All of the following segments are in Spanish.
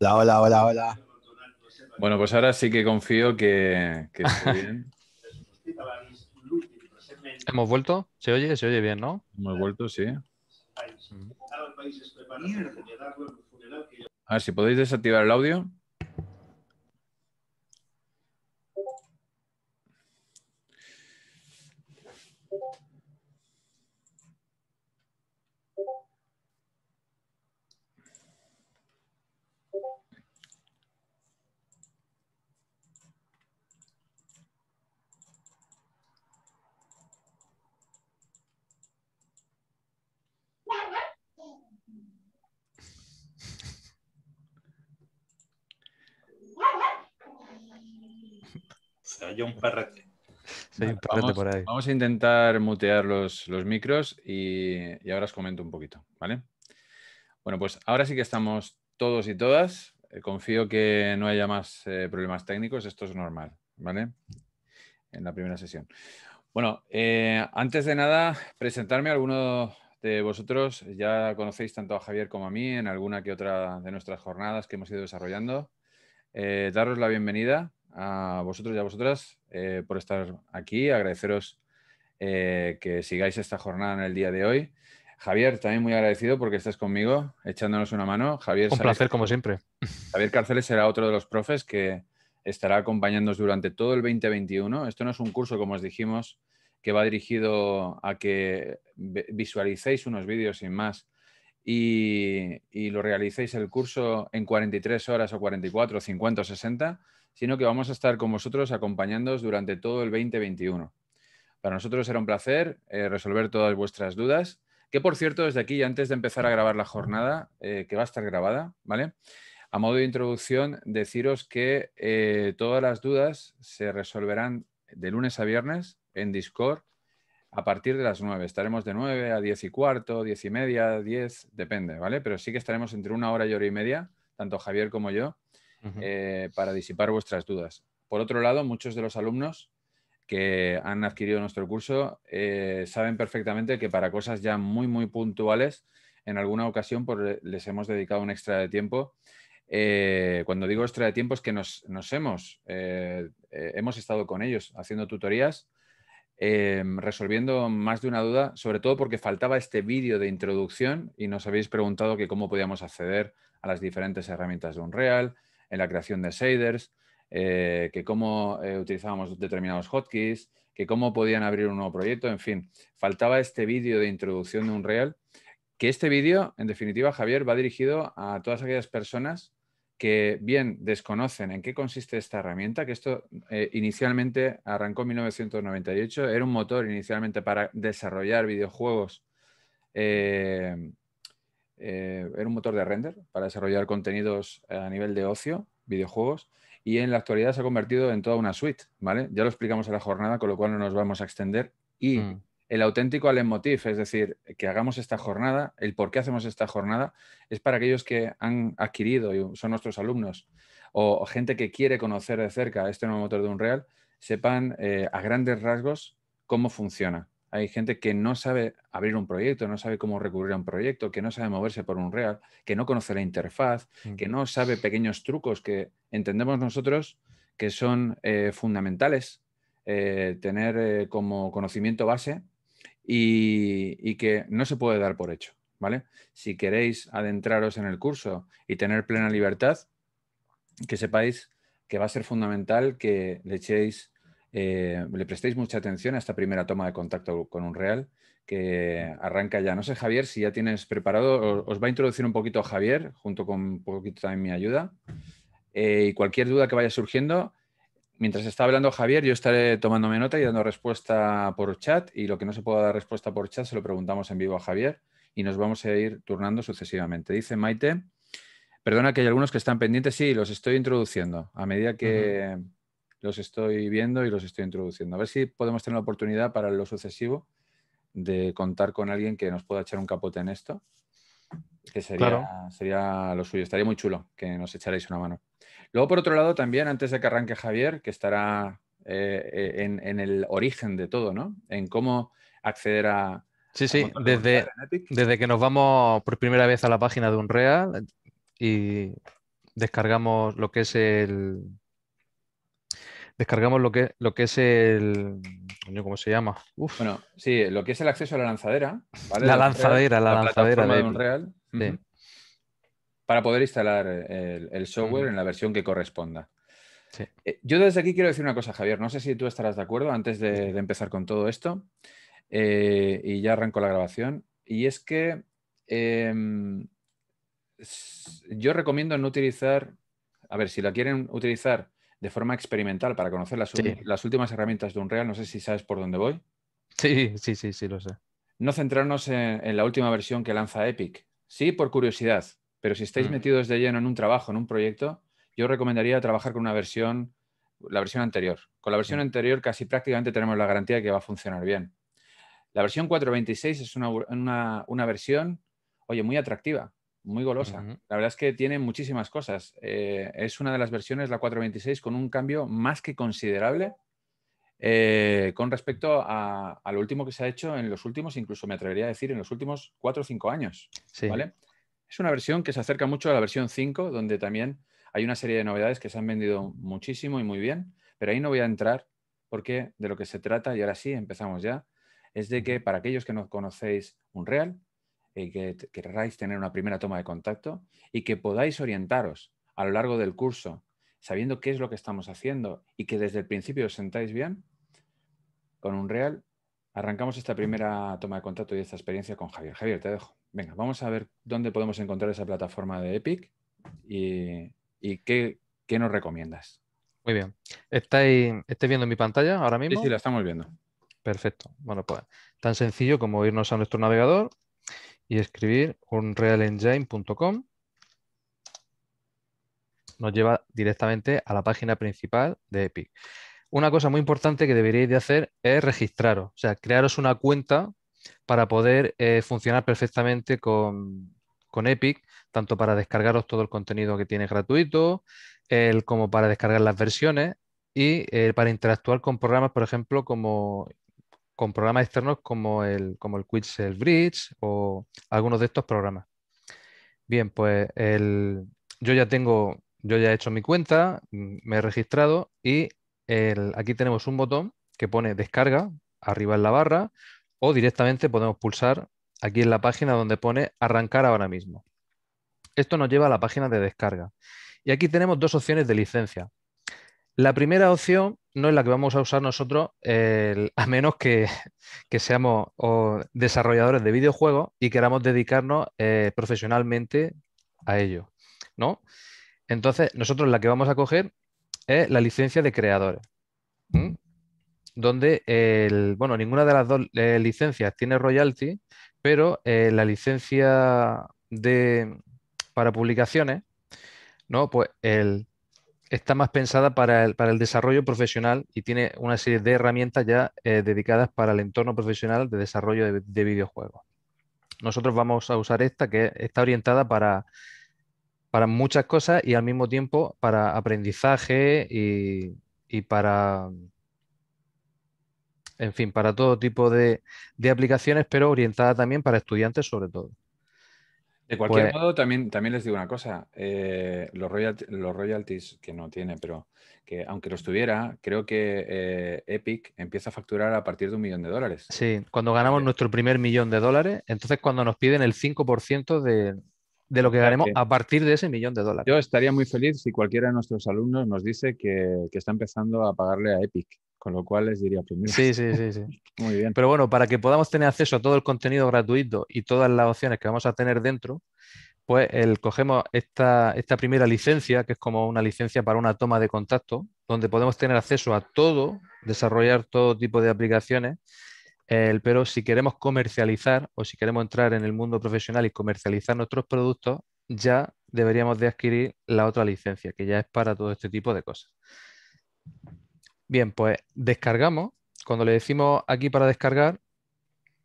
Hola, hola, hola, hola. Bueno, pues ahora sí que confío que, bien. ¿Hemos vuelto? ¿Se oye? ¿Se oye bien, no? Hemos vuelto, sí. A ver si podéis desactivar el audio. un perrete. vamos, a intentar mutear los, los micros y, ahora os comento un poquito, ¿vale? Bueno, pues ahora sí que estamos todos y todas. Eh, confío que no haya más eh, problemas técnicos, esto es normal, ¿vale? En la primera sesión. Bueno, eh, antes de nada, presentarme a alguno de vosotros. Ya conocéis tanto a Javier como a mí en alguna que otra de nuestras jornadas que hemos ido desarrollando. daros la bienvenida a vosotros y a vosotras eh, por estar aquí, agradeceros eh, que sigáis esta jornada en el día de hoy. Javier, también muy agradecido porque estás conmigo, echándonos una mano. Javier, un placer, como siempre. Javier Carceles será otro de los profes que estará acompañándonos durante todo el 2021. Esto no es un curso, como os dijimos, que va dirigido a que visualicéis unos vídeos sin más y, y lo realicéis el curso en 43 horas o 44, 50 o 60 sino que vamos a estar con vosotros acompañándoos durante todo el 2021. Para nosotros era un placer eh, resolver todas vuestras dudas, que por cierto, desde aquí, antes de empezar a grabar la jornada, eh, que va a estar grabada, ¿vale? A modo de introducción, deciros que eh, todas las dudas se resolverán de lunes a viernes en Discord a partir de las 9. Estaremos de 9 a 10 y cuarto, 10 y media, 10, depende, ¿vale? Pero sí que estaremos entre una hora y hora y media, tanto Javier como yo, eh, para disipar vuestras dudas. Por otro lado, muchos de los alumnos que han adquirido nuestro curso eh, saben perfectamente que para cosas ya muy, muy puntuales, en alguna ocasión pues, les hemos dedicado un extra de tiempo. Eh, cuando digo extra de tiempo es que nos, hemos, hemos estado con ellos haciendo tutorías, em, resolviendo más de una duda, sobre todo porque faltaba este vídeo de introducción y nos habéis preguntado que cómo podíamos acceder a las diferentes herramientas de Unreal, en la creación de shaders, eh, que cómo eh, utilizábamos determinados hotkeys, que cómo podían abrir un nuevo proyecto, en fin, faltaba este vídeo de introducción de Unreal, que este vídeo, en definitiva, Javier, va dirigido a todas aquellas personas que bien desconocen en qué consiste esta herramienta, que esto eh, inicialmente arrancó en 1998, era un motor inicialmente para desarrollar videojuegos eh, era un motor de render para desarrollar contenidos eh, a nivel de ocio, videojuegos, y en la actualidad se ha convertido en toda una suite, ¿vale? Ya lo explicamos en la jornada, con lo cual no nos vamos a extender. Y mm. el auténtico alemotiv, es decir, que hagamos esta jornada, el por qué hacemos esta jornada, es para aquellos que han adquirido, y son nuestros alumnos, o gente que quiere conocer de cerca este nuevo motor de Unreal, sepan eh, a grandes rasgos cómo funciona hay gente que no sabe abrir un proyecto, no sabe cómo recurrir a un proyecto, que no sabe moverse por un real, que no conoce la interfaz, mm. que no sabe pequeños trucos que entendemos nosotros que son eh, fundamentales eh, tener eh, como conocimiento base y, que no se puede dar por hecho. ¿vale? Si queréis adentraros en el curso y tener plena libertad, que sepáis que va a ser fundamental que le echéis eh, le prestéis mucha atención a esta primera toma de contacto con un real que arranca ya. No sé, Javier, si ya tienes preparado, os va a introducir un poquito Javier, junto con un poquito también mi ayuda. Eh, y cualquier duda que vaya surgiendo, mientras está hablando Javier, yo estaré tomándome nota y dando respuesta por chat. Y lo que no se pueda dar respuesta por chat, se lo preguntamos en vivo a Javier y nos vamos a ir turnando sucesivamente. Dice Maite, perdona que hay algunos que están pendientes. Sí, los estoy introduciendo a medida que los estoy viendo y los estoy introduciendo. A ver si podemos tener la oportunidad para lo sucesivo de contar con alguien que nos pueda echar un capote en esto, que sería, sería lo suyo. Estaría muy chulo que nos echarais una mano. Luego, por otro lado, también, antes de que arranque Javier, que estará eh, en, el origen de todo, ¿no? En cómo acceder a... Sí, sí, desde, desde que nos vamos por primera vez a la página de Unreal eh, y descargamos lo que es el, descargamos lo que, lo que es el. ¿Cómo se llama? Uf. Bueno, sí, lo que es el acceso a la lanzadera. La, lanzadera, la, lanzadera. De... Para poder instalar el, software en la versión que corresponda. Eh, yo desde aquí quiero decir una cosa, Javier. No sé si tú estarás de acuerdo antes de, empezar con todo esto. Eh, y ya arranco la grabación. Y es que em, yo recomiendo no utilizar. A ver, si la quieren utilizar de forma experimental para conocer las, últimas herramientas de Unreal. No sé si sabes por dónde voy. Sí, sí, sí, sí, lo sé. No centrarnos en, la última versión que lanza Epic. Sí, por curiosidad, pero si estáis mm. metidos de lleno en un trabajo, en un proyecto, yo recomendaría trabajar con una versión, la versión anterior. Con la versión mm. anterior casi prácticamente tenemos la garantía de que va a funcionar bien. La versión 4.26 es una versión, oye, muy atractiva muy golosa. La verdad es que tiene muchísimas cosas. Eh, es una de las versiones, la 426, con un cambio más que considerable eh, con respecto a, lo último que se ha hecho en los últimos, incluso me atrevería a decir, en los últimos 4 o 5 años. ¿vale? Es una versión que se acerca mucho a la versión 5, donde también hay una serie de novedades que se han vendido muchísimo y muy bien, pero ahí no voy a entrar porque de lo que se trata, y ahora sí, empezamos ya, es de que para aquellos que no conocéis Unreal, y eh, que querráis tener una primera toma de contacto y que podáis orientaros a lo largo del curso, sabiendo qué es lo que estamos haciendo y que desde el principio os sentáis bien, con un real, arrancamos esta primera toma de contacto y esta experiencia con Javier. Javier, te dejo. Venga, vamos a ver dónde podemos encontrar esa plataforma de Epic y, qué, nos recomiendas. Muy bien. ¿Estáis, ¿Estáis viendo mi pantalla ahora mismo? Sí, sí, la estamos viendo. Perfecto. Bueno, pues tan sencillo como irnos a nuestro navegador y escribir unrealengine.com. Nos lleva directamente a la página principal de Epic. Una cosa muy importante que deberíais de hacer es registraros, o sea, crearos una cuenta para poder eh, funcionar perfectamente con, con Epic, tanto para descargaros todo el contenido que tiene gratuito, el, como para descargar las versiones y eh, para interactuar con programas, por ejemplo, como con programas externos como el, como el Bridge o algunos de estos programas. Bien, pues el, yo ya tengo, yo ya he hecho mi cuenta, mm, me he registrado y el, aquí tenemos un botón que pone descarga arriba en la barra o directamente podemos pulsar aquí en la página donde pone arrancar ahora mismo. Esto nos lleva a la página de descarga. Y aquí tenemos dos opciones de licencia. La primera opción no es la que vamos a usar nosotros, a menos que, seamos desarrolladores de videojuegos y queramos dedicarnos eh, profesionalmente a ello. ¿no? Entonces, nosotros la que vamos a coger es la licencia de creadores, donde el, bueno, ninguna de las dos eh, licencias tiene royalty, pero eh, la licencia de, para publicaciones, ¿no? Pues el está más pensada para el, desarrollo profesional y tiene una serie de herramientas ya eh, dedicadas para el entorno profesional de desarrollo de, videojuegos. Nosotros vamos a usar esta que está orientada para, para muchas cosas y al mismo tiempo para aprendizaje y, y para, en fin, para todo tipo de, de aplicaciones, pero orientada también para estudiantes sobre todo. De cualquier pues modo, también, les digo una cosa, eh, los, royalties, que no tiene, pero que aunque los tuviera, creo que eh, Epic empieza a facturar a partir de un millón de dólares. Sí, cuando ganamos nuestro primer millón de dólares, entonces cuando nos piden el 5% de, lo que ganemos a partir de ese millón de dólares. Yo estaría muy feliz si cualquiera de nuestros alumnos nos dice que está empezando a pagarle a Epic con lo cual les diría primero. Pues sí, sí, sí, sí. Muy bien. Pero bueno, para que podamos tener acceso a todo el contenido gratuito y todas las opciones que vamos a tener dentro, pues el, cogemos esta, esta primera licencia, que es como una licencia para una toma de contacto, donde podemos tener acceso a todo, desarrollar todo tipo de aplicaciones pero si queremos comercializar o si queremos entrar en el mundo profesional y comercializar nuestros productos, ya deberíamos de adquirir la otra licencia, que ya es para todo este tipo de cosas. Bien, pues descargamos. Cuando le decimos aquí para descargar,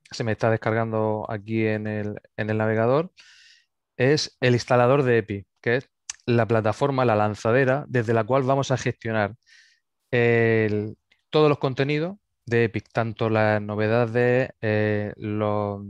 se me está descargando aquí en el, navegador, es el instalador de EPI, que es la plataforma, la lanzadera, desde la cual vamos a gestionar todos los contenidos de Epic, tanto las novedades, eh, los,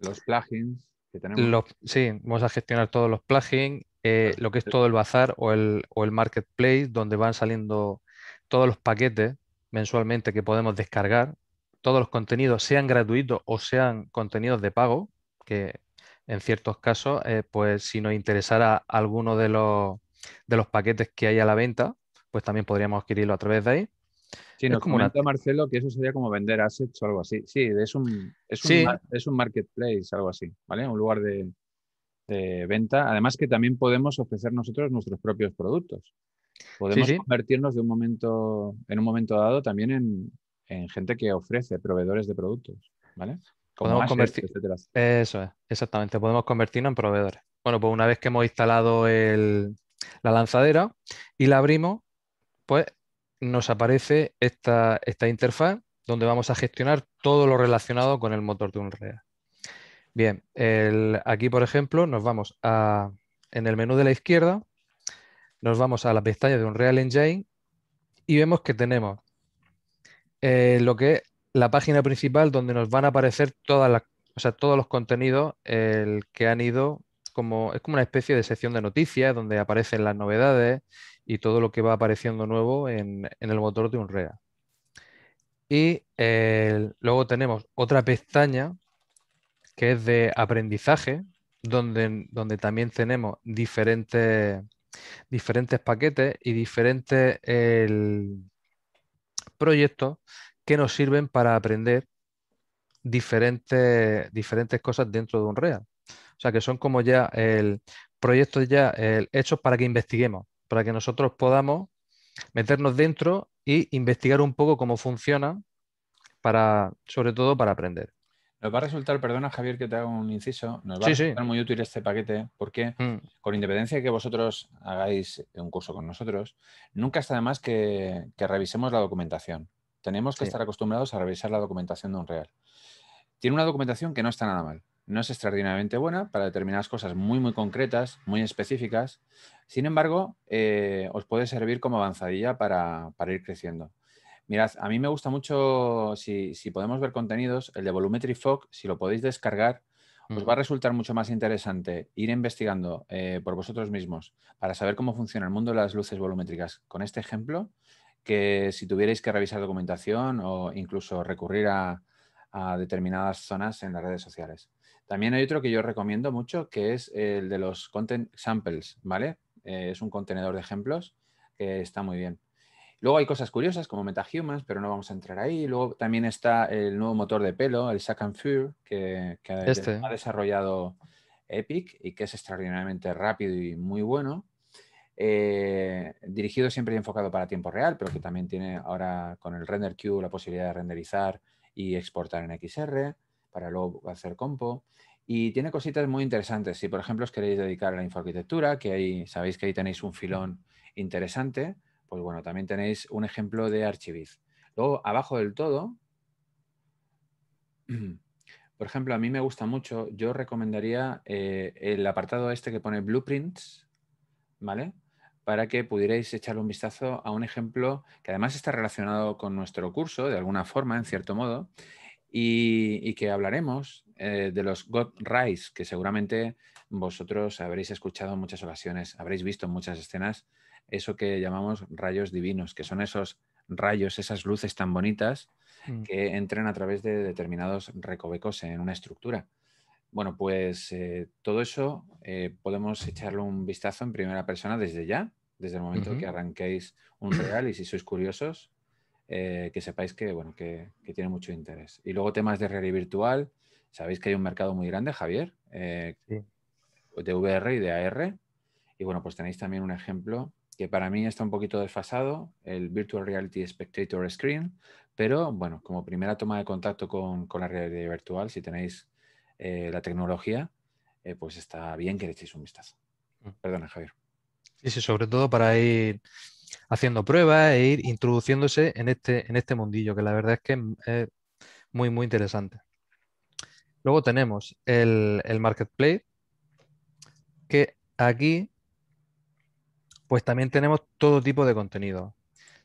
los plugins que tenemos. sí, vamos a gestionar todos los plugins, eh, lo que es todo el bazar o el, o el marketplace, donde van saliendo todos los paquetes mensualmente que podemos descargar, todos los contenidos, sean gratuitos o sean contenidos de pago, que en ciertos casos, eh, pues si nos interesara alguno de los, paquetes que hay a la venta, pues también podríamos adquirirlo a través de ahí. Sí, nos como Marcelo que eso sería como vender assets o algo así. Sí, es un, es un, marketplace, algo así, ¿vale? Un lugar de, venta. Además que también podemos ofrecer nosotros nuestros propios productos. Podemos convertirnos de un momento, en un momento dado también en, gente que ofrece proveedores de productos, ¿vale? podemos Eso es, exactamente. Podemos convertirnos en proveedores. Bueno, pues una vez que hemos instalado la lanzadera y la abrimos, pues nos aparece esta, esta interfaz donde vamos a gestionar todo lo relacionado con el motor de Unreal. Bien, aquí por ejemplo nos vamos a, en el menú de la izquierda nos vamos a la pestaña de Unreal Engine y vemos que tenemos eh, lo que la página principal donde nos van a aparecer todas las, todos los contenidos el que han ido como, es como una especie de sección de noticias donde aparecen las novedades y todo lo que va apareciendo nuevo en, el motor de Unreal. Y eh, luego tenemos otra pestaña que es de aprendizaje, donde, donde también tenemos diferentes diferentes paquetes y diferentes proyectos que nos sirven para aprender diferentes, diferentes cosas dentro de un real. O sea, que son como ya el proyectos ya el, hechos para que investiguemos, para que nosotros podamos meternos dentro y investigar un poco cómo funciona, para, sobre todo para aprender. Nos va a resultar, perdona Javier que te haga un inciso, nos va a resultar muy útil este paquete porque mm. con independencia de que vosotros hagáis un curso con nosotros, nunca está de más que, revisemos la documentación. Tenemos que estar acostumbrados a revisar la documentación de un real. Tiene una documentación que no está nada mal, no es extraordinariamente buena para determinadas cosas muy, muy concretas, muy específicas. Sin embargo, eh, os puede servir como avanzadilla para ir creciendo. Mirad, a mí me gusta mucho, si, podemos ver contenidos, el de Volumetry Fog, si lo podéis descargar, os va a resultar mucho más interesante ir investigando eh, por vosotros mismos para saber cómo funciona el mundo de las luces volumétricas con este ejemplo, que si tuvierais que revisar documentación o incluso recurrir a, determinadas zonas en las redes sociales. También hay otro que yo recomiendo mucho, que es el de los content samples, ¿vale? Eh, es un contenedor de ejemplos que está muy bien. Luego hay cosas curiosas como MetaHumans, pero no vamos a entrar ahí. Luego también está el nuevo motor de pelo, el Sack and Fur, que, este. ha desarrollado Epic y que es extraordinariamente rápido y muy bueno. Eh, dirigido siempre y enfocado para tiempo real, pero que también tiene ahora con el Render Queue la posibilidad de renderizar y exportar en XR para luego hacer compo. Y tiene cositas muy interesantes. Si, por ejemplo, os queréis dedicar a la infoarquitectura, que ahí sabéis que ahí tenéis un filón interesante, pues bueno, también tenéis un ejemplo de Archiviz. Luego, abajo del todo, por ejemplo, a mí me gusta mucho, yo recomendaría eh, el apartado este que pone Blueprints, ¿vale? Para que pudierais echarle un vistazo a un ejemplo que además está relacionado con nuestro curso, de alguna forma, en cierto modo, y, que hablaremos eh, de los God Rise, que seguramente vosotros habréis escuchado en muchas ocasiones, habréis visto en muchas escenas eso que llamamos rayos divinos, que son esos rayos, esas luces tan bonitas mm. que entran a través de determinados recovecos en una estructura. Bueno, pues eh, todo eso eh, podemos echarle un vistazo en primera persona desde ya, desde el momento que arranquéis un real y si sois curiosos, eh, que sepáis que, bueno, que, tiene mucho interés. Y luego temas de realidad virtual, sabéis que hay un mercado muy grande, Javier, de VR y de AR. Y bueno, pues tenéis también un ejemplo que para mí está un poquito desfasado, el Virtual Reality Spectator Screen, pero bueno, como primera toma de contacto con, la realidad virtual, si tenéis eh, la tecnología, eh, pues está bien que le echéis un vistazo. Mm. Perdona, Javier. Sí, sobre todo para ir haciendo pruebas e ir introduciéndose en este, en este mundillo, que la verdad es que es muy, muy interesante. Luego tenemos el, el marketplace, que aquí pues también tenemos todo tipo de contenido,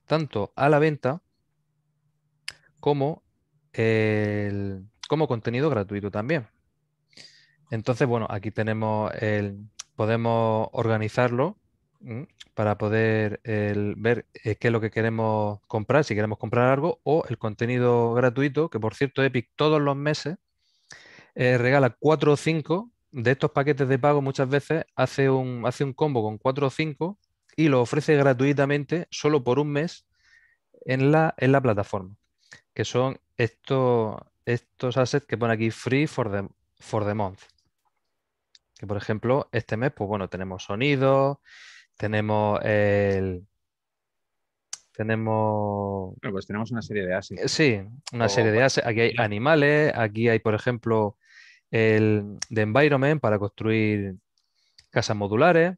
tanto a la venta como, como contenido gratuito también. Entonces, bueno, aquí tenemos el, podemos organizarlo para poder ver eh, qué es lo que queremos comprar, si queremos comprar algo, o el contenido gratuito, que por cierto, Epic todos los meses eh, regala 4 o 5 de estos paquetes de pago, muchas veces hace un, hace un combo con 4 o 5 y lo ofrece gratuitamente solo por un mes en la, en la plataforma, que son estos, estos assets que pone aquí free for the, for the month. Que por ejemplo, este mes, pues bueno, tenemos sonido tenemos el, tenemos... pues tenemos una serie de assets. Eh, sí, una serie de assets. Aquí hay animales, aquí hay, por ejemplo, el de environment para construir casas modulares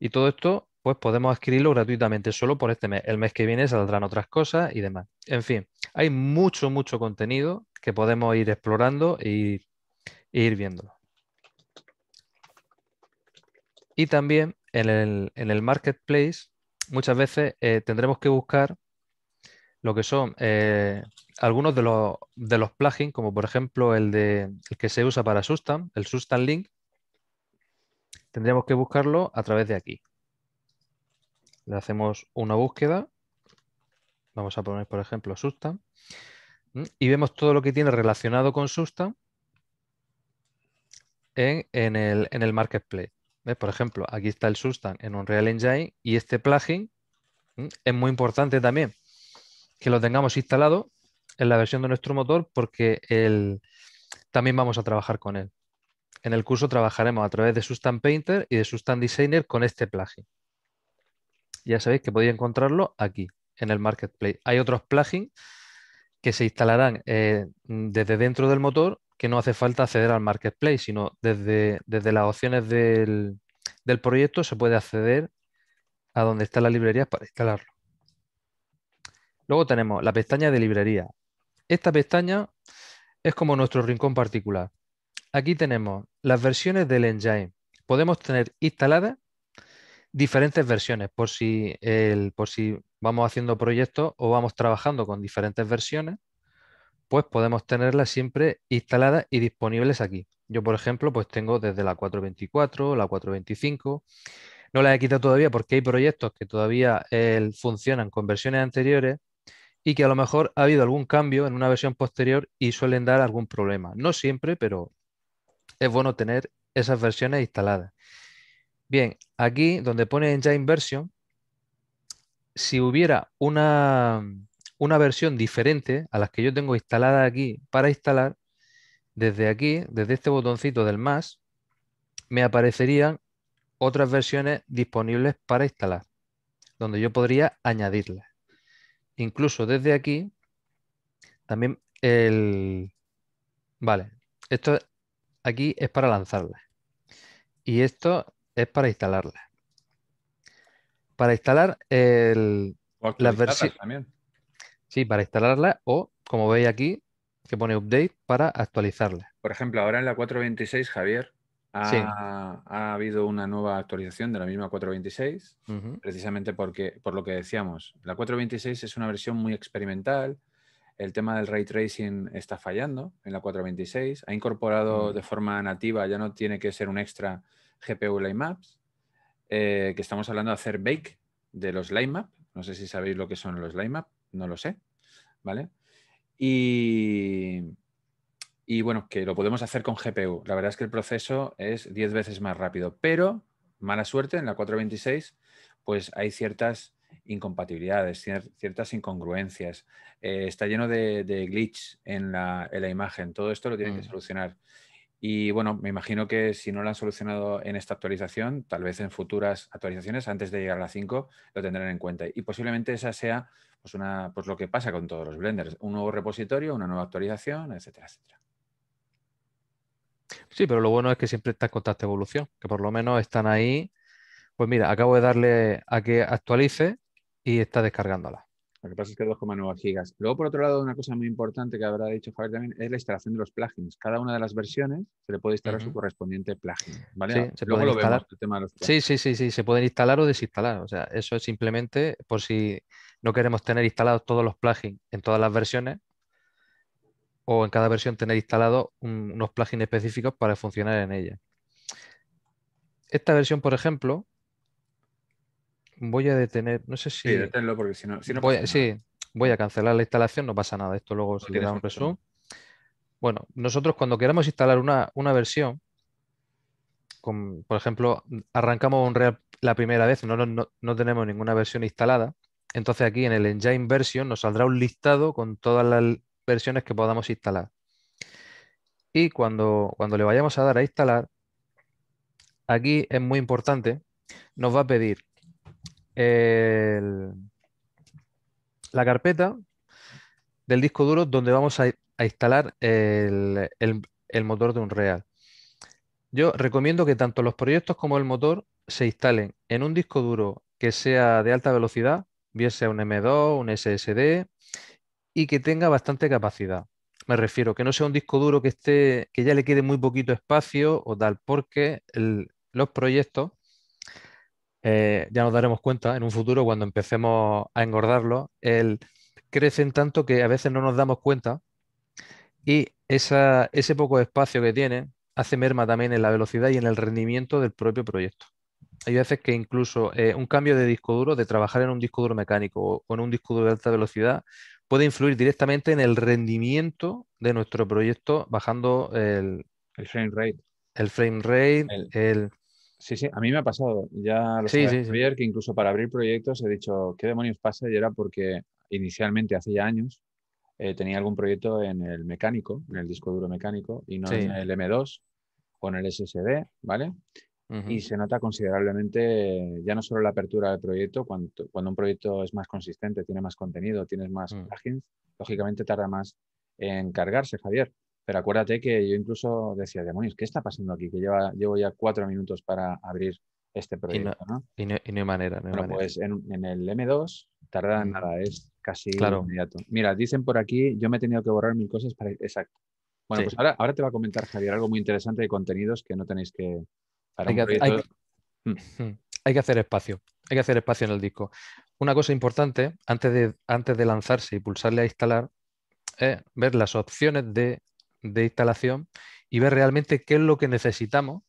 y todo esto pues podemos adquirirlo gratuitamente solo por este mes. El mes que viene saldrán otras cosas y demás. En fin, hay mucho, mucho contenido que podemos ir explorando Y e ir, viendo Y también en el, marketplace muchas veces eh, tendremos que buscar lo que son eh, algunos de los, de los plugins, como por ejemplo el, de, el que se usa para Sustan, el Sustan Link, Tendremos que buscarlo a través de aquí le hacemos una búsqueda, vamos a poner por ejemplo Sustan, y vemos todo lo que tiene relacionado con Sustan en, el, en el marketplace. Por ejemplo, aquí está el Sustan en Unreal Engine y este plugin es muy importante también que lo tengamos instalado en la versión de nuestro motor porque también vamos a trabajar con él. En el curso trabajaremos a través de Sustan Painter y de Sustan Designer con este plugin ya sabéis que podéis encontrarlo aquí, en el marketplace. Hay otros plugins que se instalarán eh, desde dentro del motor, que no hace falta acceder al marketplace, sino desde, desde las opciones del, del proyecto se puede acceder a donde están las librerías para instalarlo. Luego tenemos la pestaña de librería. Esta pestaña es como nuestro rincón particular. Aquí tenemos las versiones del engine. Podemos tener instaladas diferentes versiones, por si, por si vamos haciendo proyectos o vamos trabajando con diferentes versiones, pues podemos tenerlas siempre instaladas y disponibles aquí. Yo, por ejemplo, pues tengo desde la 4.24, la 4.25. No las he quitado todavía porque hay proyectos que todavía eh, funcionan con versiones anteriores y que a lo mejor ha habido algún cambio en una versión posterior y suelen dar algún problema. No siempre, pero es bueno tener esas versiones instaladas. Bien, aquí donde pone Engine Version, si hubiera una, una versión diferente a las que yo tengo instalada aquí para instalar, desde aquí, desde este botoncito del más, me aparecerían otras versiones disponibles para instalar, donde yo podría añadirlas. Incluso desde aquí, también el... Vale, esto aquí es para lanzarla Y esto es para instalarla. Para instalar el, las versiones. Sí, para instalarla o, como veis aquí, que pone update para actualizarla. Por ejemplo, ahora en la 4.26, Javier, ha, habido una nueva actualización de la misma 4.26, precisamente porque, por lo que decíamos, la 4.26 es una versión muy experimental, el tema del ray tracing está fallando en la 4.26, ha incorporado mm. de forma nativa, ya no tiene que ser un extra GPU Lightmaps, maps eh, que estamos hablando de hacer bake de los lightmaps. No sé si sabéis lo que son los lightmaps, no lo sé, ¿vale? Y, bueno, que lo podemos hacer con GPU. La verdad es que el proceso es 10 veces más rápido, pero mala suerte, en la 426, pues hay ciertas incompatibilidades, ciertas incongruencias. Eh, está lleno de, glitch en la, imagen. Todo esto lo tienen que mm. solucionar. Y bueno, me imagino que si no lo han solucionado en esta actualización, tal vez en futuras actualizaciones, antes de llegar a la 5, lo tendrán en cuenta. Y posiblemente esa sea pues una, pues, lo que pasa con todos los blenders, un nuevo repositorio, una nueva actualización, etcétera, etcétera. Sí, pero lo bueno es que siempre está en esta evolución, que por lo menos están ahí. Pues mira, acabo de darle a que actualice y está descargándola. Lo que pasa es que 2,9 gigas. Luego, por otro lado, una cosa muy importante que habrá dicho Javier también es la instalación de los plugins. Cada una de las versiones se le puede instalar su correspondiente plugin. Ah, luego lo Sí, sí, sí, sí, se pueden instalar o desinstalar. O sea, eso es simplemente por si no queremos tener instalados todos los plugins en todas las versiones o en cada versión tener instalados unos plugins específicos para funcionar en ella. Esta versión, por ejemplo, voy a detener, no sé si... Sí, porque si no... voy, a cancelar la instalación, no pasa nada, esto luego se le da un resumen. Bueno, nosotros cuando queramos instalar una, versión, por ejemplo, arrancamos un real la primera vez, no, tenemos ninguna versión instalada, entonces aquí en el Engine Version nos saldrá un listado con todas las versiones que podamos instalar. Y cuando, cuando le vayamos a dar a instalar, aquí es muy importante, nos va a pedir la carpeta del disco duro donde vamos a, instalar el, motor de Unreal. Yo recomiendo que tanto los proyectos como el motor se instalen en un disco duro que sea de alta velocidad, bien sea un M2, un SSD, y que tenga bastante capacidad. Me refiero que no sea un disco duro que esté, que ya le quede muy poquito espacio o tal, porque los proyectos eh, ya nos daremos cuenta en un futuro cuando empecemos a engordarlo, el, crecen tanto que a veces no nos damos cuenta y esa, ese poco espacio que tiene hace merma también en la velocidad y en el rendimiento del propio proyecto. Hay veces que incluso eh, un cambio de disco duro, de trabajar en un disco duro mecánico o, en un disco duro de alta velocidad, puede influir directamente en el rendimiento de nuestro proyecto bajando el, frame rate. El frame rate, el Sí, sí, a mí me ha pasado, ya lo Javier, que incluso para abrir proyectos he dicho, ¿qué demonios pasa? Y era porque inicialmente, hace ya años, eh, tenía algún proyecto en el mecánico, en el disco duro mecánico, y no en el M2 o en el SSD, ¿vale? Y se nota considerablemente ya no solo la apertura del proyecto, cuando, un proyecto es más consistente, tiene más contenido, tienes más mm. páginas, lógicamente tarda más en cargarse, Javier. Pero acuérdate que yo incluso decía, demonios, ¿qué está pasando aquí? Que lleva, llevo ya cuatro minutos para abrir este proyecto, y no, Y no, hay manera, no hay bueno, pues en, el M2 tarda mm. nada, es casi inmediato. Mira, dicen por aquí, yo me he tenido que borrar mil cosas para... Exacto. Bueno, pues ahora, ahora te va a comentar, Javier, algo muy interesante de contenidos que no tenéis que... Mm. hay, que hacer espacio, hay que hacer espacio en el disco. Una cosa importante, antes de, antes de lanzarse y pulsarle a instalar, es ver las opciones de de instalación y ver realmente qué es lo que necesitamos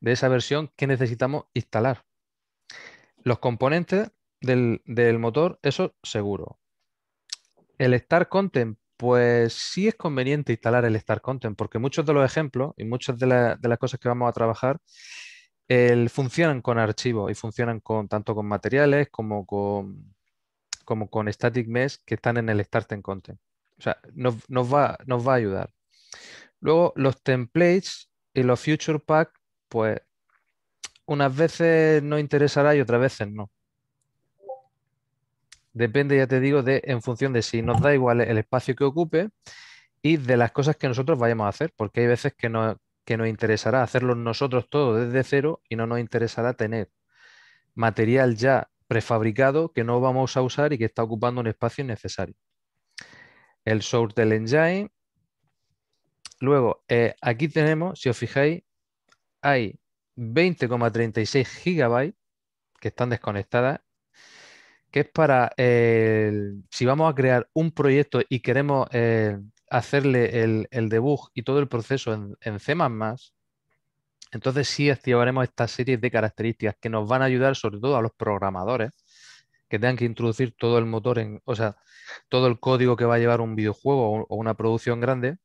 de esa versión, qué necesitamos instalar. Los componentes del, motor, eso seguro. El start Content, pues sí es conveniente instalar el start Content, porque muchos de los ejemplos y muchas de, las cosas que vamos a trabajar el, funcionan con archivos y funcionan con tanto con materiales como con, como con static mesh que están en el start content. O sea, nos, va, nos va a ayudar. Luego, los templates y los future pack, pues unas veces nos interesará y otras veces no. Depende, ya te digo, de en función de si nos da igual el espacio que ocupe y de las cosas que nosotros vayamos a hacer, porque hay veces que, no, nos interesará hacerlo nosotros todo desde cero y no nos interesará tener material ya prefabricado que no vamos a usar y que está ocupando un espacio innecesario. El del Engine Luego, eh, aquí tenemos, si os fijáis, hay 20,36 gigabytes que están desconectadas, que es para, si vamos a crear un proyecto y queremos eh, hacerle el, debug y todo el proceso en, en C++, entonces sí activaremos esta serie de características que nos van a ayudar sobre todo a los programadores que tengan que introducir todo el motor, en, o sea, todo el código que va a llevar un videojuego o una producción grande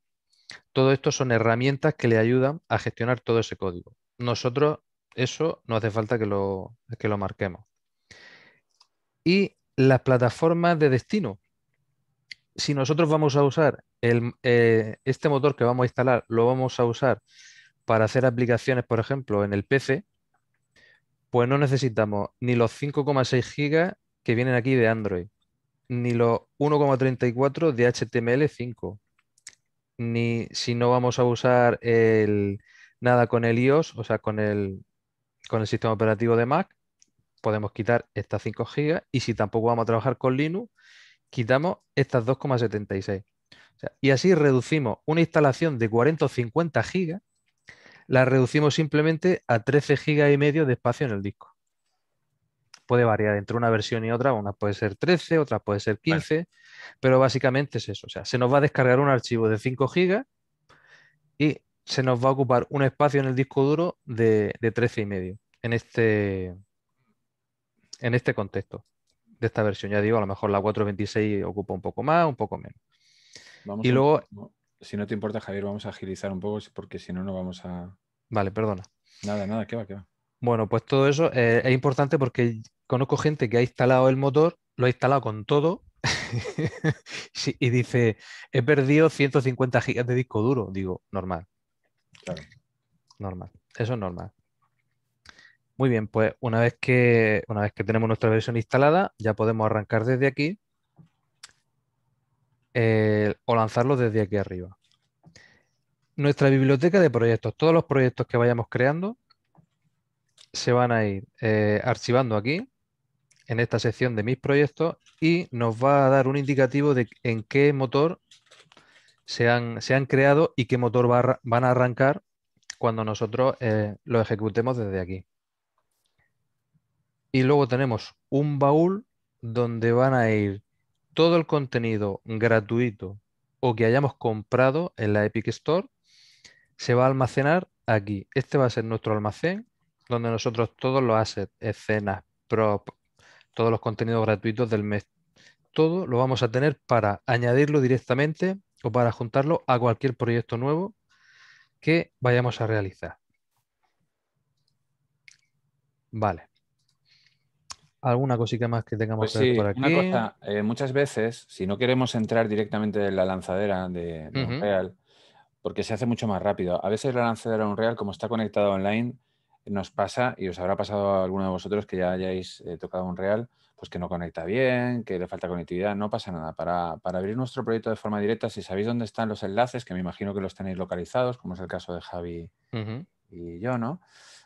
todo esto son herramientas que le ayudan a gestionar todo ese código. Nosotros eso no hace falta que lo, que lo marquemos. Y las plataformas de destino. Si nosotros vamos a usar eh, este motor que vamos a instalar, lo vamos a usar para hacer aplicaciones, por ejemplo, en el PC, pues no necesitamos ni los 5,6 GB que vienen aquí de Android, ni los 1,34 de HTML5, ni si no vamos a usar el, nada con el iOS, o sea, con el, con el sistema operativo de Mac, podemos quitar estas 5 GB y si tampoco vamos a trabajar con Linux, quitamos estas 2,76. y así reducimos una instalación de 40 o 50 GB, la reducimos simplemente a 13 GB y medio de espacio en el disco puede variar entre una versión y otra, una puede ser 13, otra puede ser 15, pero básicamente es eso, o sea, se nos va a descargar un archivo de 5 GB y se nos va a ocupar un espacio en el disco duro de, de 13 y medio en este, en este contexto de esta versión. Ya digo, a lo mejor la 4.26 ocupa un poco más, un poco menos. y luego... si no te importa, Javier, vamos a agilizar un poco porque si no, no vamos a... Vale, perdona. Nada, nada, que va, que va. Bueno, pues todo eso eh, es importante porque conozco gente que ha instalado el motor, lo ha instalado con todo y dice, he perdido 150 gigas de disco duro. Digo, normal. Claro. Normal. Eso es normal. Muy bien, pues una vez que una vez que tenemos nuestra versión instalada, ya podemos arrancar desde aquí eh, o lanzarlo desde aquí arriba. Nuestra biblioteca de proyectos, todos los proyectos que vayamos creando, se van a ir eh, archivando aquí, en esta sección de mis proyectos, y nos va a dar un indicativo de en qué motor se han, se han creado y qué motor van a arrancar cuando nosotros eh, lo ejecutemos desde aquí. Y luego tenemos un baúl donde van a ir todo el contenido gratuito o que hayamos comprado en la Epic Store. Se va a almacenar aquí. Este va a ser nuestro almacén donde nosotros todos los assets, escenas, prop, todos los contenidos gratuitos del mes, todo lo vamos a tener para añadirlo directamente o para juntarlo a cualquier proyecto nuevo que vayamos a realizar. Vale. ¿Alguna cosita más que tengamos pues que por aquí? Una cosa, eh, muchas veces, si no queremos entrar directamente en la lanzadera de, Unreal, porque se hace mucho más rápido. A veces la lanzadera de Unreal, como está conectada online, nos pasa, y os habrá pasado a alguno de vosotros que ya hayáis eh, tocado un real, pues que no conecta bien, que le falta conectividad, no pasa nada. Para, abrir nuestro proyecto de forma directa, si sabéis dónde están los enlaces, que me imagino que los tenéis localizados, como es el caso de Javi y yo, ¿no?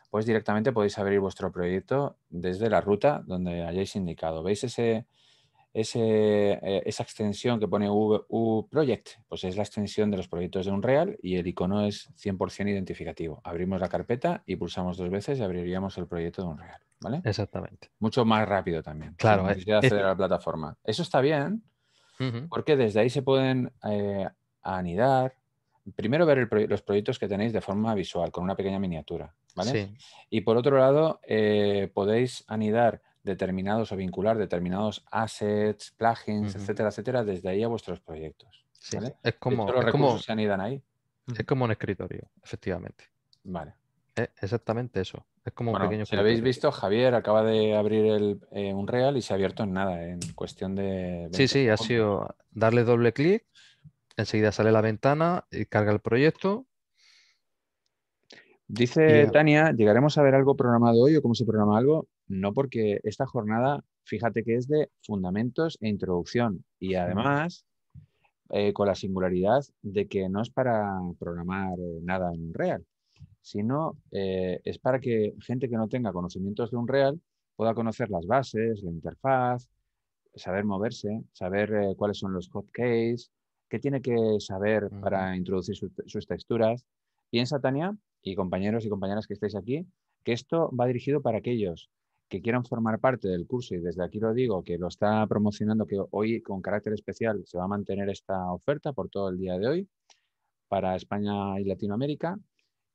Pues directamente podéis abrir vuestro proyecto desde la ruta donde hayáis indicado. ¿Veis ese, eh, esa extensión que pone Project, pues es la extensión de los proyectos de Unreal y el icono es 100% identificativo. Abrimos la carpeta y pulsamos dos veces y abriríamos el proyecto de Unreal. ¿vale? Exactamente. Mucho más rápido también. Claro. Es, acceder a la plataforma. Eso está bien porque desde ahí se pueden eh, anidar. Primero ver los proyectos que tenéis de forma visual, con una pequeña miniatura. ¿vale? Y por otro lado, eh, podéis anidar determinados o vincular determinados assets, plugins, etcétera, etcétera, desde ahí a vuestros proyectos. es como, se anidan ahí. Es como un escritorio, efectivamente. Vale. E, exactamente eso. Es como un pequeño. Si lo habéis visto, Javier acaba de abrir el, eh, un real y se ha abierto en nada, en cuestión de. sí, sí, ha sido darle doble clic, enseguida sale la ventana y carga el proyecto. Dice Tania, ¿llegaremos a ver algo programado hoy o cómo se programa algo? no porque esta jornada, fíjate que es de fundamentos e introducción y además eh, con la singularidad de que no es para programar eh, nada en Unreal, sino eh, es para que gente que no tenga conocimientos de Unreal pueda conocer las bases, la interfaz, saber moverse, saber cuáles son los hotkeys, qué tiene que saber para introducir sus texturas. Piensa, Tania, y compañeros y compañeras que estáis aquí, que esto va dirigido para aquellos que quieran formar parte del curso, y desde aquí lo digo, que lo está promocionando, que hoy con carácter especial se va a mantener esta oferta por todo el día de hoy para España y Latinoamérica.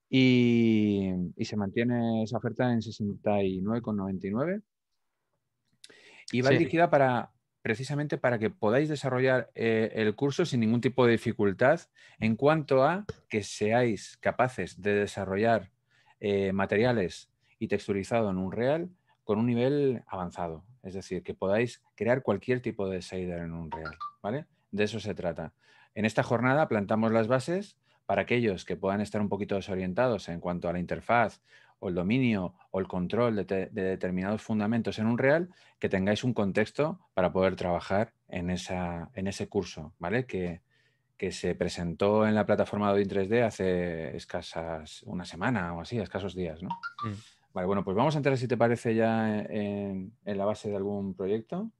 Y, se mantiene esa oferta en 69,99 y va dirigida para, precisamente para que podáis desarrollar eh, el curso sin ningún tipo de dificultad en cuanto a que seáis capaces de desarrollar eh, materiales y texturizado en un real con un nivel avanzado, es decir, que podáis crear cualquier tipo de shader en Unreal, ¿vale? De eso se trata. En esta jornada plantamos las bases para aquellos que puedan estar un poquito desorientados en cuanto a la interfaz o el dominio o el control de, determinados fundamentos en un real, que tengáis un contexto para poder trabajar en, esa, en ese curso, ¿vale? Que, que, se presentó en la plataforma de 3D hace escasas una semana o así, escasos días, ¿no? Mm. Vale, bueno, pues vamos a entrar, si te parece, ya en, en la base de algún proyecto.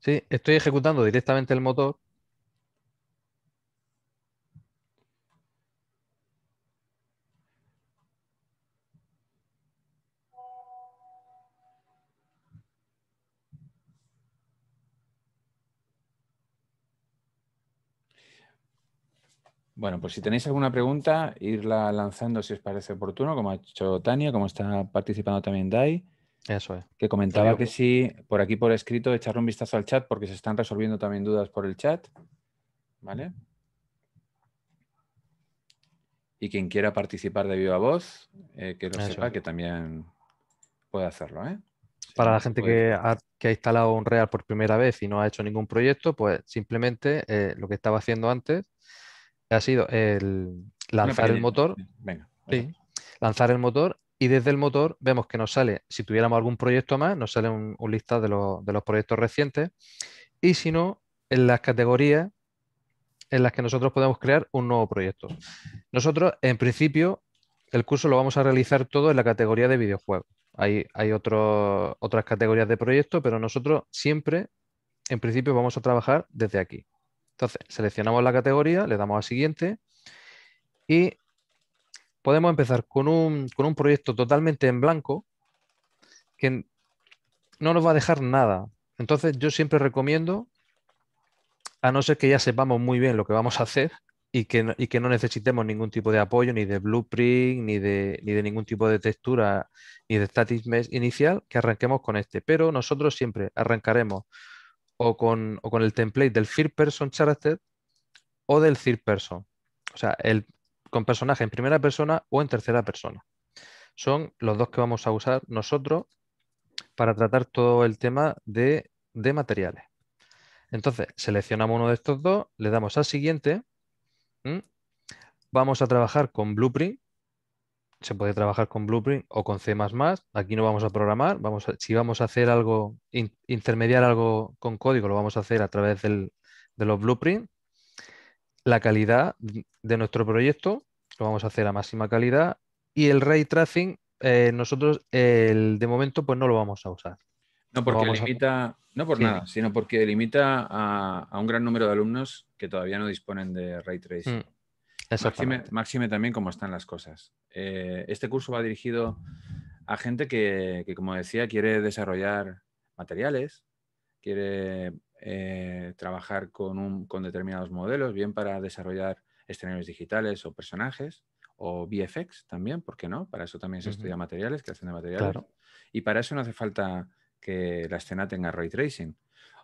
Sí, estoy ejecutando directamente el motor Bueno, pues si tenéis alguna pregunta, irla lanzando si os parece oportuno, como ha hecho Tania, como está participando también Dai. Eso es. Que comentaba que sí, por aquí por escrito, echarle un vistazo al chat porque se están resolviendo también dudas por el chat. ¿Vale? Y quien quiera participar de viva voz, eh, que lo sepa, que también puede hacerlo. ¿eh? Para la gente que ha, instalado un Real por primera vez y no ha hecho ningún proyecto, pues simplemente eh, lo que estaba haciendo antes ha sido el lanzar el motor. lanzar el motor y desde el motor vemos que nos sale, si tuviéramos algún proyecto más, nos sale un, lista de, los proyectos recientes. Y si no, en las categorías en las que nosotros podemos crear un nuevo proyecto. Nosotros, en principio, el curso lo vamos a realizar todo en la categoría de videojuegos. Hay, hay otras categorías de proyectos, pero nosotros siempre, en principio, vamos a trabajar desde aquí. Entonces, seleccionamos la categoría, le damos a siguiente y podemos empezar con un, proyecto totalmente en blanco que no nos va a dejar nada. Entonces, yo siempre recomiendo, a no ser que ya sepamos muy bien lo que vamos a hacer, y que, que, no necesitemos ningún tipo de apoyo, ni de blueprint, ni de, ni de ningún tipo de textura, ni de static mesh inicial, que arranquemos con este. Pero nosotros siempre arrancaremos o con, el template del third person character o del third person. O sea, el, con personaje en primera persona o en tercera persona. Son los dos que vamos a usar nosotros para tratar todo el tema de, materiales. Entonces, seleccionamos uno de estos dos, le damos al siguiente. Vamos a trabajar con Blueprint, se puede trabajar con Blueprint o con C++. Aquí no vamos a programar, vamos si vamos a hacer algo, intermediar algo con código, lo vamos a hacer a través de los Blueprint. La calidad de nuestro proyecto lo vamos a hacer a máxima calidad y el ray tracing eh, nosotros de momento pues no lo vamos a usar. No porque limita, no por nada, sino porque limita a, un gran número de alumnos que todavía no disponen de ray tracing. Mm. Máxime, también cómo están las cosas. Eh, este curso va dirigido a gente que, como decía, quiere desarrollar materiales, quiere eh, trabajar con, determinados modelos, bien para desarrollar escenarios digitales o personajes, o VFX también, ¿por qué no? Para eso también se estudia materiales, creación de materiales. Y para eso no hace falta que la escena tenga ray tracing.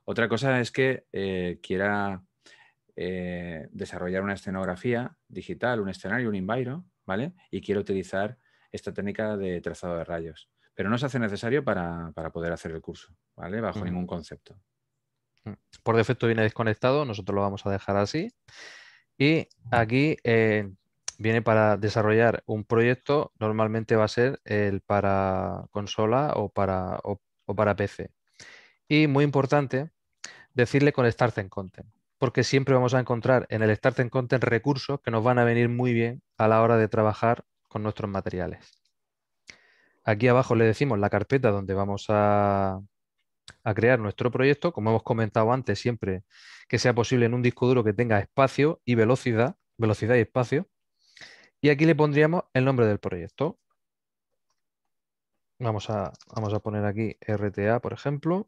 Otra cosa es que eh, quiera eh, desarrollar una escenografía digital, un escenario, un inviro, ¿vale? Y quiero utilizar esta técnica de trazado de rayos. Pero no se hace necesario para, poder hacer el curso, ¿vale? Bajo ningún concepto. Mm. Por defecto viene desconectado, nosotros lo vamos a dejar así. Y aquí eh, viene para desarrollar un proyecto, normalmente va a ser el para consola o para, o para PC. Y muy importante, decirle conectarse en content porque siempre vamos a encontrar en el Start en Content recursos que nos van a venir muy bien a la hora de trabajar con nuestros materiales. Aquí abajo le decimos la carpeta donde vamos a, crear nuestro proyecto, como hemos comentado antes, siempre que sea posible en un disco duro que tenga espacio y velocidad, velocidad y espacio. Y aquí le pondríamos el nombre del proyecto. Vamos a, vamos a poner aquí RTA, por ejemplo,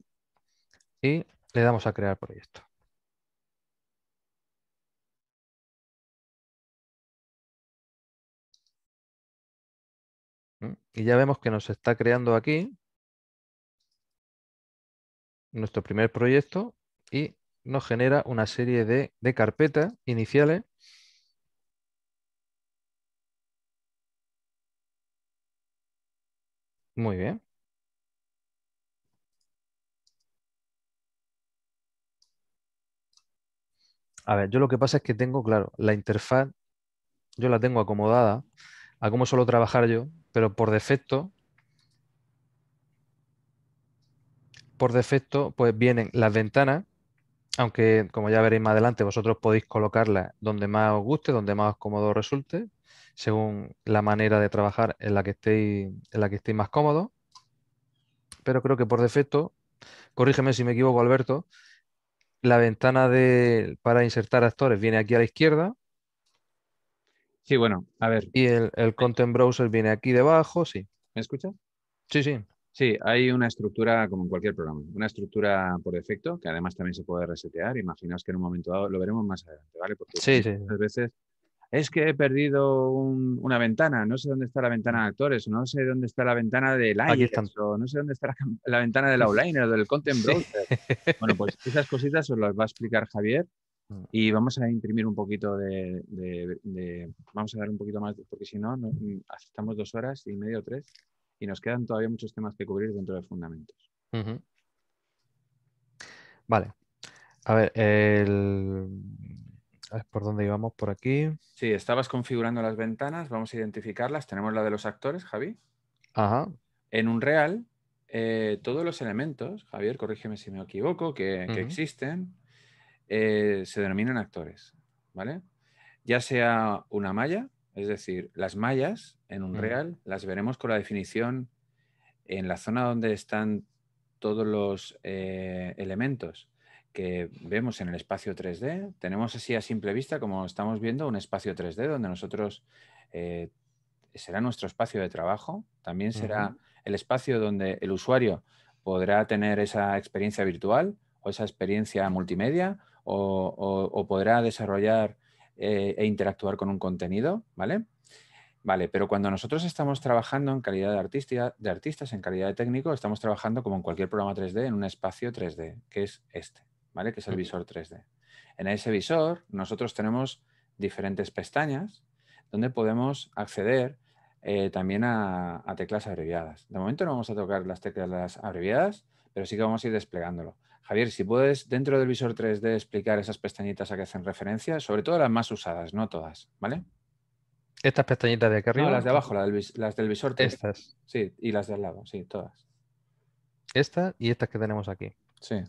y le damos a crear proyecto. Y ya vemos que nos está creando aquí nuestro primer proyecto y nos genera una serie de, carpetas iniciales Muy bien. A ver, yo lo que pasa es que tengo, claro, la interfaz, yo la tengo acomodada a cómo suelo trabajar yo, pero por defecto, por defecto, pues vienen las ventanas, aunque como ya veréis más adelante, vosotros podéis colocarlas donde más os guste, donde más os cómodo resulte, según la manera de trabajar en la que estéis, en la que estéis más cómodo. Pero creo que por defecto, corrígeme si me equivoco, Alberto, la ventana de, para insertar actores viene aquí a la izquierda Sí, bueno, a ver. Y el, Content Browser viene aquí debajo, sí. ¿Me escuchas? Sí, sí. Sí, hay una estructura, como en cualquier programa, una estructura por defecto, que además también se puede resetear. Imaginaos que en un momento dado, lo veremos más adelante, ¿vale? Porque sí, muchas veces es que he perdido una ventana, no sé dónde está la ventana de actores, no sé dónde está la ventana de Ahí o no sé dónde está la, ventana del o del content browser. Bueno, pues esas cositas os las va a explicar Javier Mm. Y vamos a imprimir un poquito de, Vamos a dar un poquito más, porque si no, mm, aceptamos estamos dos horas y medio, tres y nos quedan todavía muchos temas que cubrir dentro de fundamentos. Vale. A ver, el... ¿por dónde íbamos? Por aquí. Sí, estabas configurando las ventanas, vamos a identificarlas. Tenemos la de los actores, Javi. Ajá. En un real, eh, todos los elementos, Javier, corrígeme si me equivoco, que existen, eh, se denominan actores, ¿vale? Ya sea una malla, es decir, las mallas en un mm. real las veremos con la definición en la zona donde están todos los eh, elementos que vemos en el espacio 3D. Tenemos así a simple vista, como estamos viendo, un espacio 3D donde nosotros eh, será nuestro espacio de trabajo, también será el espacio donde el usuario podrá tener esa experiencia virtual o esa experiencia multimedia o, podrá desarrollar eh, e interactuar con un contenido, ¿vale? Vale, pero cuando nosotros estamos trabajando en calidad de, artista, de artistas, en calidad de técnico, estamos trabajando como en cualquier programa 3D en un espacio 3D, que es este, ¿vale? Que es el visor 3D. En ese visor nosotros tenemos diferentes pestañas donde podemos acceder eh, también a, a, teclas abreviadas. De momento no vamos a tocar las teclas abreviadas pero sí que vamos a ir desplegándolo. Javier, si puedes dentro del visor 3D explicar esas pestañitas a que hacen referencia, sobre todo las más usadas, no todas, ¿vale? Estas pestañitas de acá arriba. No, las de abajo, las del, visor 3D. Estas. Sí, y las de al lado, sí, todas. Estas y estas que tenemos aquí. Sí.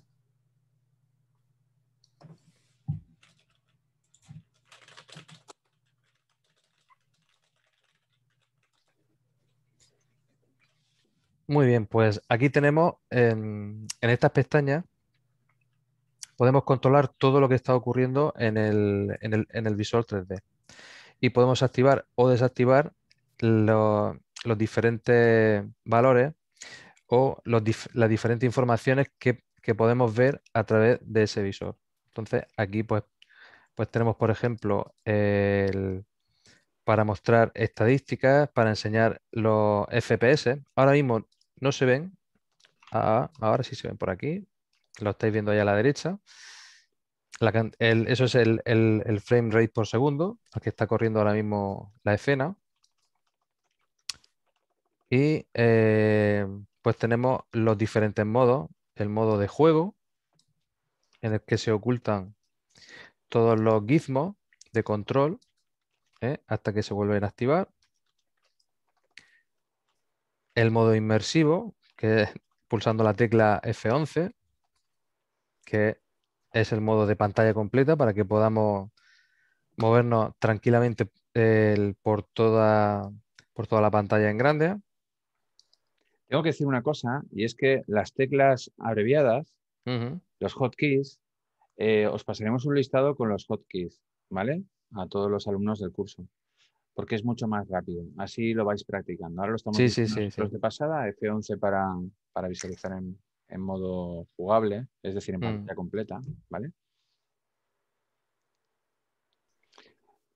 Muy bien, pues aquí tenemos em, en, estas pestañas podemos controlar todo lo que está ocurriendo en el, en visor 3D y podemos activar o desactivar los diferentes valores o las diferentes informaciones que, que, podemos ver a través de ese visor. Entonces aquí pues, pues tenemos por ejemplo el, para mostrar estadísticas, para enseñar los FPS. Ahora mismo no se ven. Ah, ahora sí se ven por aquí. Lo estáis viendo ahí a la derecha. eso es el, frame rate por segundo, al que está corriendo ahora mismo la escena. Y eh, pues tenemos los diferentes modos. El modo de juego, en el que se ocultan todos los gizmos de control ¿eh? hasta que se vuelven a activar. El modo inmersivo, que pulsando la tecla F11, que es el modo de pantalla completa para que podamos movernos tranquilamente por, toda, por toda la pantalla en grande. Tengo que decir una cosa, y es que las teclas abreviadas, los hotkeys, eh, os pasaremos un listado con los hotkeys, ¿vale? a todos los alumnos del curso, porque es mucho más rápido. Así lo vais practicando. Ahora lo estamos sí, de pasada, F11 para, visualizar en, modo jugable, es decir, en mm. pantalla completa, ¿vale?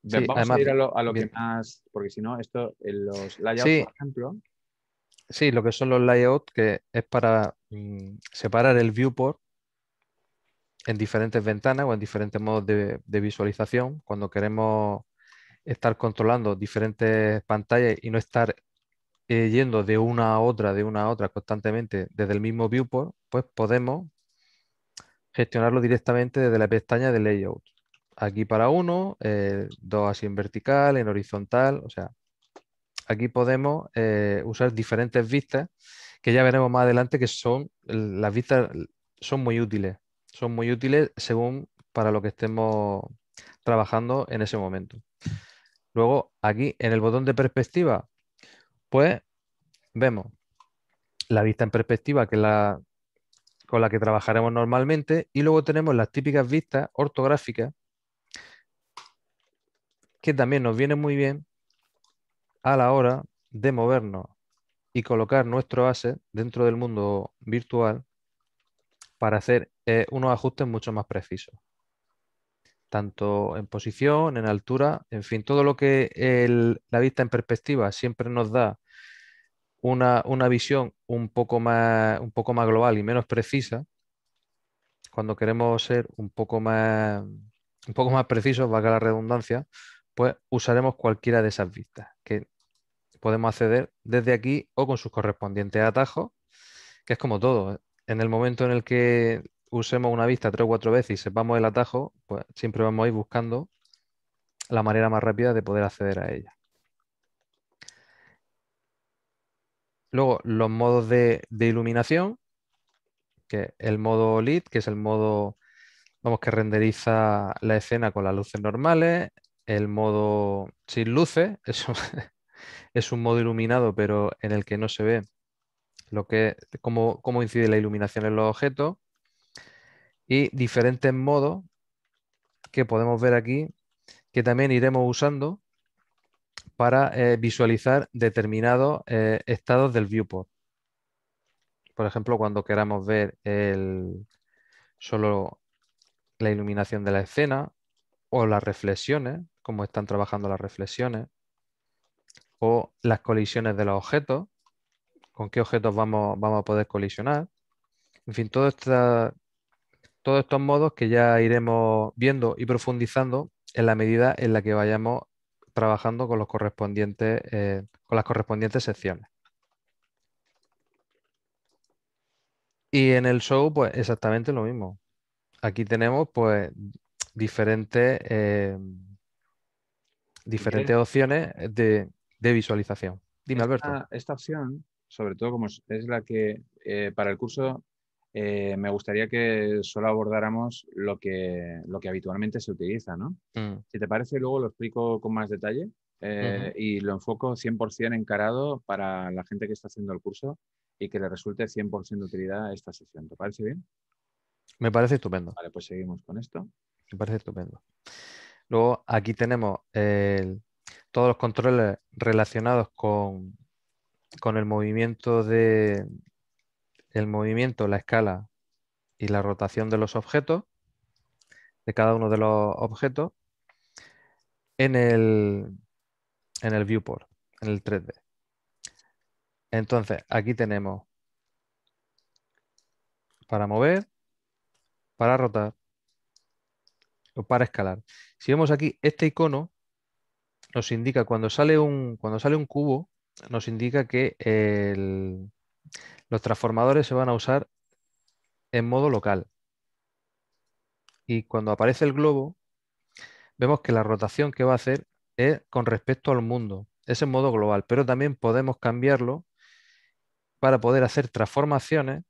Vamos ir a lo, que más, porque si no, esto en los layouts, por ejemplo. Sí, lo que son los layouts, que es para mm, separar el viewport en diferentes ventanas o en diferentes modos de, visualización. Cuando queremos estar controlando diferentes pantallas y no estar eh, yendo de una a otra, de una a otra constantemente desde el mismo viewport, pues podemos gestionarlo directamente desde la pestaña de layout. Aquí para uno, eh, dos así en vertical, en horizontal, o sea, aquí podemos eh, usar diferentes vistas que ya veremos más adelante que son, las vistas son muy útiles son muy útiles según para lo que estemos trabajando en ese momento. Luego, aquí en el botón de perspectiva, pues vemos la vista en perspectiva, que la con la que trabajaremos normalmente, y luego tenemos las típicas vistas ortográficas, que también nos vienen muy bien a la hora de movernos y colocar nuestro asset dentro del mundo virtual para hacer eh, unos ajustes mucho más precisos. Tanto en posición, en altura, en fin, todo lo que la vista en perspectiva siempre nos da una, visión un poco, más, un poco más global y menos precisa, cuando queremos ser un poco más, un poco más precisos, valga la redundancia, pues usaremos cualquiera de esas vistas que podemos acceder desde aquí o con sus correspondientes atajos, que es como todo en el momento en el que usemos una vista tres o cuatro veces y sepamos el atajo, pues siempre vamos a ir buscando la manera más rápida de poder acceder a ella. Luego, los modos de, iluminación, que el modo lit, que es el modo vamos, que renderiza la escena con las luces normales, el modo sin luces, es un modo iluminado, pero en el que no se ve lo que, cómo, incide la iluminación en los objetos y diferentes modos que podemos ver aquí que también iremos usando para eh, visualizar determinados eh, estados del viewport. Por ejemplo, cuando queramos ver solo la iluminación de la escena o las reflexiones, cómo están trabajando las reflexiones, o las colisiones de los objetos, con qué objetos vamos, vamos a poder colisionar. En fin, todo todos estos modos que ya iremos viendo y profundizando en la medida en la que vayamos trabajando con, los correspondientes, eh, con las correspondientes secciones. Y en el show, pues exactamente lo mismo. Aquí tenemos pues diferentes, eh, diferentes opciones de, visualización. Dime, Alberto. Esta opción sobre todo como es, la que eh, para el curso eh, me gustaría que solo abordáramos lo que, lo que habitualmente se utiliza, ¿no? Mm. Si te parece, luego lo explico con más detalle eh, y lo enfoco 100% encarado para la gente que está haciendo el curso y que le resulte 100% de utilidad esta sesión. ¿Te parece bien? Me parece estupendo. Vale, pues seguimos con esto. Me parece estupendo. Luego aquí tenemos todos los controles relacionados con con el movimiento de el movimiento, la escala y la rotación de los objetos, de cada uno de los objetos, en el, en el viewport, en el 3D. Entonces, aquí tenemos para mover, para rotar o para escalar. Si vemos aquí, este icono nos indica cuando sale un, cuando sale un cubo, nos indica que los transformadores se van a usar en modo local. Y cuando aparece el globo, vemos que la rotación que va a hacer es con respecto al mundo. Es en modo global, pero también podemos cambiarlo para poder hacer transformaciones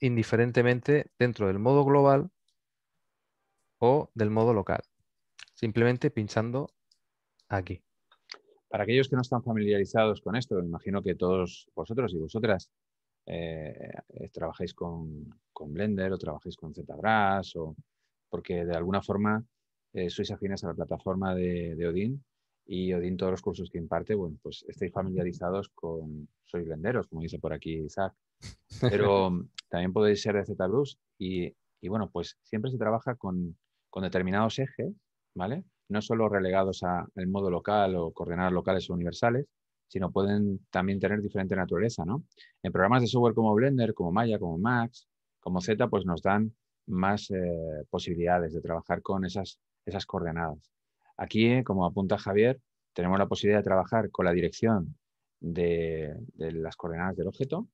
indiferentemente dentro del modo global o del modo local. Simplemente pinchando aquí. Para aquellos que no están familiarizados con esto, me imagino que todos vosotros y vosotras eh, trabajáis con, Blender o trabajáis con ZBrush o porque de alguna forma eh, sois afines a la plataforma de, Odin y Odin todos los cursos que imparte, bueno, pues estáis familiarizados con, sois blenderos, como dice por aquí Isaac, pero también podéis ser de ZBrush y, y, bueno, pues siempre se trabaja con determinados ejes, ¿vale? no solo relegados al modo local o coordenadas locales o universales, sino pueden también tener diferente naturaleza. ¿no? En programas de software como Blender, como Maya, como Max, como Z, pues nos dan más eh, posibilidades de trabajar con esas, esas coordenadas. Aquí, como apunta Javier, tenemos la posibilidad de trabajar con la dirección de, de las coordenadas del objeto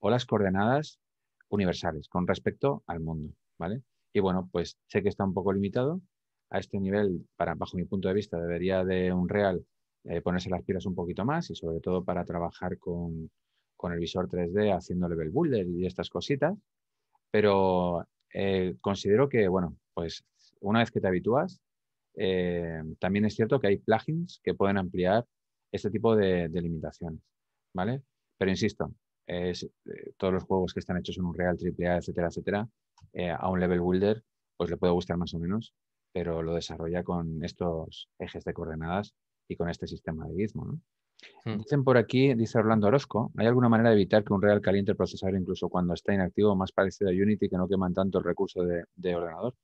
o las coordenadas universales con respecto al mundo. ¿vale? Y bueno, pues sé que está un poco limitado, a este nivel, para, bajo mi punto de vista, debería de un real eh, ponerse las pilas un poquito más y sobre todo para trabajar con, el visor 3D haciendo level builder y estas cositas. Pero eh, considero que, bueno, pues una vez que te habitúas, eh, también es cierto que hay plugins que pueden ampliar este tipo de, limitaciones, ¿vale? Pero insisto, todos los juegos que están hechos en un real, AAA, etcétera, etcétera, a un level builder, pues le puede gustar más o menos, pero lo desarrolla con estos ejes de coordenadas y con este sistema de Gizmo. Hmm. Dicen por aquí, dice Orlando Orozco, ¿hay alguna manera de evitar que un real caliente el procesador incluso cuando está inactivo, más parecido a Unity, que no queman tanto el recurso de, ordenador?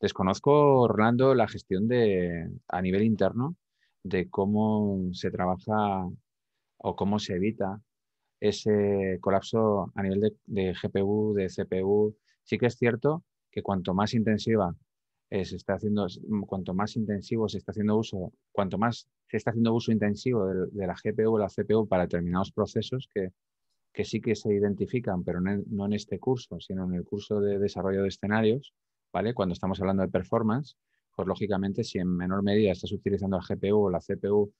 Desconozco, Orlando, la gestión de, a nivel interno de cómo se trabaja o cómo se evita ese colapso a nivel de GPU, de CPU. Sí que es cierto que cuanto más intensiva eh, se está haciendo, mm, cuanto más intensivo se está haciendo uso, cuanto más se está haciendo uso intensivo de, la GPU o la CPU para determinados procesos que, que sí que se identifican, pero no en, este curso, sino en el curso de desarrollo de escenarios, ¿vale? Cuando estamos hablando de performance, pues lógicamente si en menor medida estás utilizando la GPU o la CPU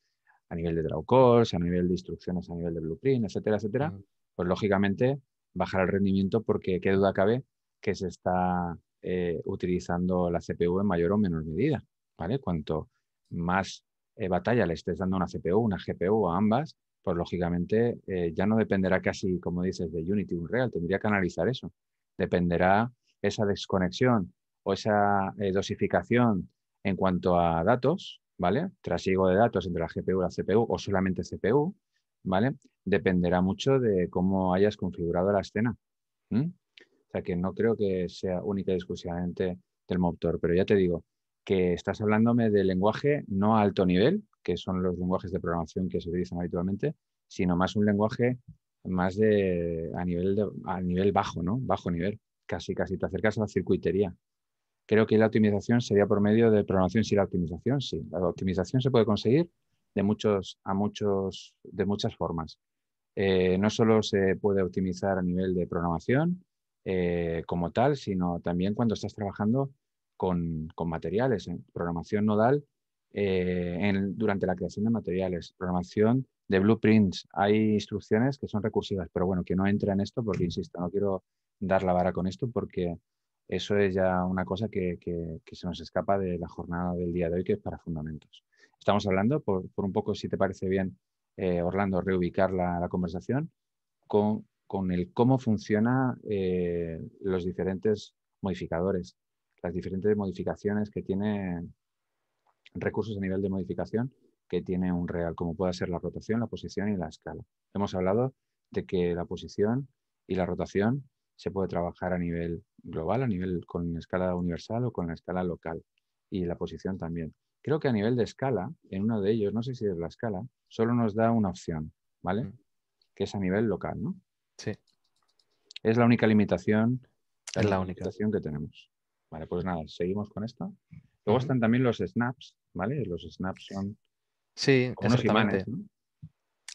a nivel de draw calls, a nivel de instrucciones, a nivel de blueprint, etcétera, etcétera, pues lógicamente bajará el rendimiento porque qué duda cabe que se está eh, utilizando la CPU en mayor o menor medida. ¿vale? Cuanto más eh, batalla le estés dando a una CPU, una GPU, a ambas, pues lógicamente eh, ya no dependerá casi, como dices, de Unity Unreal, tendría que analizar eso. Dependerá esa desconexión o esa dosificación en cuanto a datos, ¿vale? Trasiego de datos entre la GPU y la CPU o solamente CPU, ¿vale? Dependerá mucho de cómo hayas configurado la escena que no creo que sea única y exclusivamente del motor, pero ya te digo que estás hablándome de lenguaje no a alto nivel, que son los lenguajes de programación que se utilizan habitualmente, sino más un lenguaje más de a nivel nivel bajo, ¿no? Bajo nivel, casi casi te acercas a la circuitería. Creo que la optimización sería por medio de programación, sí, la optimización, sí. La optimización se puede conseguir de muchos a muchos de muchas formas. Eh, no solo se puede optimizar a nivel de programación, eh, como tal, sino también cuando estás trabajando con, materiales, en programación nodal eh, durante la creación de materiales, programación de blueprints. Hay instrucciones que son recursivas, pero bueno, que no entra en esto porque, insisto, no quiero dar la vara con esto porque eso es ya una cosa que, que, se nos escapa de la jornada del día de hoy, que es para fundamentos. Estamos hablando, por, un poco, si te parece bien, eh, Orlando, reubicar la, la, conversación con con el cómo funcionan eh, los diferentes modificadores, las diferentes modificaciones que tiene recursos a nivel de modificación que tiene un real, como pueda ser la rotación, la posición y la escala. Hemos hablado de que la posición y la rotación se puede trabajar a nivel global, a nivel con escala universal o con la escala local y la posición también. Creo que a nivel de escala, en uno de ellos, no sé si es la escala, solo nos da una opción, ¿vale? Mm. Que es a nivel local, ¿no? Sí. Es la única limitación. Es la única limitación que tenemos. Vale, pues nada, seguimos con esto. Luego están también los snaps, ¿vale? Los snaps son sí, Imanes,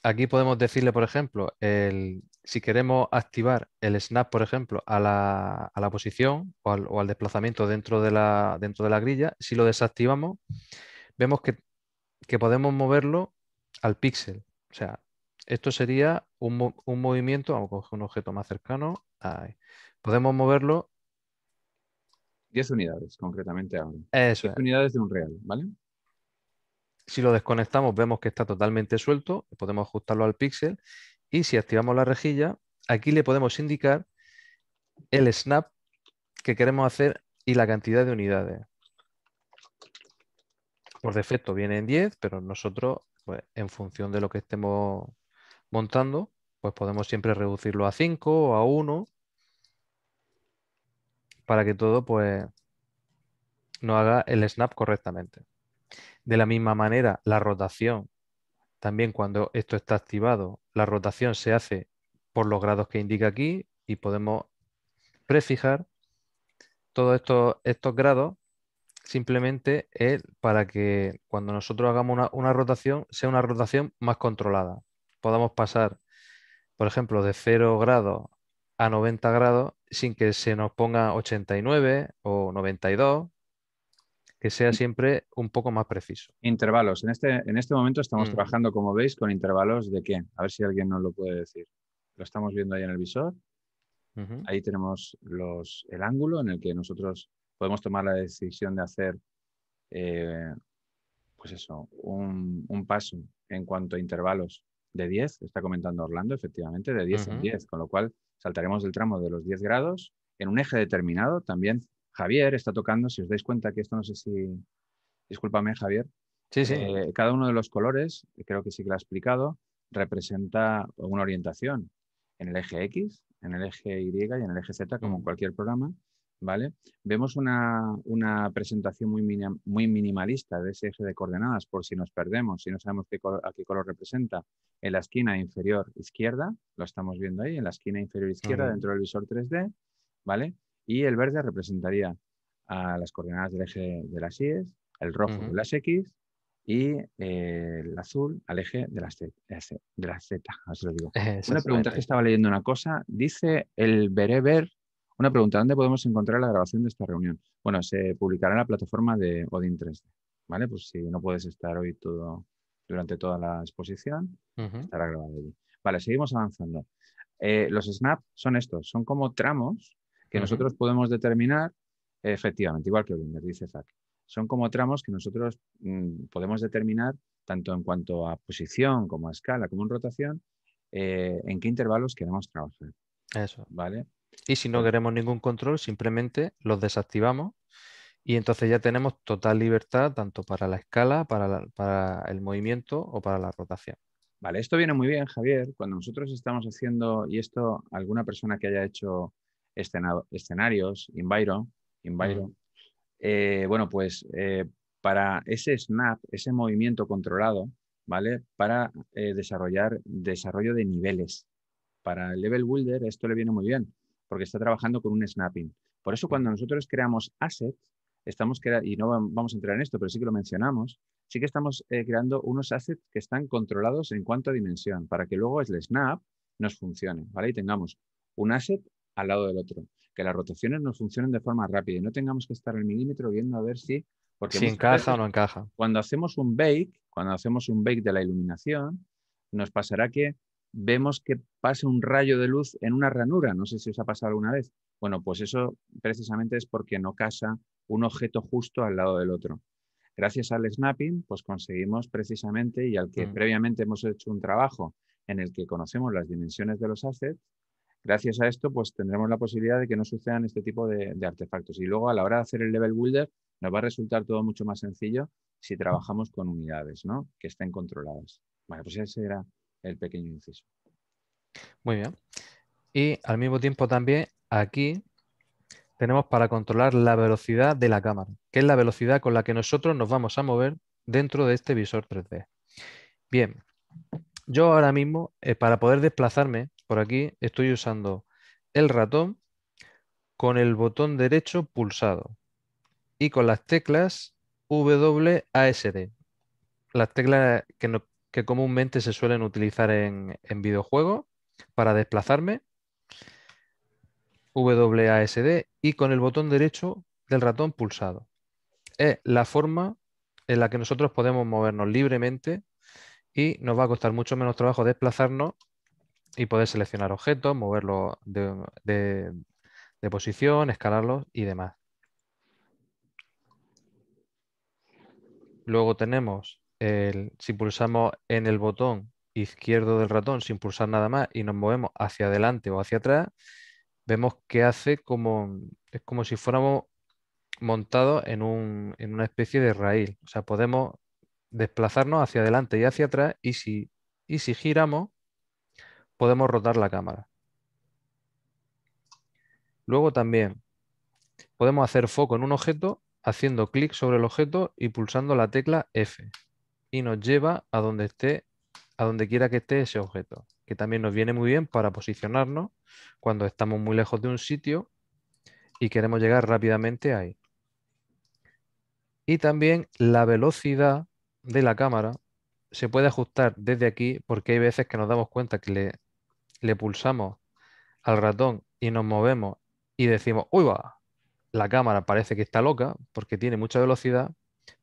Aquí podemos decirle, por ejemplo, el, si queremos activar el snap, por ejemplo, a la, posición o al, desplazamiento dentro de, la, dentro de la grilla, si lo desactivamos, vemos que, que podemos moverlo al píxel. O sea, esto sería un, movimiento, vamos a coger un objeto más cercano, podemos moverlo. 10 unidades, concretamente Eso 10 unidades de un real, ¿vale? Si lo desconectamos, vemos que está totalmente suelto, podemos ajustarlo al píxel. Y si activamos la rejilla, aquí le podemos indicar el snap que queremos hacer y la cantidad de unidades. Por defecto viene en 10, pero nosotros, pues, en función de lo que estemos montando, pues podemos siempre reducirlo a 5 o a 1 para que todo pues no haga el snap correctamente. De la misma manera, la rotación, también cuando esto está activado, la rotación se hace por los grados que indica aquí y podemos prefijar todos estos, estos grados simplemente para que cuando nosotros hagamos una rotación sea una rotación más controlada podamos pasar, por ejemplo, de 0 grado a 90 grados sin que se nos ponga 89 o 92, que sea siempre un poco más preciso. Intervalos. En este, en este momento estamos mm. trabajando, como veis, con intervalos de qué? A ver si alguien nos lo puede decir. Lo estamos viendo ahí en el visor. Ahí tenemos los, el ángulo en el que nosotros podemos tomar la decisión de hacer, eh, pues eso, un, paso en cuanto a intervalos de 10, está comentando Orlando, efectivamente, de 10 en 10, con lo cual saltaremos del tramo de los 10 grados en un eje determinado. También Javier está tocando, si os dais cuenta que esto no sé si... Discúlpame, Javier. Sí, sí. Eh, cada uno de los colores, creo que sí que lo ha explicado, representa una orientación en el eje X, en el eje Y y en el eje Z, como en cualquier programa. ¿vale? Vemos una, presentación muy, muy, minimalista de ese eje de coordenadas por si nos perdemos, si no sabemos qué color, a qué color representa. En la esquina inferior izquierda, lo estamos viendo ahí, en la esquina inferior izquierda dentro del visor 3D, ¿vale? Y el verde representaría a las coordenadas del eje de las Y, el rojo las X y eh, el azul al eje de las, Z, de las Z lo digo. una pregunta que estaba leyendo una cosa, dice el bereber una pregunta, ¿dónde podemos encontrar la grabación de esta reunión? Bueno, se publicará en la plataforma de Odin 3D, ¿vale? Pues si no puedes estar hoy todo, durante toda la exposición, estará grabado allí. Vale, seguimos avanzando. Eh, los snaps son estos, son como tramos que nosotros podemos determinar, efectivamente, igual que me dice Zach, son como tramos que nosotros mm, podemos determinar tanto en cuanto a posición como a escala como en rotación, eh, en qué intervalos queremos trabajar. Eso. ¿Vale? Y si no queremos ningún control, simplemente los desactivamos y entonces ya tenemos total libertad tanto para la escala, para, el movimiento o para la rotación. Vale, esto viene muy bien, Javier. Cuando nosotros estamos haciendo, y esto alguna persona que haya hecho escenarios, Enviro, Enviro, eh, bueno, pues eh, para ese snap, ese movimiento controlado, ¿vale? Para eh, desarrollar desarrollo de niveles. Para el level builder esto le viene muy bien, porque está trabajando con un snapping. Por eso cuando nosotros creamos assets, estamos y no vamos a entrar en esto, pero sí que lo mencionamos, sí que estamos eh, creando unos assets que están controlados en cuanto a dimensión, para que luego el snap nos funcione, ¿vale? Y tengamos un asset al lado del otro, que las rotaciones nos funcionen de forma rápida y no tengamos que estar al milímetro viendo a ver si... si encaja o no encaja. Cuando hacemos un bake, cuando hacemos un bake de la iluminación, nos pasará que vemos que pase un rayo de luz en una ranura. No sé si os ha pasado alguna vez. Bueno, pues eso precisamente es porque no casa un objeto justo al lado del otro. Gracias al snapping, pues conseguimos precisamente, y al que mm. previamente hemos hecho un trabajo en el que conocemos las dimensiones de los assets, gracias a esto, pues tendremos la posibilidad de que no sucedan este tipo de, artefactos. Y luego a la hora de hacer el level builder, nos va a resultar todo mucho más sencillo si trabajamos con unidades, ¿no? Que estén controladas. Bueno, pues ese era el pequeño inciso. Muy bien. Y al mismo tiempo también aquí tenemos para controlar la velocidad de la cámara, que es la velocidad con la que nosotros nos vamos a mover dentro de este visor 3D. Bien, yo ahora mismo, eh, para poder desplazarme por aquí, estoy usando el ratón con el botón derecho pulsado y con las teclas WASD, las teclas que nos que comúnmente se suelen utilizar en, videojuegos para desplazarme. WASD y con el botón derecho del ratón pulsado. Es la forma en la que nosotros podemos movernos libremente y nos va a costar mucho menos trabajo desplazarnos y poder seleccionar objetos, moverlos de posición, escalarlos y demás. Luego tenemos si pulsamos en el botón izquierdo del ratón sin pulsar nada más y nos movemos hacia adelante o hacia atrás, vemos que hace como, es como si fuéramos montados en, una especie de raíz. O sea, podemos desplazarnos hacia adelante y hacia atrás y si, y si giramos, podemos rotar la cámara. Luego también podemos hacer foco en un objeto haciendo clic sobre el objeto y pulsando la tecla F y nos lleva a donde esté, a donde quiera que esté ese objeto, que también nos viene muy bien para posicionarnos cuando estamos muy lejos de un sitio y queremos llegar rápidamente ahí. Y también la velocidad de la cámara se puede ajustar desde aquí porque hay veces que nos damos cuenta que le, le pulsamos al ratón y nos movemos y decimos, uy va, la cámara parece que está loca porque tiene mucha velocidad,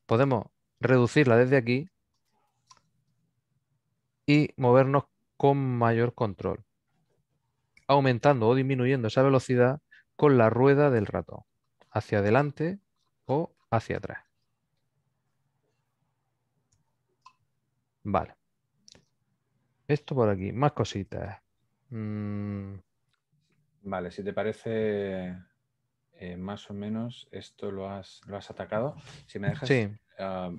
podemos reducirla desde aquí y movernos con mayor control, aumentando o disminuyendo esa velocidad con la rueda del ratón, hacia adelante o hacia atrás. Vale. Esto por aquí, más cositas. Mm. Vale, si te parece eh, más o menos esto lo has, lo has atacado. Si me dejas, ah,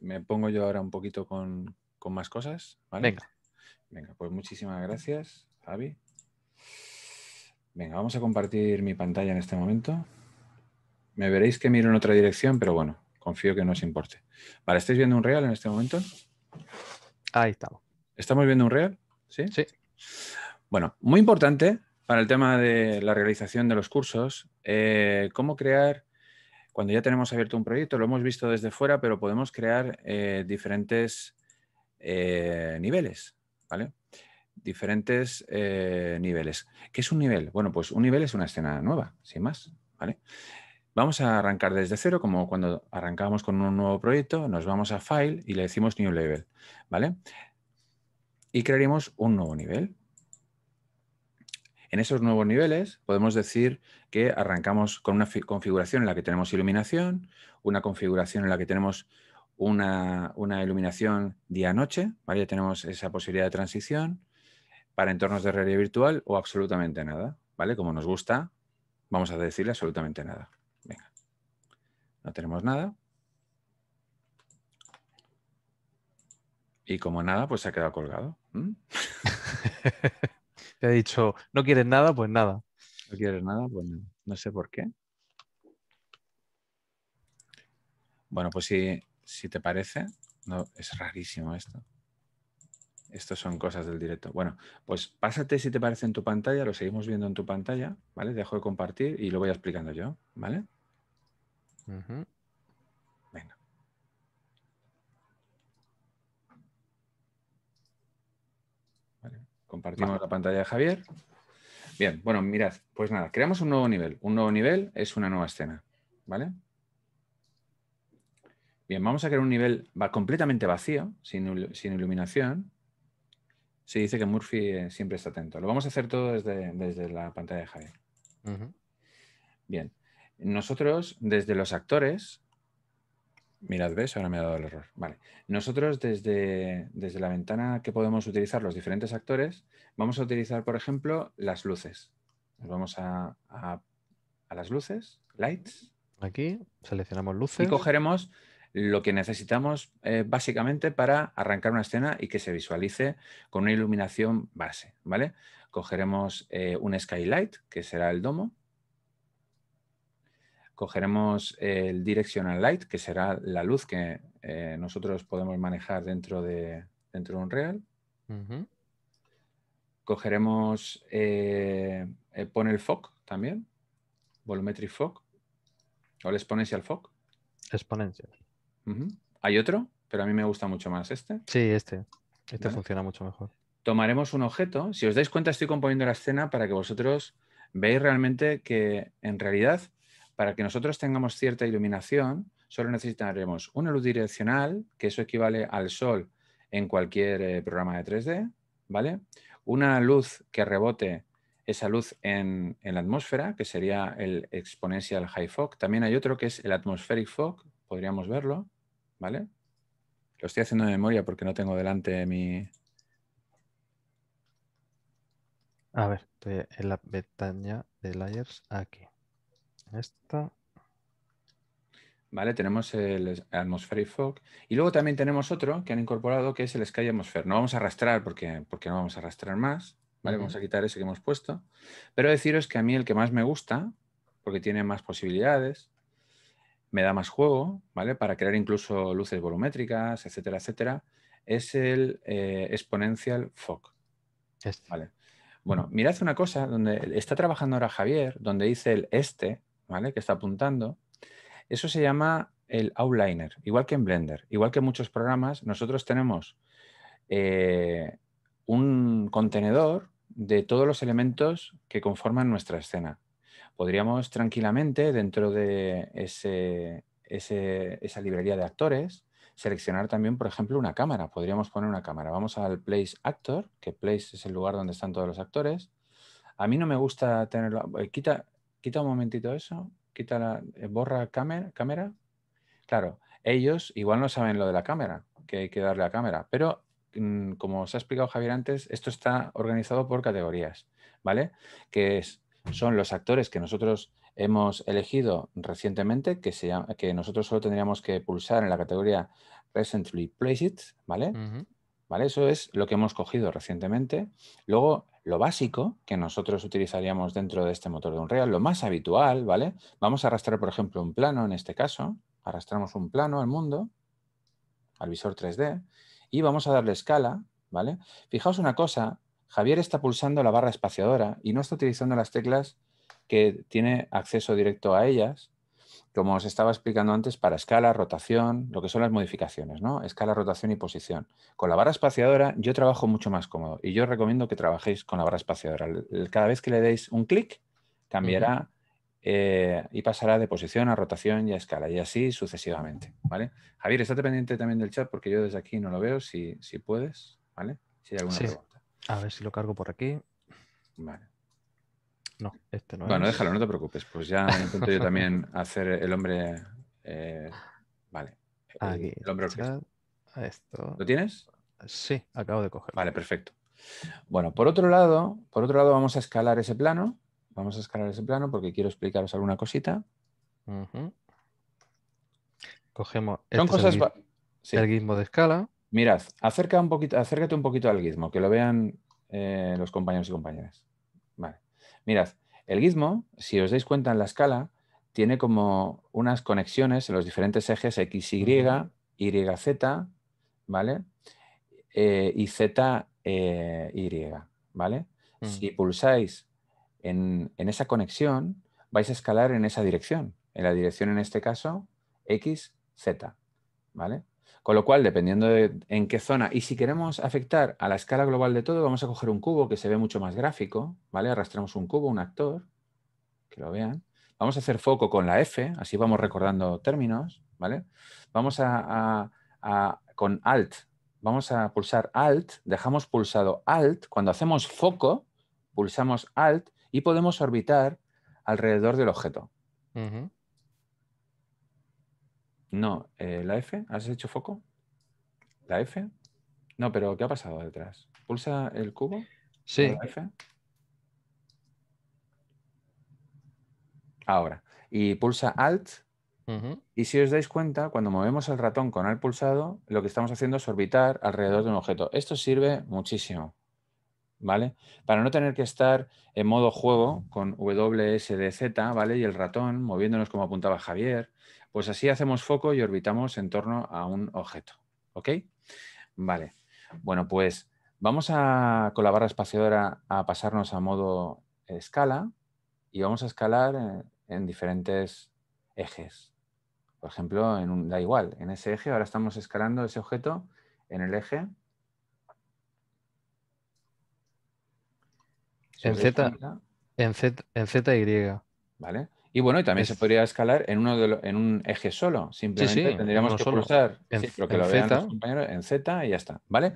me pongo yo ahora un poquito con, con más cosas. ¿vale? Venga. Venga, pues muchísimas gracias, Javi. Venga, vamos a compartir mi pantalla en este momento. Me veréis que miro en otra dirección, pero bueno, confío que no os importe. Vale, ¿estáis viendo un real en este momento? Ahí estamos. ¿Estamos viendo un real? Sí. Sí. Bueno, muy importante para el tema de la realización de los cursos, eh, cómo crear, cuando ya tenemos abierto un proyecto, lo hemos visto desde fuera, pero podemos crear eh, diferentes eh, niveles, ¿vale? Diferentes eh, niveles. ¿Qué es un nivel? Bueno, pues un nivel es una escena nueva, sin más, ¿vale? Vamos a arrancar desde cero, como cuando arrancamos con un nuevo proyecto, nos vamos a File y le decimos New Level, ¿vale? Y crearemos un nuevo nivel. En esos nuevos niveles podemos decir que arrancamos con una configuración en la que tenemos iluminación, una configuración en la que tenemos una, iluminación día-noche, ¿vale? Ya tenemos esa posibilidad de transición para entornos de realidad virtual o absolutamente nada, ¿vale? Como nos gusta, vamos a decirle absolutamente nada. Venga, no tenemos nada. Y como nada, pues se ha quedado colgado. ¿Mm? He dicho, no quieres nada, pues nada. No quieres nada, pues no, no sé por qué. Bueno, pues si si te parece. No, es rarísimo esto. Estos son cosas del directo. Bueno, pues pásate si te parece en tu pantalla, lo seguimos viendo en tu pantalla, ¿vale? Dejo de compartir y lo voy explicando yo, ¿vale? Compartimos la pantalla de Javier. Bien, bueno, mirad, pues nada, creamos un nuevo nivel. Un nuevo nivel es una nueva escena, ¿vale? Bien, vamos a crear un nivel completamente vacío, sin, iluminación. Se dice que Murphy eh, siempre está atento. Lo vamos a hacer todo desde, la pantalla de Javier. Bien. Nosotros, desde los actores, mirad, ves, ahora me ha dado el error. Vale. Nosotros, desde, la ventana que podemos utilizar los diferentes actores, vamos a utilizar, por ejemplo, las luces. Nos vamos a, a, a las luces, lights. Aquí, seleccionamos luces. Y cogeremos lo que necesitamos eh, básicamente para arrancar una escena y que se visualice con una iluminación base, ¿vale? Cogeremos eh, un skylight, que será el domo. Cogeremos el directional light, que será la luz que eh, nosotros podemos manejar dentro de, dentro de Unreal. Cogeremos, pone el fog también, volumetric fog. ¿O el exponencial fog? Exponencial. Hay otro, pero a mí me gusta mucho más este. Sí, este. Este funciona mucho mejor. Tomaremos un objeto. Si os dais cuenta, estoy componiendo la escena para que vosotros veáis realmente que en realidad, para que nosotros tengamos cierta iluminación, solo necesitaremos una luz direccional, que eso equivale al sol en cualquier eh, programa de 3D, ¿vale? Una luz que rebote esa luz en, en, la atmósfera, que sería el exponential high fog. También hay otro que es el atmospheric fog, podríamos verlo. ¿vale? Lo estoy haciendo de memoria porque no tengo delante mi... A ver, estoy en la pestaña de layers aquí. Esta. Vale, tenemos el Atmospheric Fog. Y luego también tenemos otro que han incorporado que es el Sky Atmosphere. No vamos a arrastrar porque, porque no vamos a arrastrar más. ¿vale? Vamos a quitar ese que hemos puesto. Pero deciros que a mí el que más me gusta, porque tiene más posibilidades, me da más juego, ¿vale? Para crear incluso luces volumétricas, etcétera, etcétera, es el exponencial eh, Exponential Fog. Este. ¿Vale? Bueno, mirad una cosa donde está trabajando ahora Javier, donde dice el este, ¿vale? Que está apuntando. Eso se llama el outliner, igual que en Blender, igual que en muchos programas, nosotros tenemos eh, un contenedor de todos los elementos que conforman nuestra escena podríamos tranquilamente, dentro de ese, esa librería de actores, seleccionar también, por ejemplo, una cámara. Podríamos poner una cámara. Vamos al Place Actor, que Place es el lugar donde están todos los actores. A mí no me gusta tenerlo. Eh, quita, quita un momentito eso. Quita la, eh, borra cámara, cámara. Claro, ellos igual no saben lo de la cámara, que hay que darle a cámara. Pero, mm, como os ha explicado Javier antes, esto está organizado por categorías, ¿vale? Que es son los actores que nosotros hemos elegido recientemente, que, que nosotros solo tendríamos que pulsar en la categoría Recently Placed, ¿vale? ¿Vale? Eso es lo que hemos cogido recientemente. Luego, lo básico que nosotros utilizaríamos dentro de este motor de Unreal, lo más habitual, ¿vale? Vamos a arrastrar, por ejemplo, un plano en este caso. Arrastramos un plano al mundo, al visor 3D, y vamos a darle escala, ¿vale? Fijaos una cosa, Javier está pulsando la barra espaciadora y no está utilizando las teclas que tiene acceso directo a ellas, como os estaba explicando antes, para escala, rotación, lo que son las modificaciones, ¿no? Escala, rotación y posición. Con la barra espaciadora yo trabajo mucho más cómodo y yo recomiendo que trabajéis con la barra espaciadora. Cada vez que le deis un clic, cambiará eh, y pasará de posición a rotación y a escala y así sucesivamente, ¿vale? Javier, estate pendiente también del chat porque yo desde aquí no lo veo, si, si puedes, ¿vale? Si hay alguna a ver si lo cargo por aquí. Vale. No, este no es. Bueno, déjalo, no te preocupes. Pues ya intento yo también hacer el hombre. Eh, vale. el hombre orquesta. Esto. ¿Lo tienes? Sí, acabo de coger. Vale, perfecto. Bueno, por otro lado, por otro lado, vamos a escalar ese plano. Vamos a escalar ese plano porque quiero explicaros alguna cosita. Cogemos este el, sí. de escala. Mirad, acerca un poquito, acércate un poquito al gizmo, que lo vean eh, los compañeros y compañeras. Vale. Mirad, el gizmo, si os dais cuenta en la escala, tiene como unas conexiones en los diferentes ejes XY, YZ, ¿vale? y Z, eh, e, Y, ¿vale? Mm. Si pulsáis en, en, esa conexión, vais a escalar en esa dirección, en la dirección en este caso, X, Z, ¿vale? Con lo cual, dependiendo de en qué zona, y si queremos afectar a la escala global de todo, vamos a coger un cubo que se ve mucho más gráfico, ¿vale? Arrastramos un cubo, un actor, que lo vean. Vamos a hacer foco con la F, así vamos recordando términos, ¿vale? Vamos a, con Alt, vamos a pulsar Alt, dejamos pulsado Alt, cuando hacemos foco, pulsamos Alt y podemos orbitar alrededor del objeto. No, eh, la F, ¿has hecho foco? ¿La F? No, pero ¿qué ha pasado detrás? ¿Pulsa el cubo? Sí. Ahora. Y pulsa Alt. Y si os dais cuenta, cuando movemos el ratón con Alt pulsado, lo que estamos haciendo es orbitar alrededor de un objeto. Esto sirve muchísimo. ¿Vale? Para no tener que estar en modo juego con Z, ¿vale? Y el ratón moviéndonos como apuntaba Javier, pues así hacemos foco y orbitamos en torno a un objeto. ¿Ok? Vale. Bueno, pues vamos a, con la barra espaciadora a pasarnos a modo escala y vamos a escalar en, diferentes ejes. Por ejemplo, en da igual, en ese eje, ahora estamos escalando ese objeto en el eje. En Z, en Z, en Vale. Y bueno, y también se podría escalar en, uno en un eje solo. Simplemente tendríamos que pulsar en, que lo vean Z. Los compañeros, en Z y ya está. ¿Vale?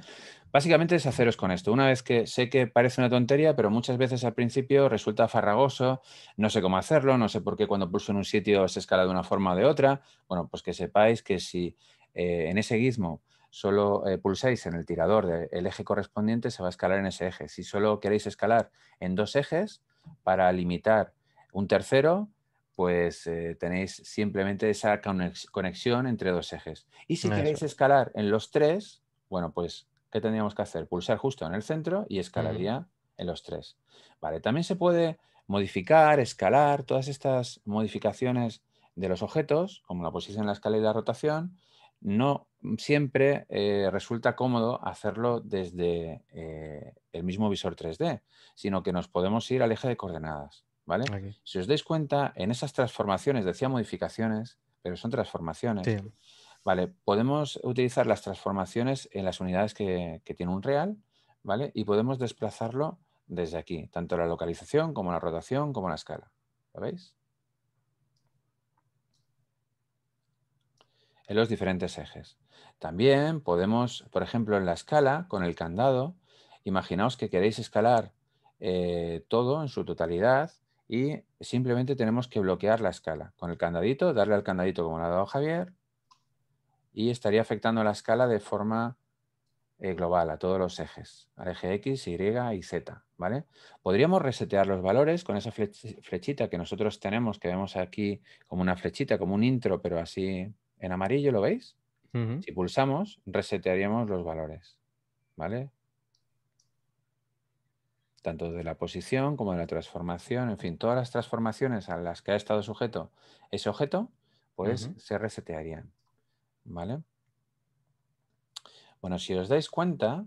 Básicamente es haceros con esto. Una vez que sé que parece una tontería, pero muchas veces al principio resulta farragoso, no sé cómo hacerlo, no sé por qué cuando pulso en un sitio se escala de una forma o de otra. Bueno, pues que sepáis que si eh, en ese gizmo solo eh, pulsáis en el tirador del eje correspondiente, se va a escalar en ese eje. Si solo queréis escalar en dos ejes para limitar un tercero, pues eh, tenéis simplemente esa conexión entre dos ejes. Y si queréis escalar en los tres, bueno, pues, ¿qué tendríamos que hacer? Pulsar justo en el centro y escalaría en los tres. Vale, también se puede modificar, escalar, todas estas modificaciones de los objetos, como la posición, la escala y la rotación, no siempre eh, resulta cómodo hacerlo desde eh, el mismo visor 3D, sino que nos podemos ir al eje de coordenadas. Si os dais cuenta, en esas transformaciones, decía modificaciones, pero son transformaciones. Vale, podemos utilizar las transformaciones en las unidades que, tiene un real, ¿vale? Y podemos desplazarlo desde aquí, tanto la localización como la rotación como la escala. ¿Lo veis? En los diferentes ejes. También podemos, por ejemplo, en la escala, con el candado, imaginaos que queréis escalar eh, todo en su totalidad y simplemente tenemos que bloquear la escala con el candadito, darle al candadito como lo ha dado Javier y estaría afectando la escala de forma eh, global a todos los ejes, al eje X, Y y Z. ¿vale? Podríamos resetear los valores con esa flechita que nosotros tenemos, que vemos aquí como una flechita, como un intro, pero así en amarillo, ¿lo veis? Si pulsamos, resetearíamos los valores. ¿vale? tanto de la posición como de la transformación, en fin, todas las transformaciones a las que ha estado sujeto ese objeto, pues se resetearían. ¿Vale? Bueno, si os dais cuenta,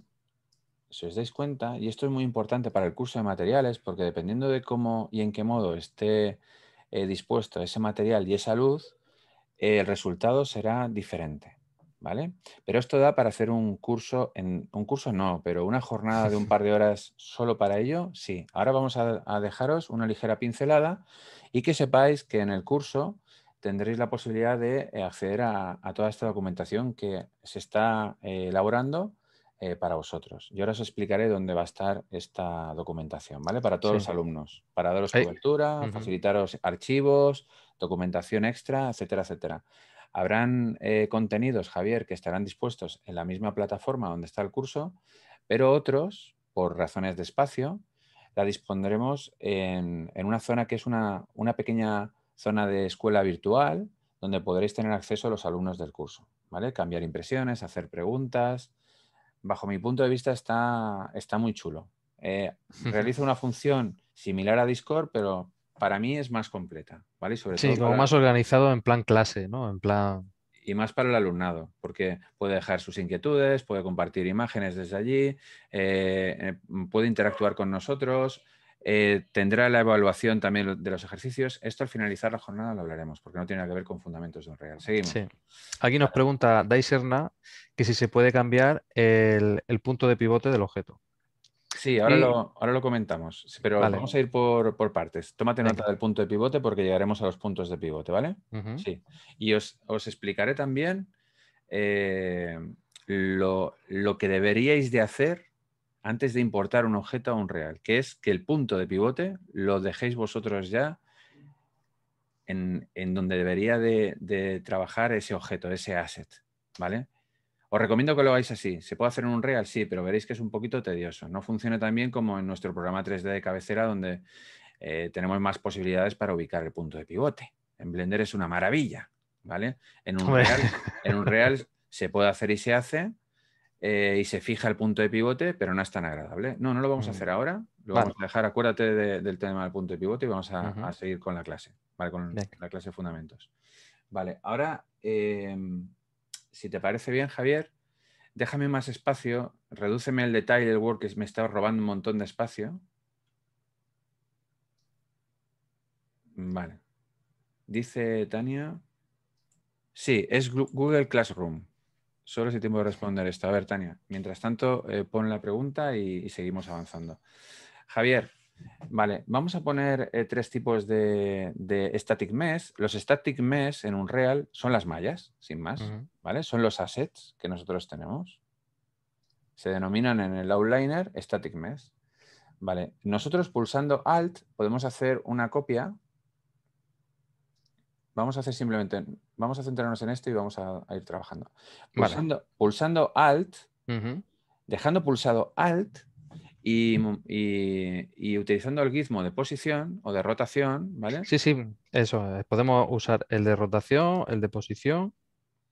si os dais cuenta, y esto es muy importante para el curso de materiales, porque dependiendo de cómo y en qué modo esté eh, dispuesto ese material y esa luz, el resultado será diferente. ¿vale? Pero esto da para hacer un curso, en, un curso no, pero una jornada de un par de horas solo para ello, sí. Ahora vamos a, dejaros una ligera pincelada y que sepáis que en el curso tendréis la posibilidad de eh, acceder a, toda esta documentación que se está eh, elaborando eh, para vosotros. Yo ahora os explicaré dónde va a estar esta documentación, ¿vale? Para todos los alumnos, para daros cobertura, facilitaros archivos, documentación extra, etcétera, etcétera. Habrán eh, contenidos, Javier, que estarán dispuestos en la misma plataforma donde está el curso, pero otros, por razones de espacio, la dispondremos en, una zona que es una, pequeña zona de escuela virtual donde podréis tener acceso a los alumnos del curso, ¿vale? Cambiar impresiones, hacer preguntas. Bajo mi punto de vista está, está muy chulo. Eh, realizo realiza una función similar a Discord, pero para mí es más completa, ¿vale? Sobre sí, como más organizado en plan clase, ¿no? En plan... Y más para el alumnado, porque puede dejar sus inquietudes, puede compartir imágenes desde allí, eh, eh, puede interactuar con nosotros, eh, tendrá la evaluación también de los ejercicios. Esto al finalizar la jornada lo hablaremos, porque no tiene nada que ver con fundamentos de un real. Seguimos. Aquí nos pregunta Daiserna que si se puede cambiar el punto de pivote del objeto. Sí, ahora, Lo, ahora lo comentamos, pero vamos a ir por, partes. Tómate nota del punto de pivote porque llegaremos a los puntos de pivote, ¿vale? Sí. Y os, explicaré también eh, lo, que deberíais de hacer antes de importar un objeto a un real, que es que el punto de pivote lo dejéis vosotros ya en, donde debería de, de, trabajar ese objeto, ese asset, ¿vale? Os recomiendo que lo hagáis así. ¿Se puede hacer en un real? Sí, pero veréis que es un poquito tedioso. No funciona tan bien como en nuestro programa 3D de cabecera, donde eh, tenemos más posibilidades para ubicar el punto de pivote. En Blender es una maravilla, ¿vale? En un real, en un se puede hacer y se hace, eh, y se fija el punto de pivote, pero no es tan agradable. No, no lo vamos a mm. hacer ahora. Lo vamos a dejar, acuérdate del tema del punto de pivote y vamos a, seguir con la clase, ¿vale? Con la clase de fundamentos. Vale, ahora em, si te parece bien, Javier, déjame más espacio, redúceme el detalle del Word que me está robando un montón de espacio. Vale. Dice Tania. Sí, es Google Classroom. Solo si tengo que responder esto. A ver, Tania, mientras tanto, eh, pon la pregunta y seguimos avanzando. Javier, Vale, vamos a poner eh, tres tipos de, de, static mesh. Los static mesh en un real son las mallas, sin más, ¿vale? Son los assets que nosotros tenemos. Se denominan en el outliner static mesh. Vale, nosotros pulsando alt podemos hacer una copia. Vamos a hacer simplemente, vamos a centrarnos en esto y vamos a, ir trabajando. Pulsando, pulsando alt, dejando pulsado alt, y, utilizando el gizmo de posición o de rotación, ¿vale? Sí, sí, eso. Podemos usar el de rotación, el de posición.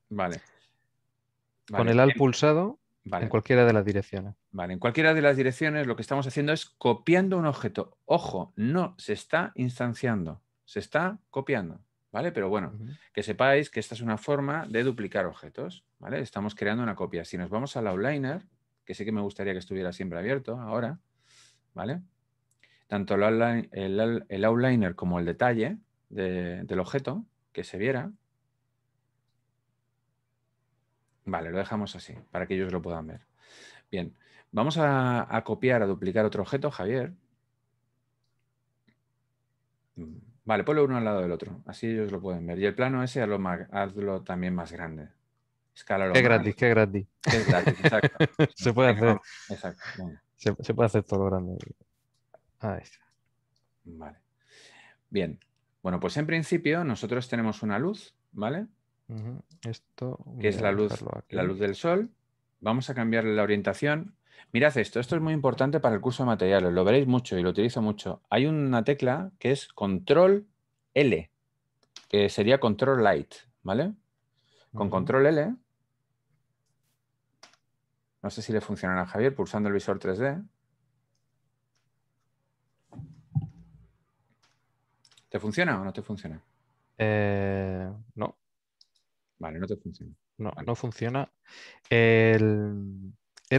Vale. Con el al pulsado en cualquiera de las direcciones. Vale, en cualquiera de las direcciones lo que estamos haciendo es copiando un objeto. Ojo, no se está instanciando, se está copiando. ¿Vale? Pero bueno, que sepáis que esta es una forma de duplicar objetos, ¿vale? Estamos creando una copia. Si nos vamos al outliner, que sé que me gustaría que estuviera siempre abierto ahora, ¿vale? Tanto el, outliner como el detalle del objeto, que se viera. Vale, lo dejamos así, para que ellos lo puedan ver. Bien, vamos a, a copiar, a duplicar otro objeto, Javier. Mm, vale, ponlo uno al lado del otro, así ellos lo pueden ver. Y el plano ese hazlo, hazlo también más grande qué gratis, qué gratis. se puede hacer. Se, puede hacer todo lo grande. Ahí está. Vale. Bien. Bueno, pues en principio nosotros tenemos una luz, ¿vale? Esto. Que es la luz, la luz del sol. Vamos a cambiar la orientación. Mirad esto, esto es muy importante para el curso de materiales, lo veréis mucho y lo utilizo mucho. Hay una tecla que es control L, que sería control light, ¿vale? Con control L no sé si le funcionará a Javier pulsando el visor 3D. ¿Te funciona o no te funciona? Eh, no. Vale, no te funciona. No, no funciona. Era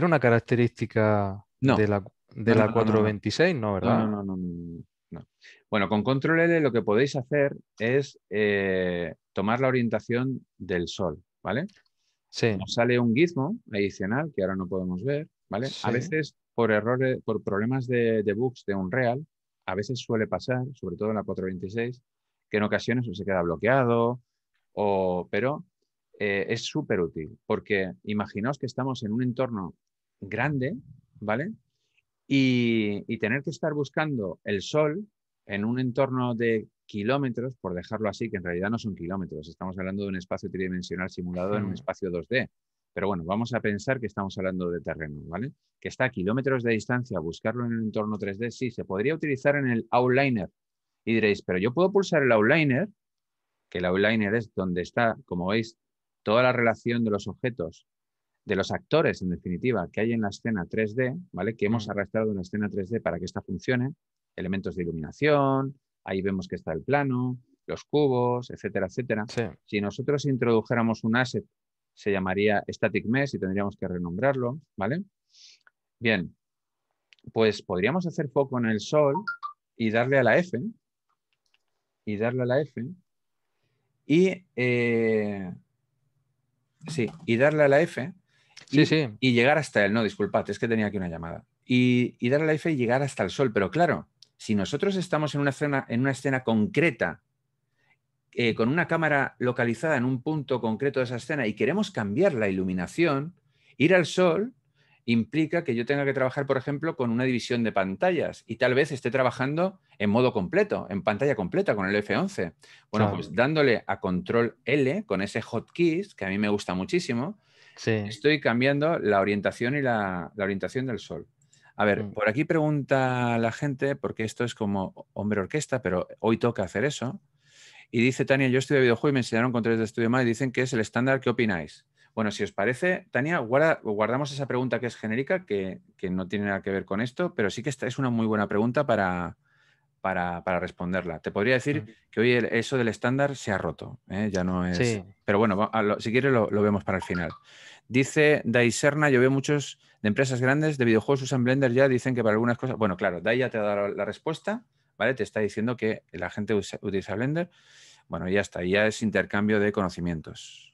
una característica de la, 426, no, ¿verdad? No, no, no, Bueno, con control L lo que podéis hacer es eh, tomar la orientación del sol, ¿vale? Nos sale un gizmo adicional que ahora no podemos ver, ¿vale? A veces por errores, por problemas de, bugs de Unreal, a veces suele pasar, sobre todo en la 426, que en ocasiones se queda bloqueado, pero eh, es súper útil, porque imaginaos que estamos en un entorno grande, ¿vale? Y, y, tener que estar buscando el sol en un entorno de kilómetros, por dejarlo así, que en realidad no son kilómetros, estamos hablando de un espacio tridimensional simulado en un espacio 2D. Pero bueno, vamos a pensar que estamos hablando de terreno, ¿vale? Que está a kilómetros de distancia, buscarlo en el entorno 3D, sí, se podría utilizar en el outliner. Y diréis, pero yo puedo pulsar el outliner, que el outliner es donde está, como veis, toda la relación de los objetos, de los actores, en definitiva, que hay en la escena 3D, ¿vale? Que hemos arrastrado una escena 3D para que esta funcione, elementos de iluminación, Ahí vemos que está el plano, los cubos, etcétera, etcétera. Si nosotros introdujéramos un asset, se llamaría static mesh y tendríamos que renombrarlo, ¿vale? Bien, pues podríamos hacer foco en el sol y darle a la F, y darle a la F, y, eh, sí, y darle a la F, y, y llegar hasta el, no, disculpad, es que tenía aquí una llamada, y, y darle a la F y llegar hasta el sol, pero claro, si nosotros estamos en una escena, en una escena concreta, eh, con una cámara localizada en un punto concreto de esa escena y queremos cambiar la iluminación, ir al sol implica que yo tenga que trabajar, por ejemplo, con una división de pantallas y tal vez esté trabajando en modo completo, en pantalla completa con el F11. Bueno, pues dándole a control L con ese hotkeys, que a mí me gusta muchísimo, estoy cambiando la orientación y la orientación del sol. A ver, mm. por aquí pregunta la gente, porque esto es como hombre orquesta, pero hoy toca hacer eso. Y dice Tania, yo de videojuego y me enseñaron con tres de estudio más y dicen que es el estándar, ¿qué opináis? Bueno, si os parece, Tania, guardamos esa pregunta que es genérica, que, no tiene nada que ver con esto, pero sí que esta es una muy buena pregunta para, para, responderla. Te podría decir que hoy eso del estándar se ha roto, ¿eh? ya no es... Pero bueno, si quieres lo, lo, vemos para el final. Dice Daiserna, yo veo muchos de empresas grandes de videojuegos usan Blender ya, dicen que para algunas cosas, bueno, claro, DAI ya te ha dado la respuesta, ¿vale? Te está diciendo que la gente utiliza Blender. Bueno, ya está, ya es intercambio de conocimientos.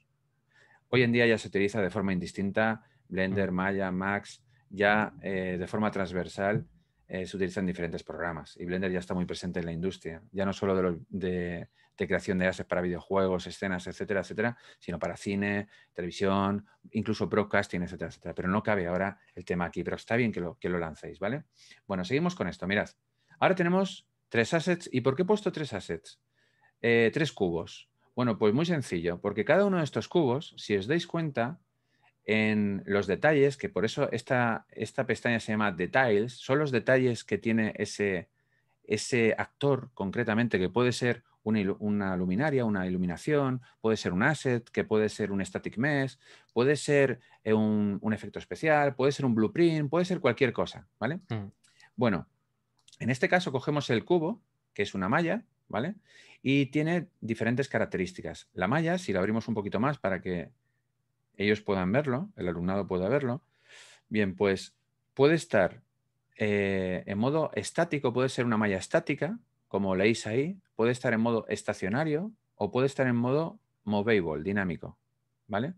Hoy en día ya se utiliza de forma indistinta Blender, Maya, Max, ya eh, de forma transversal eh, se utilizan diferentes programas y Blender ya está muy presente en la industria, ya no solo de, los de de creación de assets para videojuegos, escenas, etcétera, etcétera, sino para cine, televisión, incluso broadcasting, etcétera, etcétera. Pero no cabe ahora el tema aquí, pero está bien que lo, que lo lancéis, ¿vale? Bueno, seguimos con esto, mirad. Ahora tenemos tres assets. ¿Y por qué he puesto tres assets? Eh, tres cubos. Bueno, pues muy sencillo, porque cada uno de estos cubos, si os dais cuenta, en los detalles, que por eso esta, esta pestaña se llama Details, son los detalles que tiene ese, ese actor concretamente, que puede ser una, luminaria, una iluminación, puede ser un asset, que puede ser un static mesh, puede ser eh, un, efecto especial, puede ser un blueprint, puede ser cualquier cosa, ¿vale? Mm. Bueno, en este caso cogemos el cubo, que es una malla, ¿vale? Y tiene diferentes características. La malla, si la abrimos un poquito más para que ellos puedan verlo, el alumnado pueda verlo, bien, pues puede estar eh, en modo estático, puede ser una malla estática, como leéis ahí, puede estar en modo estacionario o puede estar en modo movable, dinámico, ¿vale?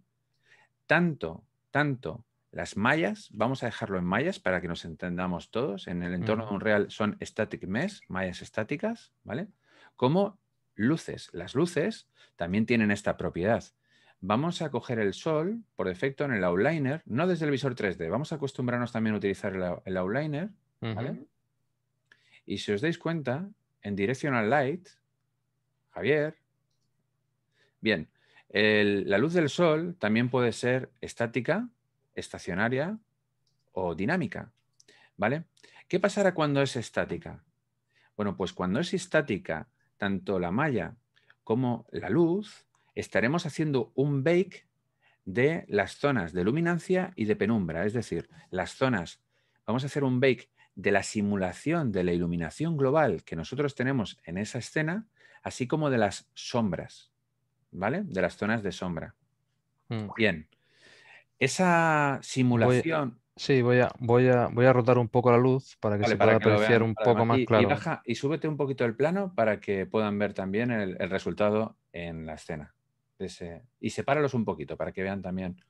Tanto, tanto las mallas, vamos a dejarlo en mallas para que nos entendamos todos, en el entorno de real son static mesh, mallas estáticas, ¿vale? Como luces. Las luces también tienen esta propiedad. Vamos a coger el sol, por defecto, en el outliner, no desde el visor 3D, vamos a acostumbrarnos también a utilizar el, outliner, ¿vale? Y si os dais cuenta, en Directional Light, Javier. Bien, la luz del sol también puede ser estática, estacionaria o dinámica. ¿Vale? ¿Qué pasará cuando es estática? Bueno, pues cuando es estática, tanto la malla como la luz, estaremos haciendo un bake de las zonas de luminancia y de penumbra, es decir, las zonas, vamos a hacer un bake de la simulación de la iluminación global que nosotros tenemos en esa escena, así como de las sombras, ¿vale? De las zonas de sombra. Mm. Bien. Esa simulación... sí, voy a, voy, a, voy a rotar un poco la luz para que se pueda apreciar un poco más claro. Y, baja, y súbete un poquito el plano para que puedan ver también el, resultado en la escena. y sepáralos un poquito para que vean también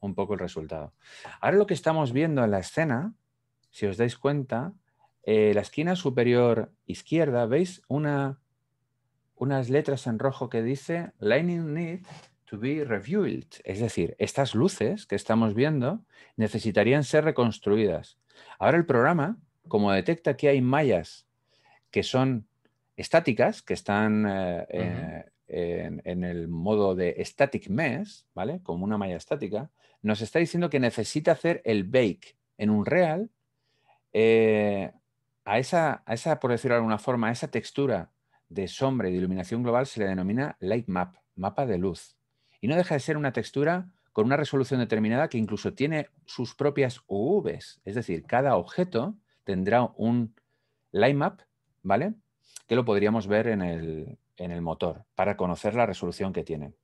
un poco el resultado. Ahora lo que estamos viendo en la escena si os dais cuenta, en eh, la esquina superior izquierda, ¿veis unas letras en rojo que dice Lightning Need to be reviewed? Es decir, estas luces que estamos viendo necesitarían ser reconstruidas. Ahora el programa, como detecta que hay mallas que son estáticas, que están eh, eh, en, el modo de static mesh, ¿vale? Como una malla estática, nos está diciendo que necesita hacer el bake en un real eh, a, esa, a esa, por decirlo de alguna forma, a esa textura de sombra y de iluminación global se le denomina light map, mapa de luz. Y no deja de ser una textura con una resolución determinada que incluso tiene sus propias UVs. Es decir, cada objeto tendrá un light map, ¿vale? Que lo podríamos ver en el, en el motor para conocer la resolución que tiene.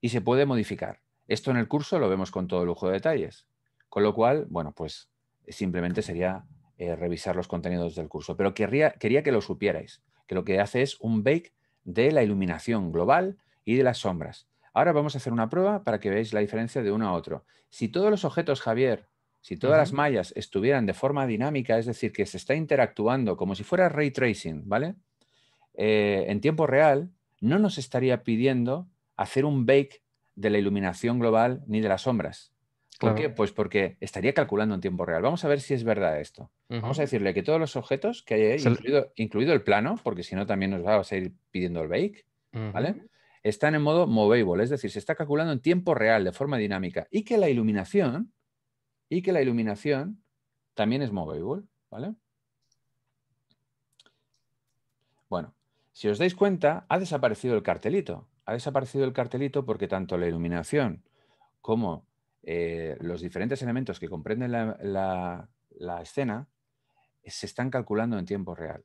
Y se puede modificar. Esto en el curso lo vemos con todo lujo de detalles. Con lo cual, bueno, pues simplemente sería eh, revisar los contenidos del curso, pero quería que lo supierais, que lo que hace es un bake de la iluminación global y de las sombras. Ahora vamos a hacer una prueba para que veáis la diferencia de uno a otro. Si todos los objetos, Javier, si todas las mallas estuvieran de forma dinámica, es decir, que se está interactuando como si fuera ray tracing, ¿vale? Eh, en tiempo real, no nos estaría pidiendo hacer un bake de la iluminación global ni de las sombras. ¿Por qué? Pues porque estaría calculando en tiempo real. Vamos a ver si es verdad esto. Vamos a decirle que todos los objetos que hay incluido, el plano, porque si no también nos va a ir pidiendo el bake, ¿vale? Están en modo movable, es decir, se está calculando en tiempo real, de forma dinámica, y que la iluminación, y que la iluminación también es movable, ¿vale? Bueno, si os dais cuenta, ha desaparecido el cartelito. Ha desaparecido el cartelito porque tanto la iluminación como eh, los diferentes elementos que comprenden la, escena eh, se están calculando en tiempo real.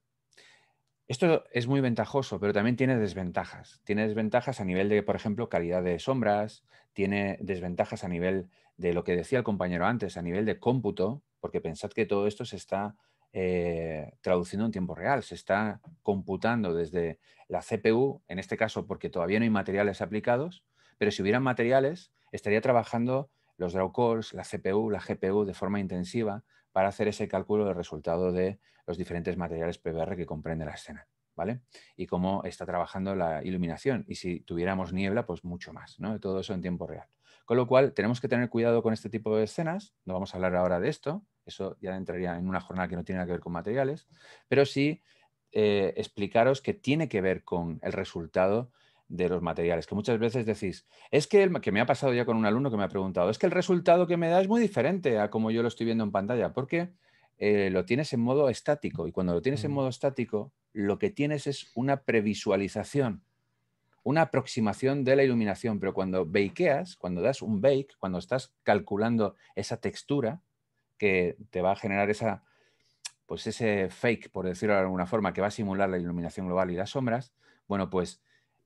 Esto es muy ventajoso, pero también tiene desventajas. Tiene desventajas a nivel de, por ejemplo, calidad de sombras, tiene desventajas a nivel de lo que decía el compañero antes, a nivel de cómputo, porque pensad que todo esto se está eh, traduciendo en tiempo real, se está computando desde la CPU, en este caso porque todavía no hay materiales aplicados, pero si hubieran materiales, estaría trabajando los draw calls, la CPU, la GPU de forma intensiva para hacer ese cálculo del resultado de los diferentes materiales PBR que comprende la escena. ¿Vale? Y cómo está trabajando la iluminación. Y si tuviéramos niebla, pues mucho más, ¿no? Todo eso en tiempo real. Con lo cual, tenemos que tener cuidado con este tipo de escenas. No vamos a hablar ahora de esto. Eso ya entraría en una jornada que no tiene nada que ver con materiales. Pero sí eh, explicaros que tiene que ver con el resultado de los materiales, que muchas veces decís, es que, el, que me ha pasado ya con un alumno que me ha preguntado, es que el resultado que me da es muy diferente a como yo lo estoy viendo en pantalla, porque eh, lo tienes en modo estático y cuando lo tienes en mm. modo estático, lo que tienes es una previsualización, una aproximación de la iluminación, pero cuando bakeas, cuando das un bake, cuando estás calculando esa textura que te va a generar esa pues ese fake, por decirlo de alguna forma, que va a simular la iluminación global y las sombras, bueno, pues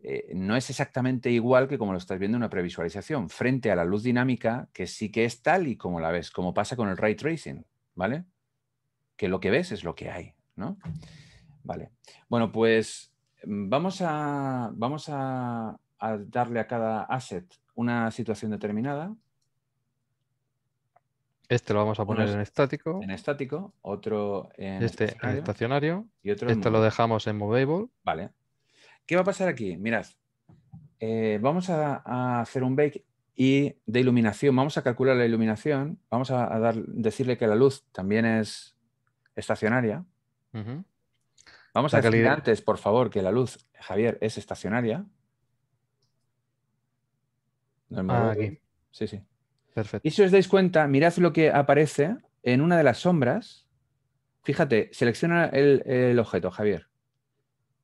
eh, no es exactamente igual que como lo estás viendo en una previsualización, frente a la luz dinámica, que sí que es tal y como la ves, como pasa con el ray tracing, ¿vale? Que lo que ves es lo que hay, ¿no? Vale. Bueno, pues mm, vamos a, vamos a, darle a cada asset una situación determinada. Este lo vamos a poner en estático. En estático, otro en este estacionario, Y otro este lo dejamos en movable. Vale. ¿Qué va a pasar aquí? Mirad, eh, vamos a, hacer un bake y de iluminación, vamos a calcular la iluminación, vamos a, decirle que la luz también es estacionaria. Vamos a decir antes, por favor, que la luz, Javier, es estacionaria. Ah, aquí. Sí, sí. Perfecto. Y si os dais cuenta, mirad lo que aparece en una de las sombras. Fíjate, selecciona el, el objeto, Javier.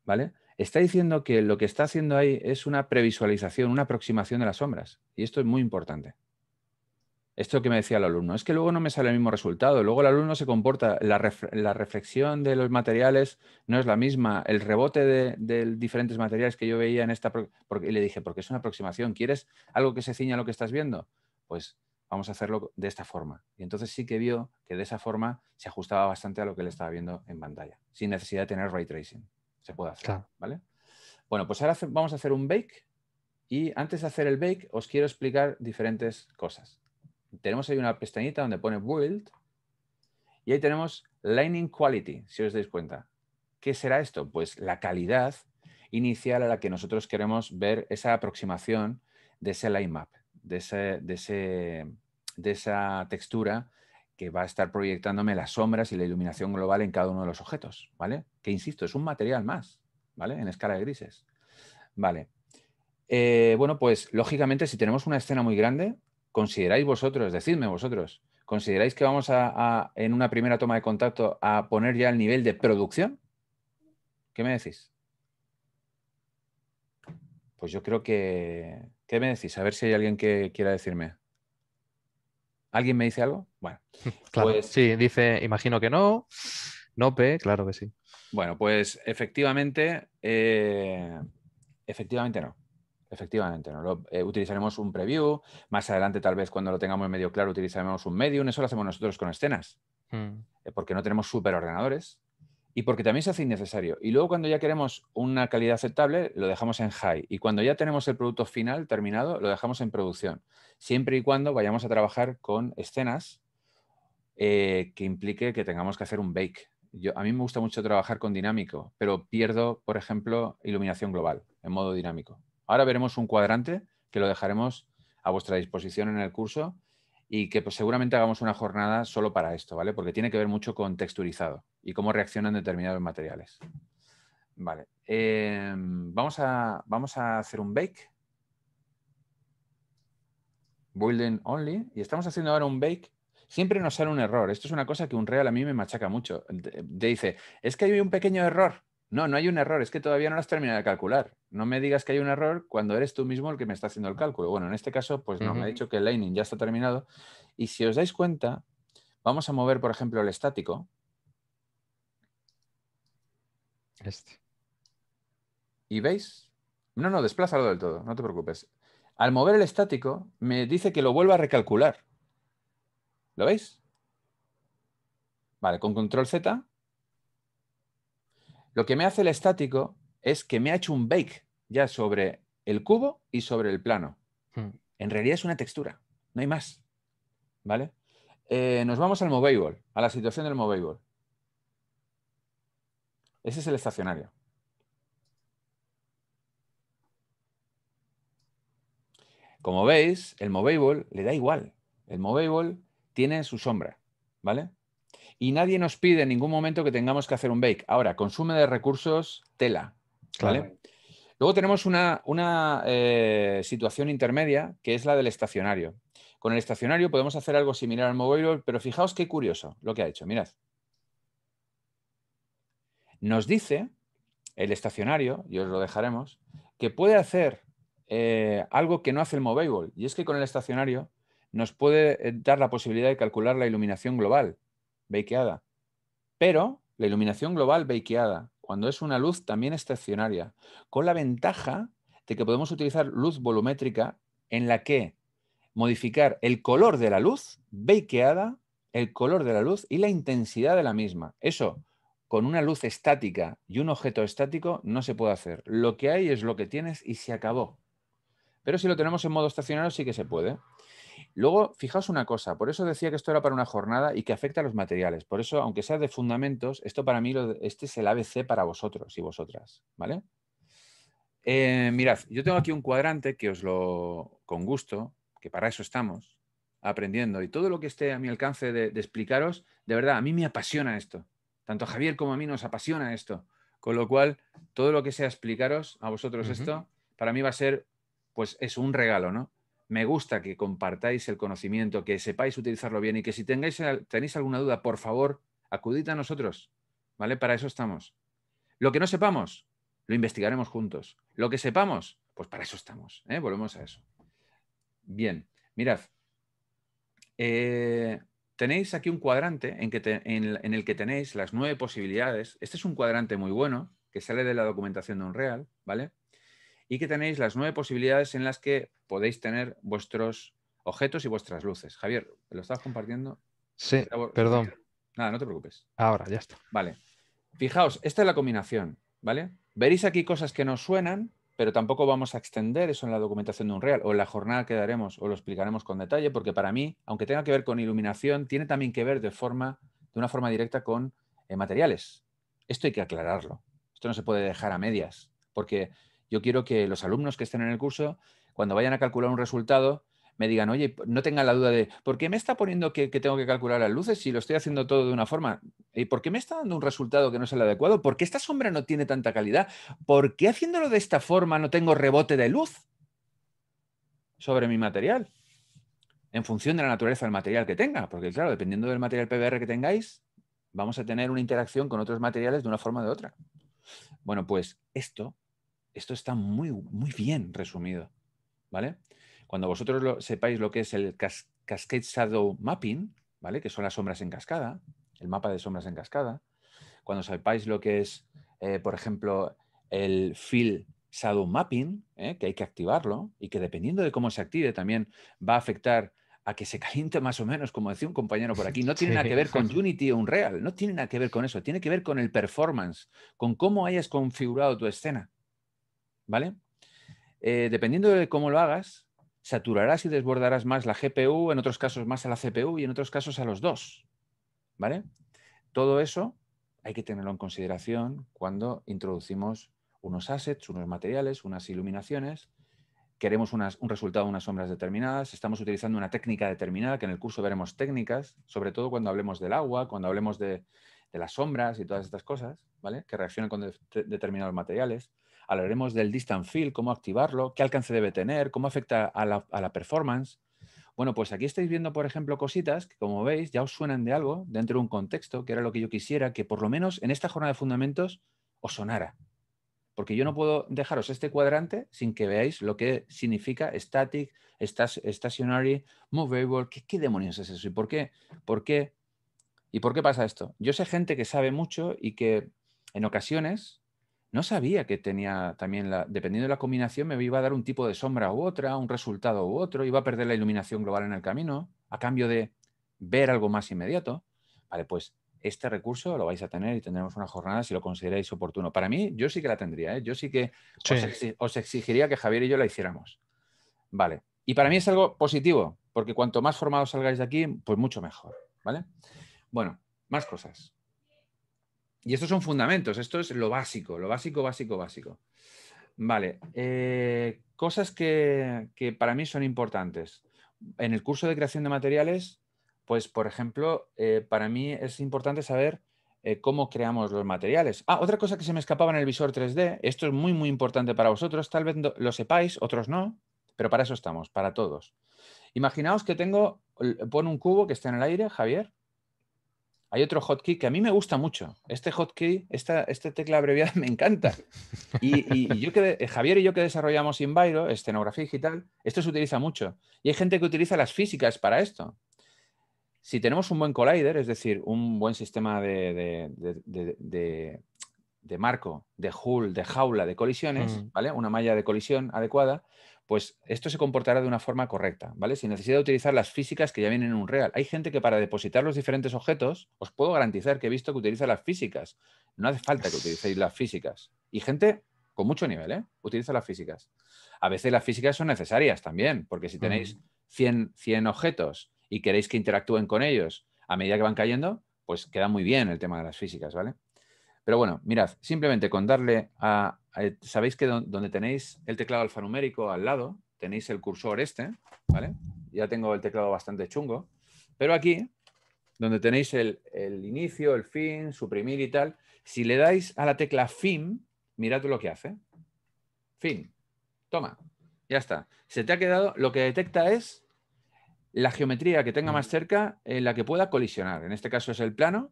¿Vale? está diciendo que lo que está haciendo ahí es una previsualización, una aproximación de las sombras. Y esto es muy importante. Esto que me decía el alumno, es que luego no me sale el mismo resultado, luego el alumno se comporta, la, reflexión de los materiales no es la misma, el rebote de, diferentes materiales que yo veía en esta... Porque, y le dije, porque es una aproximación, ¿quieres algo que se ciña a lo que estás viendo? Pues vamos a hacerlo de esta forma. Y entonces sí que vio que de esa forma se ajustaba bastante a lo que él estaba viendo en pantalla, sin necesidad de tener ray tracing. Se puede hacer, ¿vale? Bueno, pues ahora vamos a hacer un bake y antes de hacer el bake os quiero explicar diferentes cosas. Tenemos ahí una pestañita donde pone build y ahí tenemos lining Quality, si os dais cuenta. ¿Qué será esto? Pues la calidad inicial a la que nosotros queremos ver esa aproximación de ese line map, de, de esa textura que va a estar proyectándome las sombras y la iluminación global en cada uno de los objetos, ¿vale? Que insisto, es un material más, ¿vale? En escala de grises. Vale. Eh, bueno, pues lógicamente si tenemos una escena muy grande, consideráis vosotros, decidme vosotros, ¿consideráis que vamos a, en una primera toma de contacto a poner ya el nivel de producción? ¿Qué me decís? Pues yo creo que... ¿Qué me decís? A ver si hay alguien que quiera decirme. ¿Alguien me dice algo? Bueno. pues... Sí, dice, imagino que no. Nope, claro que sí. Bueno, pues efectivamente, eh, efectivamente no. Efectivamente, no. Eh, utilizaremos un preview. Más adelante, tal vez cuando lo tengamos medio claro, utilizaremos un medium. Eso lo hacemos nosotros con escenas. Mm. Eh, porque no tenemos superordenadores y porque también se hace innecesario. Y luego cuando ya queremos una calidad aceptable, lo dejamos en high. Y cuando ya tenemos el producto final terminado, lo dejamos en producción. Siempre y cuando vayamos a trabajar con escenas eh, que implique que tengamos que hacer un bake. Yo, a mí me gusta mucho trabajar con dinámico, pero pierdo, por ejemplo, iluminación global en modo dinámico. Ahora veremos un cuadrante que lo dejaremos a vuestra disposición en el curso y que pues, seguramente hagamos una jornada solo para esto, ¿vale? Porque tiene que ver mucho con texturizado y cómo reaccionan determinados materiales. Vale, eh, vamos, a, vamos a hacer un bake. Building only. Y estamos haciendo ahora un bake. Siempre nos sale un error. Esto es una cosa que un real a mí me machaca mucho. Te dice, es que hay un pequeño error. No, no hay un error, es que todavía no lo has terminado de calcular. No me digas que hay un error cuando eres tú mismo el que me está haciendo el cálculo. Bueno, en este caso, pues no, me ha dicho que el laning ya está terminado. Y si os dais cuenta, vamos a mover, por ejemplo, el estático este. ¿Y veis? No, no, desplázalo del todo, no te preocupes. Al mover el estático, me dice que lo vuelva a recalcular. ¿Lo veis? Vale, con control Z. Lo que me hace el estático es que me ha hecho un bake ya sobre el cubo y sobre el plano. Hmm. En realidad es una textura, no hay más. ¿Vale? Eh, nos vamos al movable, a la situación del movable. Ese es el estacionario. Como veis, el Movable le da igual. El Movable tiene su sombra, ¿vale? Y nadie nos pide en ningún momento que tengamos que hacer un bake. Ahora, consume de recursos tela, Luego tenemos una, eh, situación intermedia, que es la del estacionario. Con el estacionario podemos hacer algo similar al Movable, pero fijaos qué curioso lo que ha hecho. Mirad. Nos dice el estacionario, y os lo dejaremos, que puede hacer eh, algo que no hace el movable. y es que con el estacionario nos puede eh, dar la posibilidad de calcular la iluminación global bakeada. Pero la iluminación global bakeada, cuando es una luz también estacionaria, con la ventaja de que podemos utilizar luz volumétrica en la que modificar el color de la luz bakeada, el color de la luz y la intensidad de la misma. Eso con una luz estática y un objeto estático no se puede hacer. Lo que hay es lo que tienes y se acabó. Pero si lo tenemos en modo estacionario sí que se puede. Luego, fijaos una cosa, por eso decía que esto era para una jornada y que afecta a los materiales. Por eso, aunque sea de fundamentos, esto para mí, este es el ABC para vosotros y vosotras, ¿vale? Eh, mirad, yo tengo aquí un cuadrante que os lo, con gusto, que para eso estamos, aprendiendo. Y todo lo que esté a mi alcance de explicaros, de verdad, a mí me apasiona esto. Tanto Javier como a mí nos apasiona esto. Con lo cual, todo lo que sea explicaros a vosotros esto, para mí va a ser, pues es un regalo, ¿no? Me gusta que compartáis el conocimiento, que sepáis utilizarlo bien y que si tenéis alguna duda, por favor, acudid a nosotros, ¿vale? Para eso estamos. Lo que no sepamos, lo investigaremos juntos. Lo que sepamos, pues para eso estamos, ¿eh? Volvemos a eso. Bien, mirad. Eh, Tenéis aquí un cuadrante en, el que tenéis las nueve posibilidades. Este es un cuadrante muy bueno que sale de la documentación de Unreal, ¿vale? Y que tenéis las nueve posibilidades en las que podéis tener vuestros objetos y vuestras luces. Javier, ¿lo estabas compartiendo? Sí, perdón. Nada, no te preocupes. Ahora, ya está. Vale. Fijaos, esta es la combinación, ¿vale? Veréis aquí cosas que nos suenan, pero tampoco vamos a extender eso en la documentación de Unreal o en la jornada que daremos o lo explicaremos con detalle, porque para mí, aunque tenga que ver con iluminación, tiene también que ver de, forma, de una forma directa con eh, materiales. Esto hay que aclararlo. Esto no se puede dejar a medias, porque yo quiero que los alumnos que estén en el curso, cuando vayan a calcular un resultado, me digan, oye, no tengan la duda de, ¿por qué me está poniendo que, tengo que calcular las luces si lo estoy haciendo todo de una forma? ¿Y por qué me está dando un resultado que no es el adecuado? ¿Por qué esta sombra no tiene tanta calidad? ¿Por qué haciéndolo de esta forma no tengo rebote de luz sobre mi material? En función de la naturaleza del material que tenga, porque claro, dependiendo del material PBR que tengáis, vamos a tener una interacción con otros materiales de una forma o de otra. Bueno, pues esto, esto está muy, muy bien resumido, ¿vale? Cuando vosotros sepáis lo que es el Cascade Shadow Mapping, ¿vale? Que son las sombras en cascada, el mapa de sombras en cascada. Cuando sepáis lo que es, eh, por ejemplo, el Fill Shadow Mapping, ¿eh? que hay que activarlo y que dependiendo de cómo se active también va a afectar a que se caliente más o menos, como decía un compañero por aquí, no tiene nada que ver con Unity o Unreal, no tiene nada que ver con eso, tiene que ver con el performance, con cómo hayas configurado tu escena. ¿Vale? Eh, dependiendo de cómo lo hagas, saturarás y desbordarás más la GPU, en otros casos más a la CPU y en otros casos a los dos. ¿Vale? Todo eso hay que tenerlo en consideración cuando introducimos unos assets, unos materiales, unas iluminaciones. Queremos un resultado, unas sombras determinadas. Estamos utilizando una técnica determinada, que en el curso veremos técnicas, sobre todo cuando hablemos del agua, cuando hablemos de, las sombras y todas estas cosas, ¿vale? Que reaccionan con determinados materiales hablaremos del distant field, cómo activarlo, qué alcance debe tener, cómo afecta a la, performance. Bueno, pues aquí estáis viendo, por ejemplo, cositas que, como veis, ya os suenan de algo dentro de un contexto, que era lo que yo quisiera que, por lo menos en esta jornada de fundamentos, os sonara. Porque yo no puedo dejaros este cuadrante sin que veáis lo que significa static, stationary, movable. ¿Qué, qué demonios es eso? ¿Y por qué? ¿Por qué? ¿Y por qué pasa esto? Yo sé gente que sabe mucho y que en ocasiones no sabía que tenía también, la, dependiendo de la combinación, me iba a dar un tipo de sombra u otra, un resultado u otro, iba a perder la iluminación global en el camino, a cambio de ver algo más inmediato. Vale, pues este recurso lo vais a tener y tendremos una jornada si lo consideráis oportuno. Para mí, yo sí que la tendría, ¿eh? yo sí que Os, os, exigiría que Javier y yo la hiciéramos. Vale, y para mí es algo positivo, porque cuanto más formados salgáis de aquí, pues mucho mejor, ¿vale? Bueno, más cosas y estos son fundamentos, esto es lo básico, lo básico, básico, básico. Vale, eh, cosas que, para mí son importantes. En el curso de creación de materiales, pues por ejemplo, eh, para mí es importante saber eh, cómo creamos los materiales. Ah, otra cosa que se me escapaba en el visor 3D, esto es muy, muy importante para vosotros, tal vez lo sepáis, otros no, pero para eso estamos, para todos. Imaginaos que tengo, pon un cubo que está en el aire, Javier, hay otro hotkey que a mí me gusta mucho. Este hotkey, esta, este tecla abreviada me encanta. Y, yo que, eh, Javier y yo que desarrollamos Inviro, escenografía digital, esto se utiliza mucho. Y hay gente que utiliza las físicas para esto. Si tenemos un buen collider, es decir, un buen sistema de, marco, de hull, de jaula, de colisiones, mm. ¿vale? Una malla de colisión adecuada, pues esto se comportará de una forma correcta, ¿vale? Sin necesidad de utilizar las físicas que ya vienen en un real. Hay gente que para depositar los diferentes objetos, os puedo garantizar que he visto que utiliza las físicas. No hace falta que utilicéis las físicas. Y gente con mucho nivel, ¿eh? Utiliza las físicas. A veces las físicas son necesarias también, porque si tenéis 100, 100 objetos y queréis que interactúen con ellos a medida que van cayendo, pues queda muy bien el tema de las físicas, ¿vale? Pero bueno, mirad, simplemente con darle a, eh, sabéis que donde tenéis el teclado alfanumérico al lado, tenéis el cursor este, ¿vale? Ya tengo el teclado bastante chungo, pero aquí, donde tenéis el, el inicio, el fin, suprimir y tal, si le dais a la tecla fin, mirad lo que hace. Fin. Toma. Ya está. Se te ha quedado, lo que detecta es la geometría que tenga más cerca en la que pueda colisionar. En este caso es el plano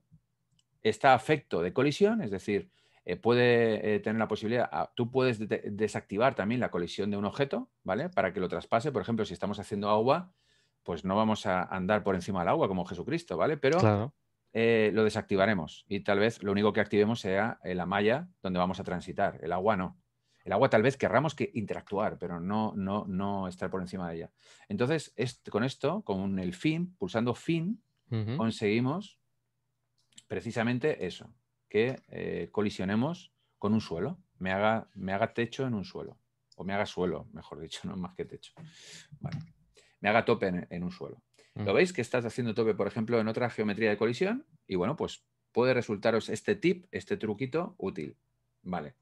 está afecto de colisión, es decir, eh, puede eh, tener la posibilidad, ah, tú puedes desactivar también la colisión de un objeto, ¿vale? Para que lo traspase, por ejemplo, si estamos haciendo agua, pues no vamos a andar por encima del agua como Jesucristo, ¿vale? Pero eh, lo desactivaremos y tal vez lo único que activemos sea la malla donde vamos a transitar, el agua no. El agua tal vez querramos que interactuar, pero no, no, no estar por encima de ella. Entonces, con esto, con el fin, pulsando fin, conseguimos precisamente eso, que eh, colisionemos con un suelo, me haga, me haga techo en un suelo, o me haga suelo, mejor dicho, no más que techo. Me haga tope en, un suelo. Mm. Lo veis que estás haciendo tope, por ejemplo, en otra geometría de colisión, y bueno, pues puede resultaros este tip, este truquito útil. Vale.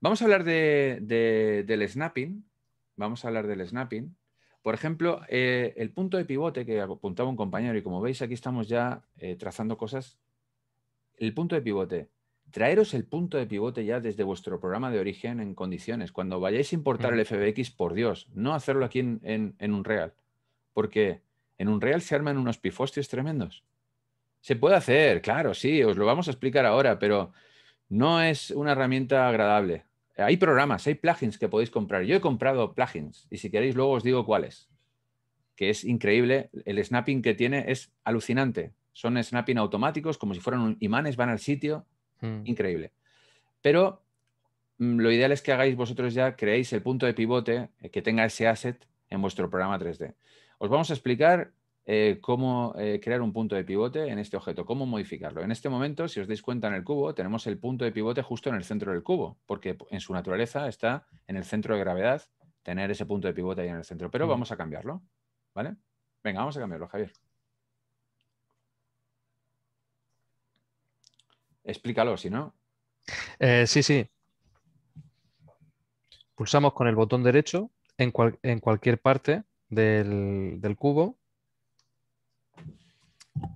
Vamos a hablar de, del snapping. Vamos a hablar del snapping. Por ejemplo, eh, el punto de pivote que apuntaba un compañero, y como veis, aquí estamos ya eh, trazando cosas el punto de pivote. Traeros el punto de pivote ya desde vuestro programa de origen en condiciones. Cuando vayáis a importar el FBX, por Dios, no hacerlo aquí en, en, un real. Porque en un real se arman unos pifostios tremendos. Se puede hacer, claro, sí, os lo vamos a explicar ahora, pero no es una herramienta agradable. Hay programas, hay plugins que podéis comprar. Yo he comprado plugins y si queréis luego os digo cuáles. Que es increíble, el snapping que tiene es alucinante. Son snapping automáticos, como si fueran imanes, van al sitio. Hmm. Increíble. Pero mm, lo ideal es que hagáis vosotros ya, creéis el punto de pivote eh, que tenga ese asset en vuestro programa 3D. Os vamos a explicar eh, cómo eh, crear un punto de pivote en este objeto, cómo modificarlo. En este momento, si os dais cuenta en el cubo, tenemos el punto de pivote justo en el centro del cubo, porque en su naturaleza está en el centro de gravedad, tener ese punto de pivote ahí en el centro, pero hmm. vamos a cambiarlo, ¿vale? Venga, vamos a cambiarlo, Javier. Explícalo, si no. Eh, sí, sí. Pulsamos con el botón derecho en, cualquier parte del, cubo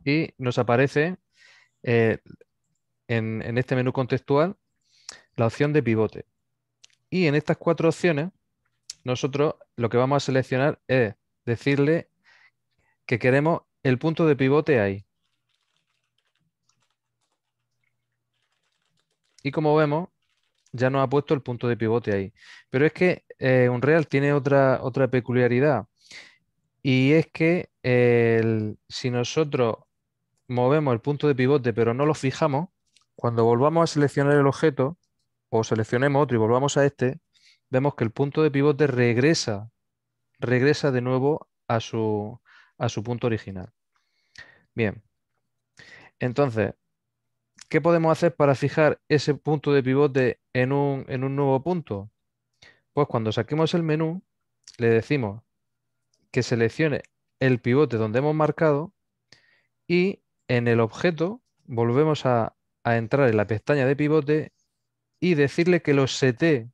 y nos aparece eh, en, en este menú contextual la opción de pivote. Y en estas cuatro opciones, nosotros lo que vamos a seleccionar es decirle que queremos el punto de pivote ahí. Y como vemos, ya nos ha puesto el punto de pivote ahí. Pero es que eh, Unreal tiene otra, otra peculiaridad. Y es que si nosotros movemos el punto de pivote pero no lo fijamos, cuando volvamos a seleccionar el objeto o seleccionemos otro y volvamos a este, vemos que el punto de pivote regresa, regresa de nuevo a su punto original. Bien, entonces, ¿Qué podemos hacer para fijar ese punto de pivote en un, nuevo punto? Pues cuando saquemos el menú, le decimos que seleccione el pivote donde hemos marcado y en el objeto volvemos a, entrar en la pestaña de pivote y decirle que lo sete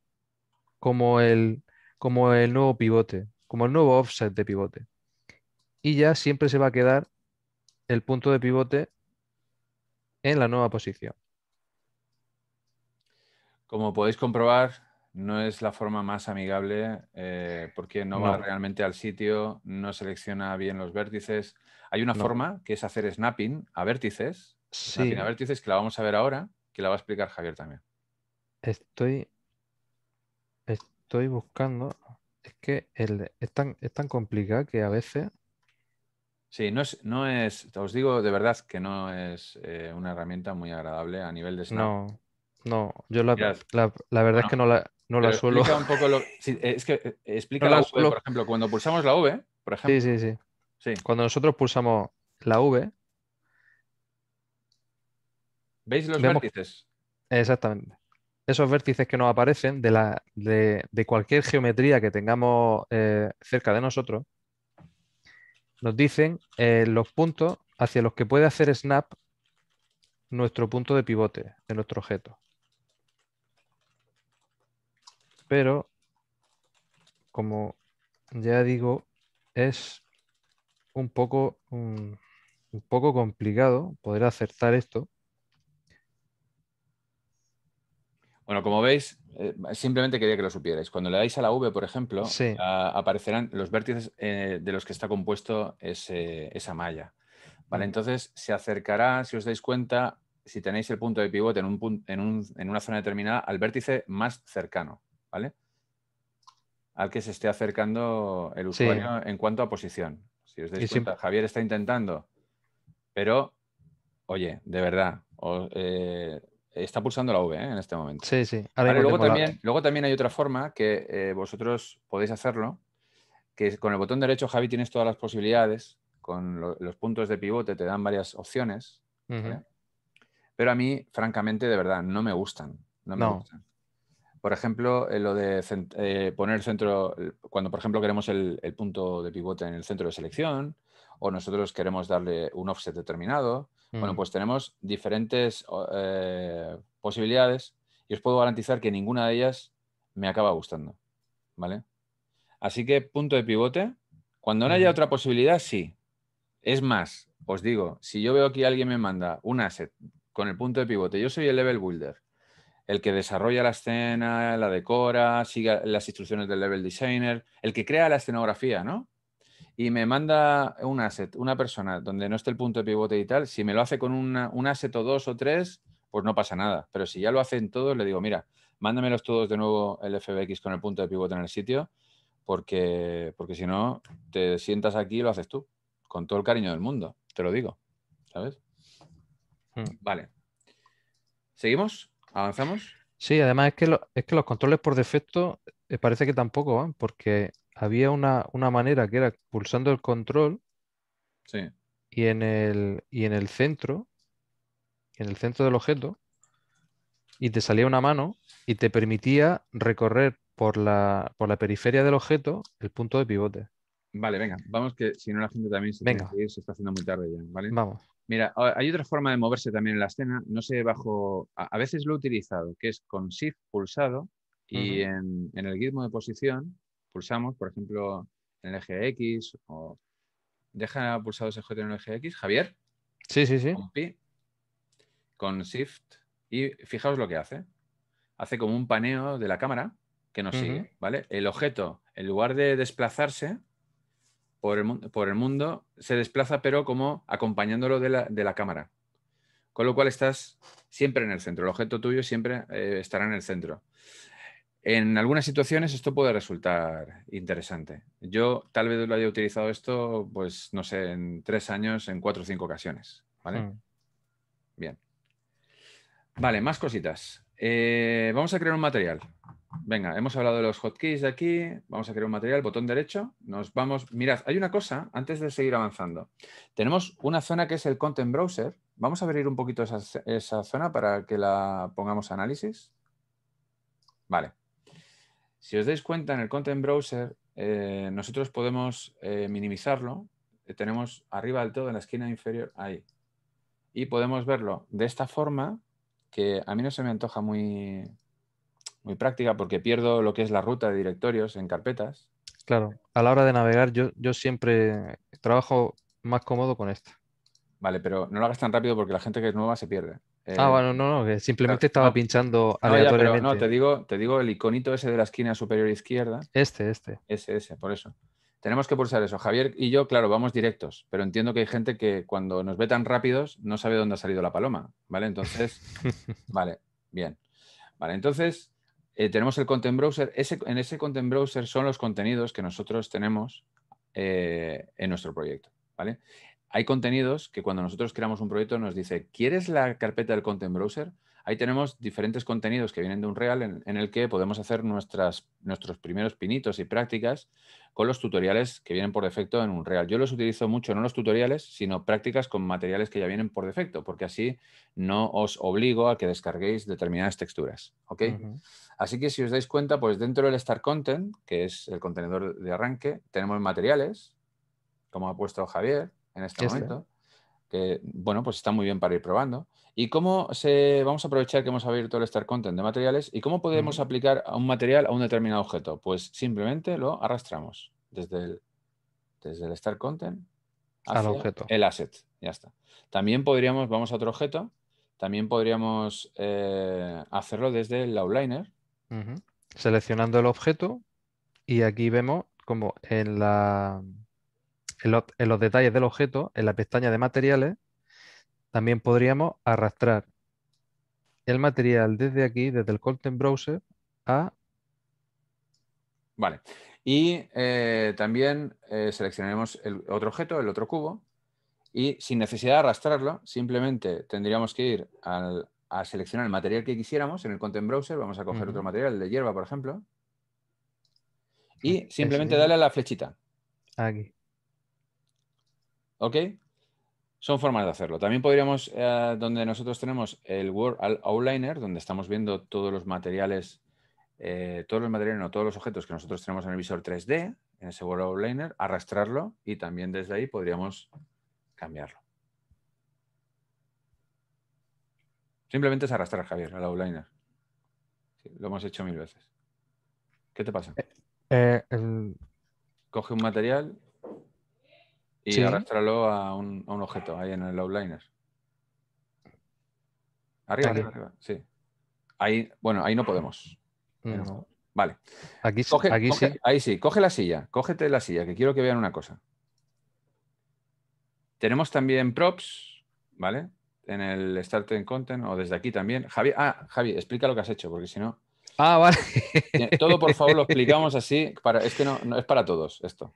como el, como el nuevo pivote, como el nuevo offset de pivote. Y ya siempre se va a quedar el punto de pivote en la nueva posición. Como podéis comprobar, no es la forma más amigable eh, porque no, va realmente al sitio, no selecciona bien los vértices. Hay una forma que es hacer snapping a vértices, a vértices que la vamos a ver ahora, que la va a explicar Javier también. Estoy, estoy buscando, es que el, es, tan, es tan complicado que a veces Sí, no es, os digo de verdad que no es eh, una herramienta muy agradable a nivel de Snap. No, no, yo la, verdad es que no la, suelo. Explica un poco lo, eh, es que eh, explica la, por ejemplo, cuando pulsamos la V, por ejemplo. Sí, sí, sí, Cuando nosotros pulsamos la V. ¿Veis los vértices? Exactamente. Esos vértices que nos aparecen de, la, de, cualquier geometría que tengamos cerca de nosotros nos dicen eh, los puntos hacia los que puede hacer snap nuestro punto de pivote de nuestro objeto. Pero, como ya digo, es un poco, mm, un poco complicado poder acertar esto Bueno, como veis, eh, simplemente quería que lo supierais. Cuando le dais a la V, por ejemplo, aparecerán los vértices eh, de los que está compuesto esa malla. Vale, mm. entonces se acercará, si os dais cuenta, si tenéis el punto de pivote en, un, en una zona determinada, al vértice más cercano, ¿vale? Al que se esté acercando el usuario en cuanto a posición. Si os dais cuenta, Javier está intentando, pero, oye, de verdad, o, eh, Está pulsando la V ¿eh? en este momento. Sí, sí. luego, también, hay otra forma que eh, vosotros podéis hacerlo, que con el botón derecho, Javi, tienes todas las posibilidades. Con los puntos de pivote te dan varias opciones. Pero a mí, francamente, de verdad, no me gustan. No Por ejemplo, en eh, lo de poner el centro, cuando por ejemplo queremos el punto de pivote en el centro de selección, o nosotros queremos darle un offset determinado, bueno, mm. pues tenemos diferentes eh, posibilidades y os puedo garantizar que ninguna de ellas me acaba gustando. ¿Vale? Así que punto de pivote. Cuando no haya otra posibilidad, sí. Es más, os digo, si yo veo que alguien me manda un asset con el punto de pivote, yo soy el level builder, el que desarrolla la escena, la decora, sigue las instrucciones del level designer, el que crea la escenografía, ¿no? y me manda un asset, una persona, donde no esté el punto de pivote y tal, si me lo hace con un asset o dos o tres, pues no pasa nada. Pero si ya lo hacen todos, le digo, mira, mándamelos todos de nuevo el FBX con el punto de pivote en el sitio, porque, porque si no, te sientas aquí y lo haces tú, con todo el cariño del mundo, te lo digo, ¿sabes? Hmm. Vale. ¿Seguimos? ¿Avanzamos? Sí, además es que, es que los controles por defecto eh, parece que tampoco van, porque había una, manera que era pulsando el control y, en el, y en el centro, en el centro del objeto, y te salía una mano y te permitía recorrer por la, periferia del objeto el punto de pivote. Vale, venga, vamos que si no la gente también se, está haciendo muy tarde ya, ¿vale? Vamos. Mira, hay otra forma de moverse también en la escena, no sé, bajo, a, veces lo he utilizado, que es con shift pulsado y en, en, el ritmo de posición pulsamos, por ejemplo, en el eje X o deja pulsado ese objeto en el eje X, Javier. Sí, sí, sí. Con pi, con shift y fijaos lo que hace. Hace como un paneo de la cámara que nos sigue, ¿vale? El objeto, en lugar de desplazarse por el, mundo, se desplaza pero como acompañándolo de la, cámara. Con lo cual estás siempre en el centro. El objeto tuyo siempre eh, estará en el centro. En algunas situaciones esto puede resultar interesante. Yo tal vez lo haya utilizado esto, pues no sé, en tres años, en cuatro o cinco ocasiones. ¿Vale? Hmm. Bien. Vale, más cositas. Eh, vamos a crear un material. Venga, hemos hablado de los hotkeys de aquí. Vamos a crear un material, botón derecho. Nos vamos. Mirad, hay una cosa antes de seguir avanzando. Tenemos una zona que es el content browser. Vamos a abrir un poquito esa, esa zona para que la pongamos a análisis. Vale. Si os dais cuenta, en el Content Browser eh, nosotros podemos eh, minimizarlo. Eh, tenemos arriba del todo, en la esquina inferior, ahí. Y podemos verlo de esta forma, que a mí no se me antoja muy, muy práctica porque pierdo lo que es la ruta de directorios en carpetas. Claro, a la hora de navegar yo, yo siempre trabajo más cómodo con esta. Vale, pero no lo hagas tan rápido porque la gente que es nueva se pierde ah, eh, bueno, no, no, que simplemente estaba pinchando no, aleatoriamente. no, te digo, te digo el iconito ese de la esquina superior izquierda. Este, este. Ese, ese, por eso. Tenemos que pulsar eso. Javier y yo, claro, vamos directos, pero entiendo que hay gente que cuando nos ve tan rápidos no sabe dónde ha salido la paloma, ¿vale? Entonces, vale, bien. Vale, entonces eh, tenemos el Content Browser. Ese, en ese Content Browser son los contenidos que nosotros tenemos eh, en nuestro proyecto, ¿vale? hay contenidos que cuando nosotros creamos un proyecto nos dice, ¿quieres la carpeta del Content Browser? Ahí tenemos diferentes contenidos que vienen de Unreal en, en el que podemos hacer nuestras, nuestros primeros pinitos y prácticas con los tutoriales que vienen por defecto en Unreal. Yo los utilizo mucho, no los tutoriales, sino prácticas con materiales que ya vienen por defecto, porque así no os obligo a que descarguéis determinadas texturas. ¿ok? Así que si os dais cuenta, pues dentro del star Content, que es el contenedor de arranque, tenemos materiales, como ha puesto Javier, en este momento. Que, bueno, pues está muy bien para ir probando. ¿Y cómo se, vamos a aprovechar que hemos abierto el Star Content de materiales y cómo podemos aplicar a un material a un determinado objeto? Pues simplemente lo arrastramos desde el, desde el Star Content al objeto. el asset. Ya está. También podríamos, vamos a otro objeto, también podríamos eh, hacerlo desde el outliner. Seleccionando el objeto y aquí vemos como en la en, los detalles del objeto, en la pestaña de materiales, también podríamos arrastrar el material desde aquí, desde el Content Browser, a... Vale. Y eh, también eh, seleccionaremos el otro objeto, el otro cubo, y sin necesidad de arrastrarlo, simplemente tendríamos que ir a seleccionar el material que quisiéramos en el Content Browser. Vamos a coger otro material, de hierba, por ejemplo, y simplemente darle a la flechita. Aquí. ¿Ok? Son formas de hacerlo. También podríamos, eh, donde nosotros tenemos el Word Outliner, donde estamos viendo todos los materiales, eh, todos los materiales, no, todos los objetos que nosotros tenemos en el visor 3D, en ese Word Outliner, arrastrarlo y también desde ahí podríamos cambiarlo. Simplemente es arrastrar, Javier, al Outliner. lo hemos hecho mil veces. ¿Qué te pasa? Eh, Coge un material, y arrastrarlo a un, objeto ahí en el outliner. Arriba, arriba, arriba, sí. Ahí, bueno, ahí no podemos. Vale. Aquí, aquí sí. Ahí sí, coge la silla, cógete la silla, que quiero que vean una cosa. Tenemos también props, ¿vale? En el Start and Content o desde aquí también. Javi, ah, Javi, explica lo que has hecho, porque si no. Ah, vale. Todo, por favor, lo explicamos así. Para, es que no es para todos esto.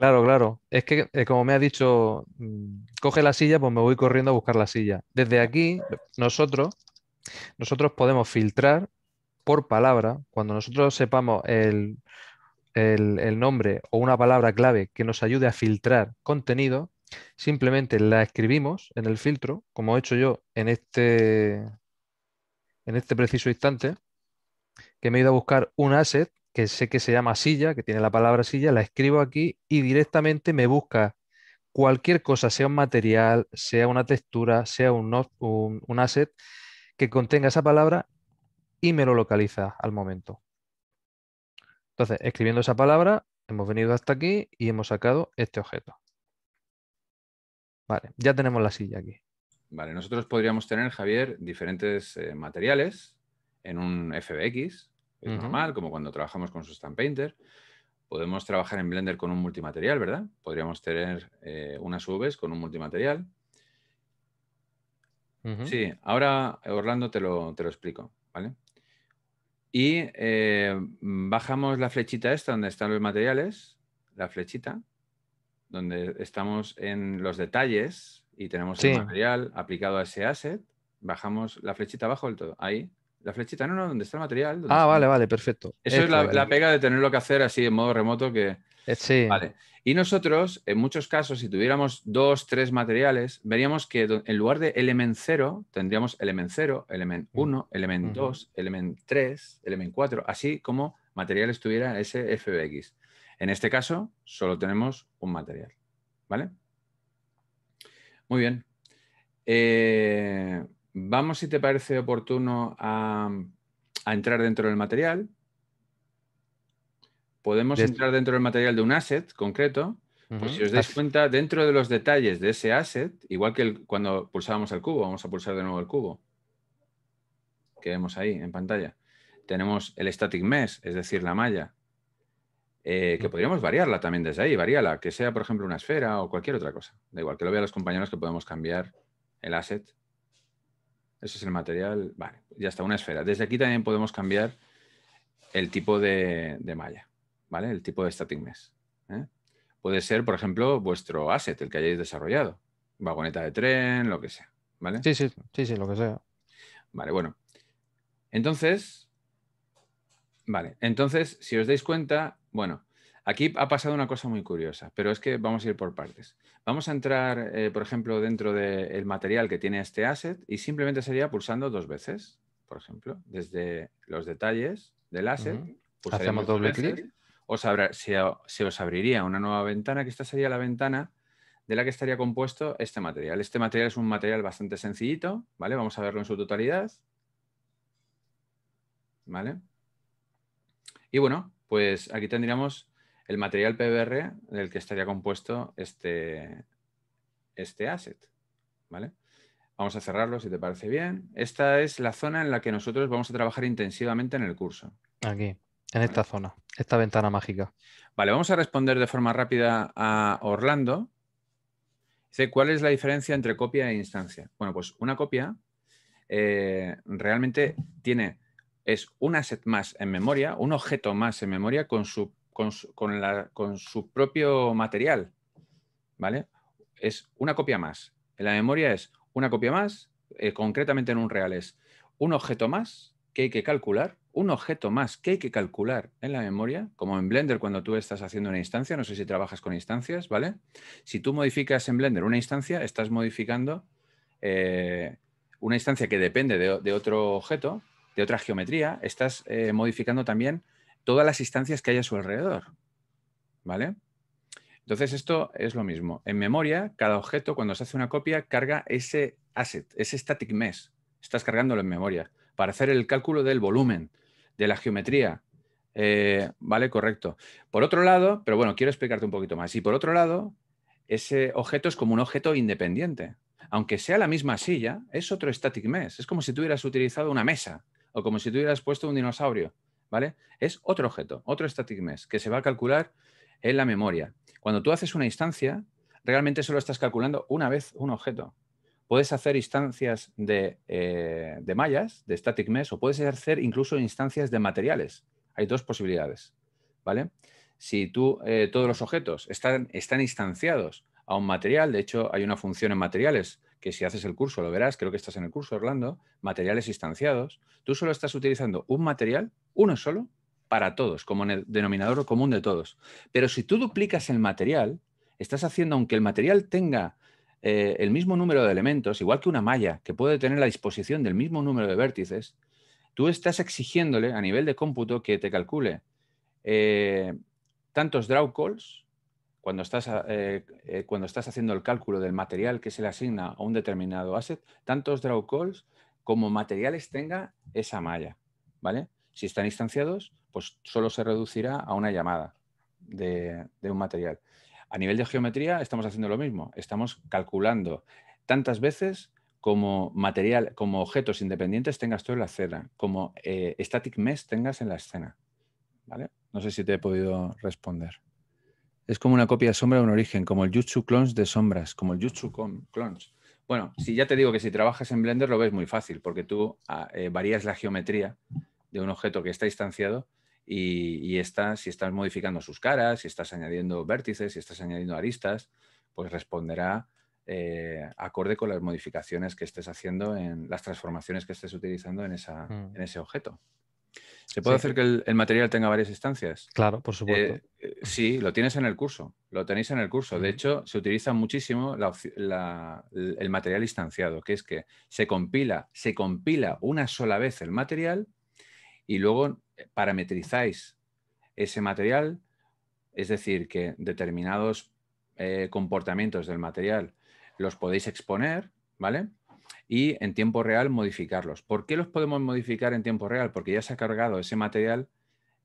Claro, claro. Es que, eh, como me ha dicho, mm, coge la silla, pues me voy corriendo a buscar la silla. Desde aquí, nosotros, nosotros podemos filtrar por palabra, cuando nosotros sepamos el, el, nombre o una palabra clave que nos ayude a filtrar contenido, simplemente la escribimos en el filtro, como he hecho yo en este, en este preciso instante, que me he ido a buscar un asset sé que se llama silla, que tiene la palabra silla, la escribo aquí y directamente me busca cualquier cosa, sea un material, sea una textura, sea un, un, asset que contenga esa palabra y me lo localiza al momento. Entonces, escribiendo esa palabra, hemos venido hasta aquí y hemos sacado este objeto. Vale, ya tenemos la silla aquí. Vale, nosotros podríamos tener, Javier, diferentes eh, materiales en un FBX, es normal, como cuando trabajamos con Substance Painter. Podemos trabajar en Blender con un multimaterial, ¿verdad? Podríamos tener eh, unas UVs con un multimaterial. Sí, ahora Orlando te lo, te lo explico, ¿vale? Y eh, bajamos la flechita esta donde están los materiales, la flechita, donde estamos en los detalles y tenemos el material aplicado a ese asset, bajamos la flechita abajo del todo, ahí, la flechita, no, no, donde está el material. Ah, vale, vale, perfecto. Eso es la, pega de tenerlo que hacer así en modo remoto que... Eh, sí. Vale. Y nosotros, en muchos casos, si tuviéramos dos, tres materiales, veríamos que en lugar de element 0, tendríamos element 0, element 1, mm. element 2, element 3, element 4, así como materiales tuviera ese FBX. En este caso, solo tenemos un material. ¿Vale? Muy bien. Eh, vamos, si te parece oportuno, a, entrar dentro del material. Podemos entrar dentro del material de un asset concreto. Pues si os dais cuenta, dentro de los detalles de ese asset, igual que cuando pulsábamos el cubo, vamos a pulsar de nuevo el cubo que vemos ahí en pantalla. Tenemos el static mesh, es decir, la malla, eh, que podríamos variarla también desde ahí, variarla, que sea, por ejemplo, una esfera o cualquier otra cosa. Da igual, que lo vean los compañeros que podemos cambiar el asset ese es el material. Vale, ya está, una esfera. Desde aquí también podemos cambiar el tipo de, malla, ¿vale? El tipo de static mesh. ¿eh? Puede ser, por ejemplo, vuestro asset, el que hayáis desarrollado. Vagoneta de tren, lo que sea, ¿vale? Sí, sí, sí, sí, lo que sea. Vale, bueno. Entonces, vale, entonces, si os dais cuenta, bueno, Aquí ha pasado una cosa muy curiosa, pero es que vamos a ir por partes. Vamos a entrar, eh, por ejemplo, dentro del material que tiene este asset y simplemente sería pulsando dos veces, por ejemplo, desde los detalles del asset. Hacemos doble clic. o se, se, os abriría una nueva ventana, que esta sería la ventana de la que estaría compuesto este material. Este material es un material bastante sencillito, ¿vale? Vamos a verlo en su totalidad. ¿Vale? Y bueno, pues aquí tendríamos el material PBR del que estaría compuesto este, este asset. ¿vale? Vamos a cerrarlo si te parece bien. Esta es la zona en la que nosotros vamos a trabajar intensivamente en el curso. Aquí, en esta zona, esta ventana mágica. Vale, vamos a responder de forma rápida a Orlando. Dice, ¿cuál es la diferencia entre copia e instancia? Bueno, pues una copia eh, realmente tiene, es un asset más en memoria, un objeto más en memoria con su con su, propio material. ¿Vale? Es una copia más. En la memoria es una copia más, eh, concretamente en un real es un objeto más que hay que calcular, un objeto más que hay que calcular en la memoria, como en Blender cuando tú estás haciendo una instancia, no sé si trabajas con instancias, ¿vale? Si tú modificas en Blender una instancia, estás modificando eh, una instancia que depende de, otro objeto, de otra geometría, estás eh, modificando también todas las instancias que hay a su alrededor. ¿Vale? Entonces, esto es lo mismo. En memoria, cada objeto, cuando se hace una copia, carga ese asset, ese static mesh. Estás cargándolo en memoria para hacer el cálculo del volumen, de la geometría. Eh, vale, correcto. Por otro lado, pero bueno, quiero explicarte un poquito más. Y por otro lado, ese objeto es como un objeto independiente. Aunque sea la misma silla, es otro static mesh. Es como si tuvieras utilizado una mesa o como si tuvieras puesto un dinosaurio. Es otro objeto, otro static mesh que se va a calcular en la memoria. Cuando tú haces una instancia, realmente solo estás calculando una vez un objeto. Puedes hacer instancias de, eh, mallas, de static mesh, o puedes hacer incluso instancias de materiales. Hay dos posibilidades, ¿vale? Si tú, eh, todos los objetos están instanciados a un material, de hecho hay una función en materiales que si haces el curso, lo verás, creo que estás en el curso, Orlando, materiales instanciados. Tú solo estás utilizando un material, uno solo, para todos, como en el denominador común de todos. Pero si tú duplicas el material, estás haciendo, aunque el material tenga eh, el mismo número de elementos, igual que una malla, que puede tener la disposición del mismo número de vértices, tú estás exigiéndole a nivel de cómputo que te calcule eh, tantos draw calls eh, eh, cuando estás, haciendo el cálculo del material que se le asigna a un determinado asset, tantos draw calls como materiales tenga esa malla, ¿vale? Si están instanciados, pues solo se reducirá a una llamada de, un material. A nivel de geometría estamos haciendo lo mismo, estamos calculando tantas veces como material, como objetos independientes tengas tú en la escena, como eh, static mesh tengas en la escena, ¿vale? No sé si te he podido responder. Es como una copia de sombra de un origen, como el Jutsu Clones de sombras, como el Jutsu Clones. Bueno, si ya te digo que si trabajas en Blender lo ves muy fácil, porque tú ah, eh, varías la geometría de un objeto que está distanciado y, si estás modificando sus caras, si estás añadiendo vértices, si estás añadiendo aristas, pues responderá eh, acorde con las modificaciones que estés haciendo en las transformaciones que estés utilizando en mm. ese objeto. ¿Se puede hacer que el, material tenga varias instancias? Claro, por supuesto. Eh, eh, sí, lo tienes en el curso, lo tenéis en el curso. De hecho, se utiliza muchísimo el material instanciado, que es que se compila, se compila una sola vez el material y luego parametrizáis ese material, es decir, que determinados eh, comportamientos del material los podéis exponer, ¿vale? y en tiempo real modificarlos. ¿Por qué los podemos modificar en tiempo real? Porque ya se ha cargado ese material,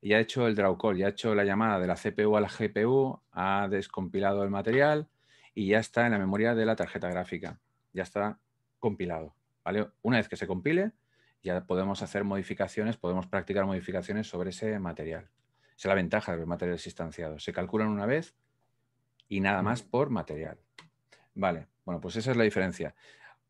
ya ha hecho el draw call, ya ha hecho la llamada de la CPU a la GPU, ha descompilado el material y ya está en la memoria de la tarjeta gráfica. Ya está compilado. ¿vale? Una vez que se compile, ya podemos hacer modificaciones, podemos practicar modificaciones sobre ese material. Esa es la ventaja de los materiales instanciados. Se calculan una vez y nada más por material. Vale, bueno, pues esa es la diferencia.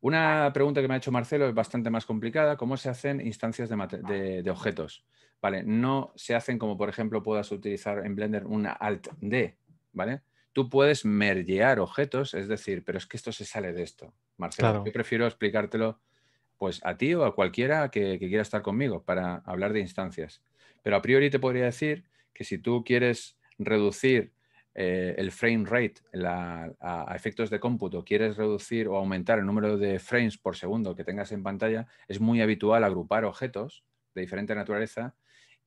Una pregunta que me ha hecho Marcelo es bastante más complicada. ¿Cómo se hacen instancias de, objetos? ¿Vale? No se hacen como, por ejemplo, puedas utilizar en Blender una Alt-D, ¿vale? Tú puedes mergear objetos, es decir, pero es que esto se sale de esto. Marcelo, yo prefiero explicártelo pues a ti o a cualquiera que quiera estar conmigo para hablar de instancias. Pero a priori te podría decir que si tú quieres reducir eh, el frame rate a, efectos de cómputo, quieres reducir o aumentar el número de frames por segundo que tengas en pantalla, es muy habitual agrupar objetos de diferente naturaleza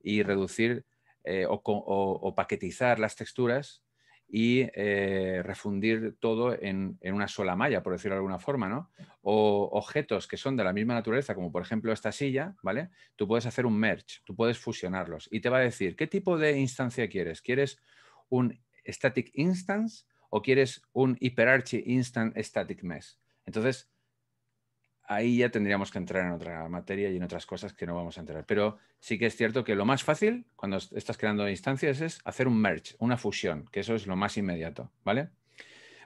y reducir eh, o, paquetizar las texturas y eh, refundir todo en, en, una sola malla, por decirlo de alguna forma, ¿no? O objetos que son de la misma naturaleza, como por ejemplo esta silla, ¿vale? Tú puedes hacer un merge, tú puedes fusionarlos y te va a decir qué tipo de instancia quieres. ¿Quieres un static instance o quieres un hiperarchi instant static mesh. Entonces, ahí ya tendríamos que entrar en otra materia y en otras cosas que no vamos a entrar. Pero sí que es cierto que lo más fácil cuando estás creando instancias es hacer un merge, una fusión, que eso es lo más inmediato, ¿vale?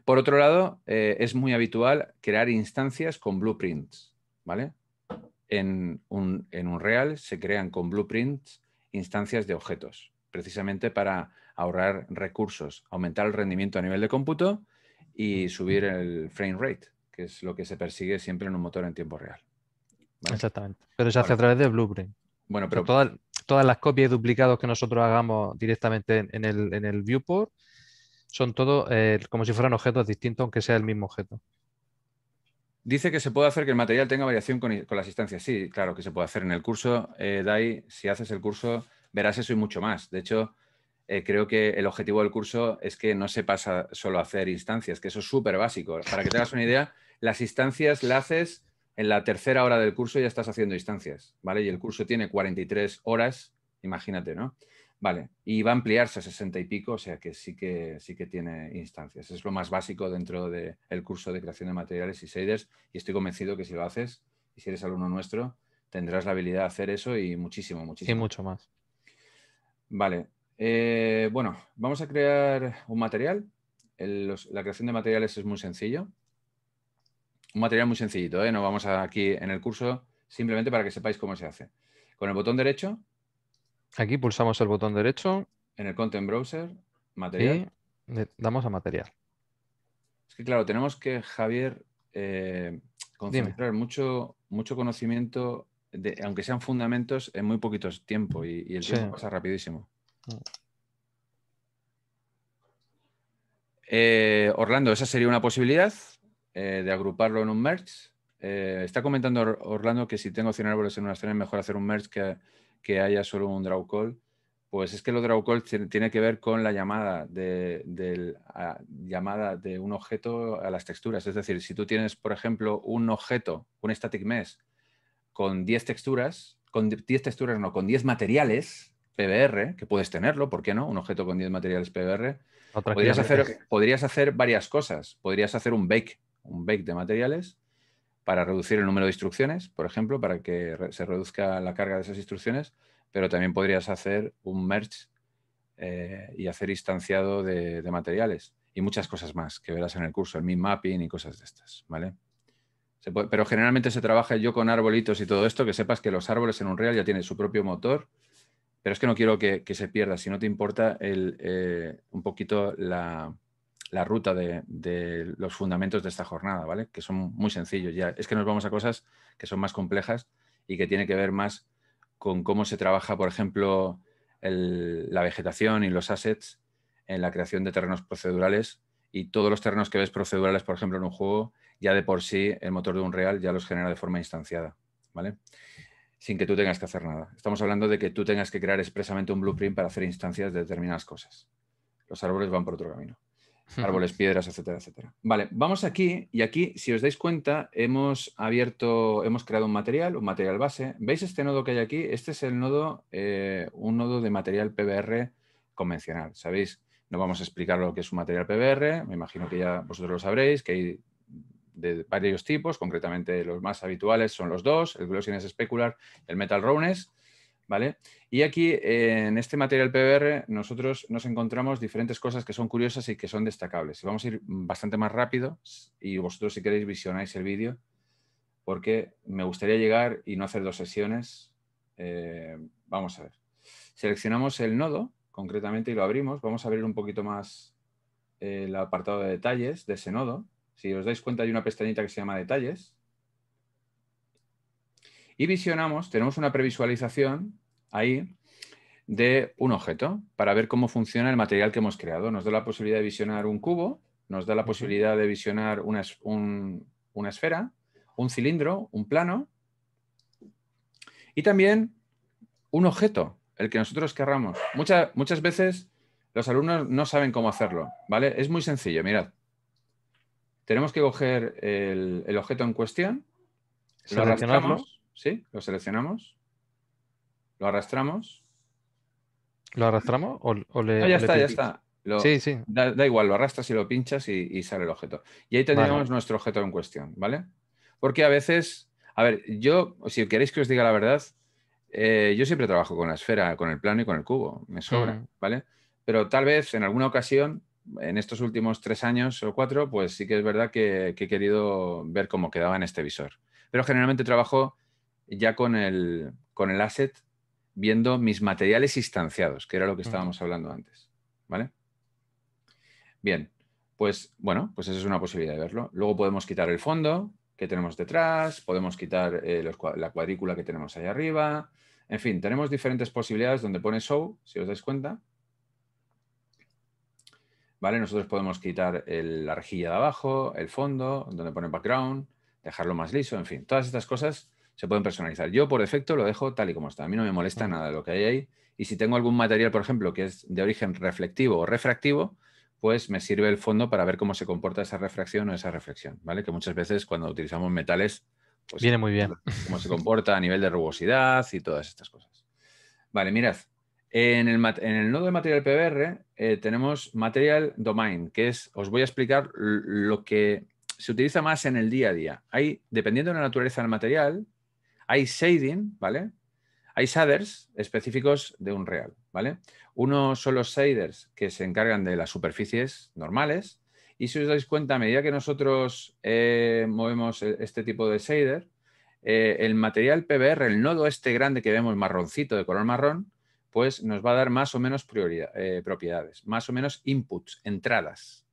Por otro lado, eh, es muy habitual crear instancias con blueprints, ¿vale? En un, en un real se crean con blueprints instancias de objetos, precisamente para ahorrar recursos, aumentar el rendimiento a nivel de cómputo y subir el frame rate, que es lo que se persigue siempre en un motor en tiempo real. Exactamente. Pero se hace a través de Blueprint. Bueno, pero todas, las copias y duplicados que nosotros hagamos directamente en el, viewport son todo eh, como si fueran objetos distintos, aunque sea el mismo objeto. Dice que se puede hacer que el material tenga variación con, la las instancias. Sí, claro que se puede hacer en el curso, eh, DAI. Si haces el curso, verás eso y mucho más. De hecho, eh, creo que el objetivo del curso es que no se pasa solo a hacer instancias, que eso es súper básico. Para que te hagas una idea, las instancias las haces en la tercera hora del curso, y ya estás haciendo instancias, ¿vale? Y el curso tiene 43 horas, imagínate, ¿no? Vale, y va a ampliarse a 60 y pico, o sea que sí que, sí que tiene instancias. Es lo más básico dentro del curso de creación de materiales y shaders y estoy convencido que si lo haces y si eres alumno nuestro, tendrás la habilidad de hacer eso y muchísimo, muchísimo. Y mucho más. Vale, eh, bueno, vamos a crear un material. la creación de materiales es muy sencillo. Un material muy sencillito, ¿eh? no vamos aquí en el curso simplemente para que sepáis cómo se hace. Con el botón derecho. Aquí pulsamos el botón derecho. En el Content Browser, material. Y damos a material. Es que claro, tenemos que, Javier, eh, concentrar mucho, mucho conocimiento, aunque sean fundamentos, en muy poquito tiempo y, el tiempo pasa rapidísimo. Eh, Orlando, esa sería una posibilidad eh, de agruparlo en un merge. Eh, está comentando Orlando que si tengo 100 árboles en una escena es mejor hacer un merge que, que haya solo un draw call. Pues es que lo draw call tiene que ver con la llamada de, llamada de un objeto a las texturas. Es decir, si tú tienes, por ejemplo, un objeto, un static mesh, con 10 texturas, con 10 texturas no, con 10 materiales, PBR, que puedes tenerlo, ¿por qué no? Un objeto con 10 materiales PBR. Podrías hacer, podrías hacer, varias cosas. Podrías hacer un bake, un bake de materiales para reducir el número de instrucciones, por ejemplo, para que se reduzca la carga de esas instrucciones, pero también podrías hacer un merge eh, y hacer instanciado de, materiales y muchas cosas más que verás en el curso, el min mapping y cosas de estas, ¿vale? pero generalmente se trabaja yo con arbolitos y todo esto, que sepas que los árboles en Unreal ya tienen su propio motor, pero es que no quiero que, se pierda, si no te importa, eh, un poquito la, ruta de, los fundamentos de esta jornada, ¿vale? Que son muy sencillos ya. Es que nos vamos a cosas que son más complejas y que tiene que ver más con cómo se trabaja, por ejemplo, el, la vegetación y los assets en la creación de terrenos procedurales y todos los terrenos que ves procedurales, por ejemplo, en un juego, ya de por sí el motor de un real ya los genera de forma instanciada, ¿vale? sin que tú tengas que hacer nada. Estamos hablando de que tú tengas que crear expresamente un blueprint para hacer instancias de determinadas cosas. Los árboles van por otro camino. Árboles, piedras, etcétera, etcétera. Vale, vamos aquí y aquí, si os dais cuenta, hemos abierto, hemos creado un material, un material base. ¿Veis este nodo que hay aquí? Este es el nodo, eh, un nodo de material PBR convencional. ¿Sabéis? No vamos a explicar lo que es un material PBR, me imagino que ya vosotros lo sabréis, que hay de varios tipos, concretamente los más habituales son los dos, el Glossiness Specular, el Metal Rowness, ¿vale? Y aquí, eh, en este material PBR, nosotros nos encontramos diferentes cosas que son curiosas y que son destacables. Vamos a ir bastante más rápido y vosotros, si queréis, visionáis el vídeo, porque me gustaría llegar y no hacer dos sesiones. Eh, vamos a ver. Seleccionamos el nodo, concretamente, y lo abrimos. Vamos a abrir un poquito más eh, el apartado de detalles de ese nodo. Si os dais cuenta, hay una pestañita que se llama detalles. Y visionamos, tenemos una previsualización ahí de un objeto para ver cómo funciona el material que hemos creado. Nos da la posibilidad de visionar un cubo, nos da la posibilidad de visionar una, esfera, un cilindro, un plano y también un objeto, el que nosotros querramos. Muchas muchas veces los alumnos no saben cómo hacerlo, ¿vale? Es muy sencillo, mirad. Tenemos que coger el, objeto en cuestión, lo ¿sí? Lo seleccionamos, lo arrastramos. ¿Lo arrastramos o, ya está, ya está. Da, igual, lo arrastras y lo pinchas y, sale el objeto. Y ahí tendríamos nuestro objeto en cuestión, ¿vale? Porque a veces, a ver, yo, si queréis que os diga la verdad, eh, yo siempre trabajo con la esfera, con el plano y con el cubo, me sobra, mm. ¿vale? Pero tal vez en alguna ocasión en estos últimos tres años o cuatro, pues sí que es verdad que, he querido ver cómo quedaba en este visor. Pero generalmente trabajo ya con el, con el asset viendo mis materiales instanciados, que era lo que estábamos hablando antes. ¿Vale? Bien, pues bueno, pues esa es una posibilidad de verlo. Luego podemos quitar el fondo que tenemos detrás, podemos quitar eh, la cuadrícula que tenemos ahí arriba. En fin, tenemos diferentes posibilidades donde pone show, si os dais cuenta. ¿vale? Nosotros podemos quitar la rejilla de abajo, el fondo, donde pone background, dejarlo más liso, en fin, todas estas cosas se pueden personalizar. Yo por defecto lo dejo tal y como está, a mí no me molesta nada lo que hay ahí y si tengo algún material, por ejemplo, que es de origen reflectivo o refractivo, pues me sirve el fondo para ver cómo se comporta esa refracción o esa reflexión, ¿vale? Que muchas veces cuando utilizamos metales, pues... Viene muy bien. Cómo se comporta a nivel de rugosidad y todas estas cosas. Vale, mirad, en el, nodo de Material PBR eh, tenemos Material Domain, que es, os voy a explicar lo que se utiliza más en el día a día. Hay, dependiendo de la naturaleza del material, hay shading, ¿vale? Hay shaders específicos de un real, ¿vale? Uno son los shaders que se encargan de las superficies normales. Y si os dais cuenta, a medida que nosotros eh, movemos e-, este tipo de shader, eh, el material PBR, el nodo este grande que vemos marroncito, de color marrón, pues nos va a dar más o menos prioridad, eh, propiedades, más o menos inputs, entradas.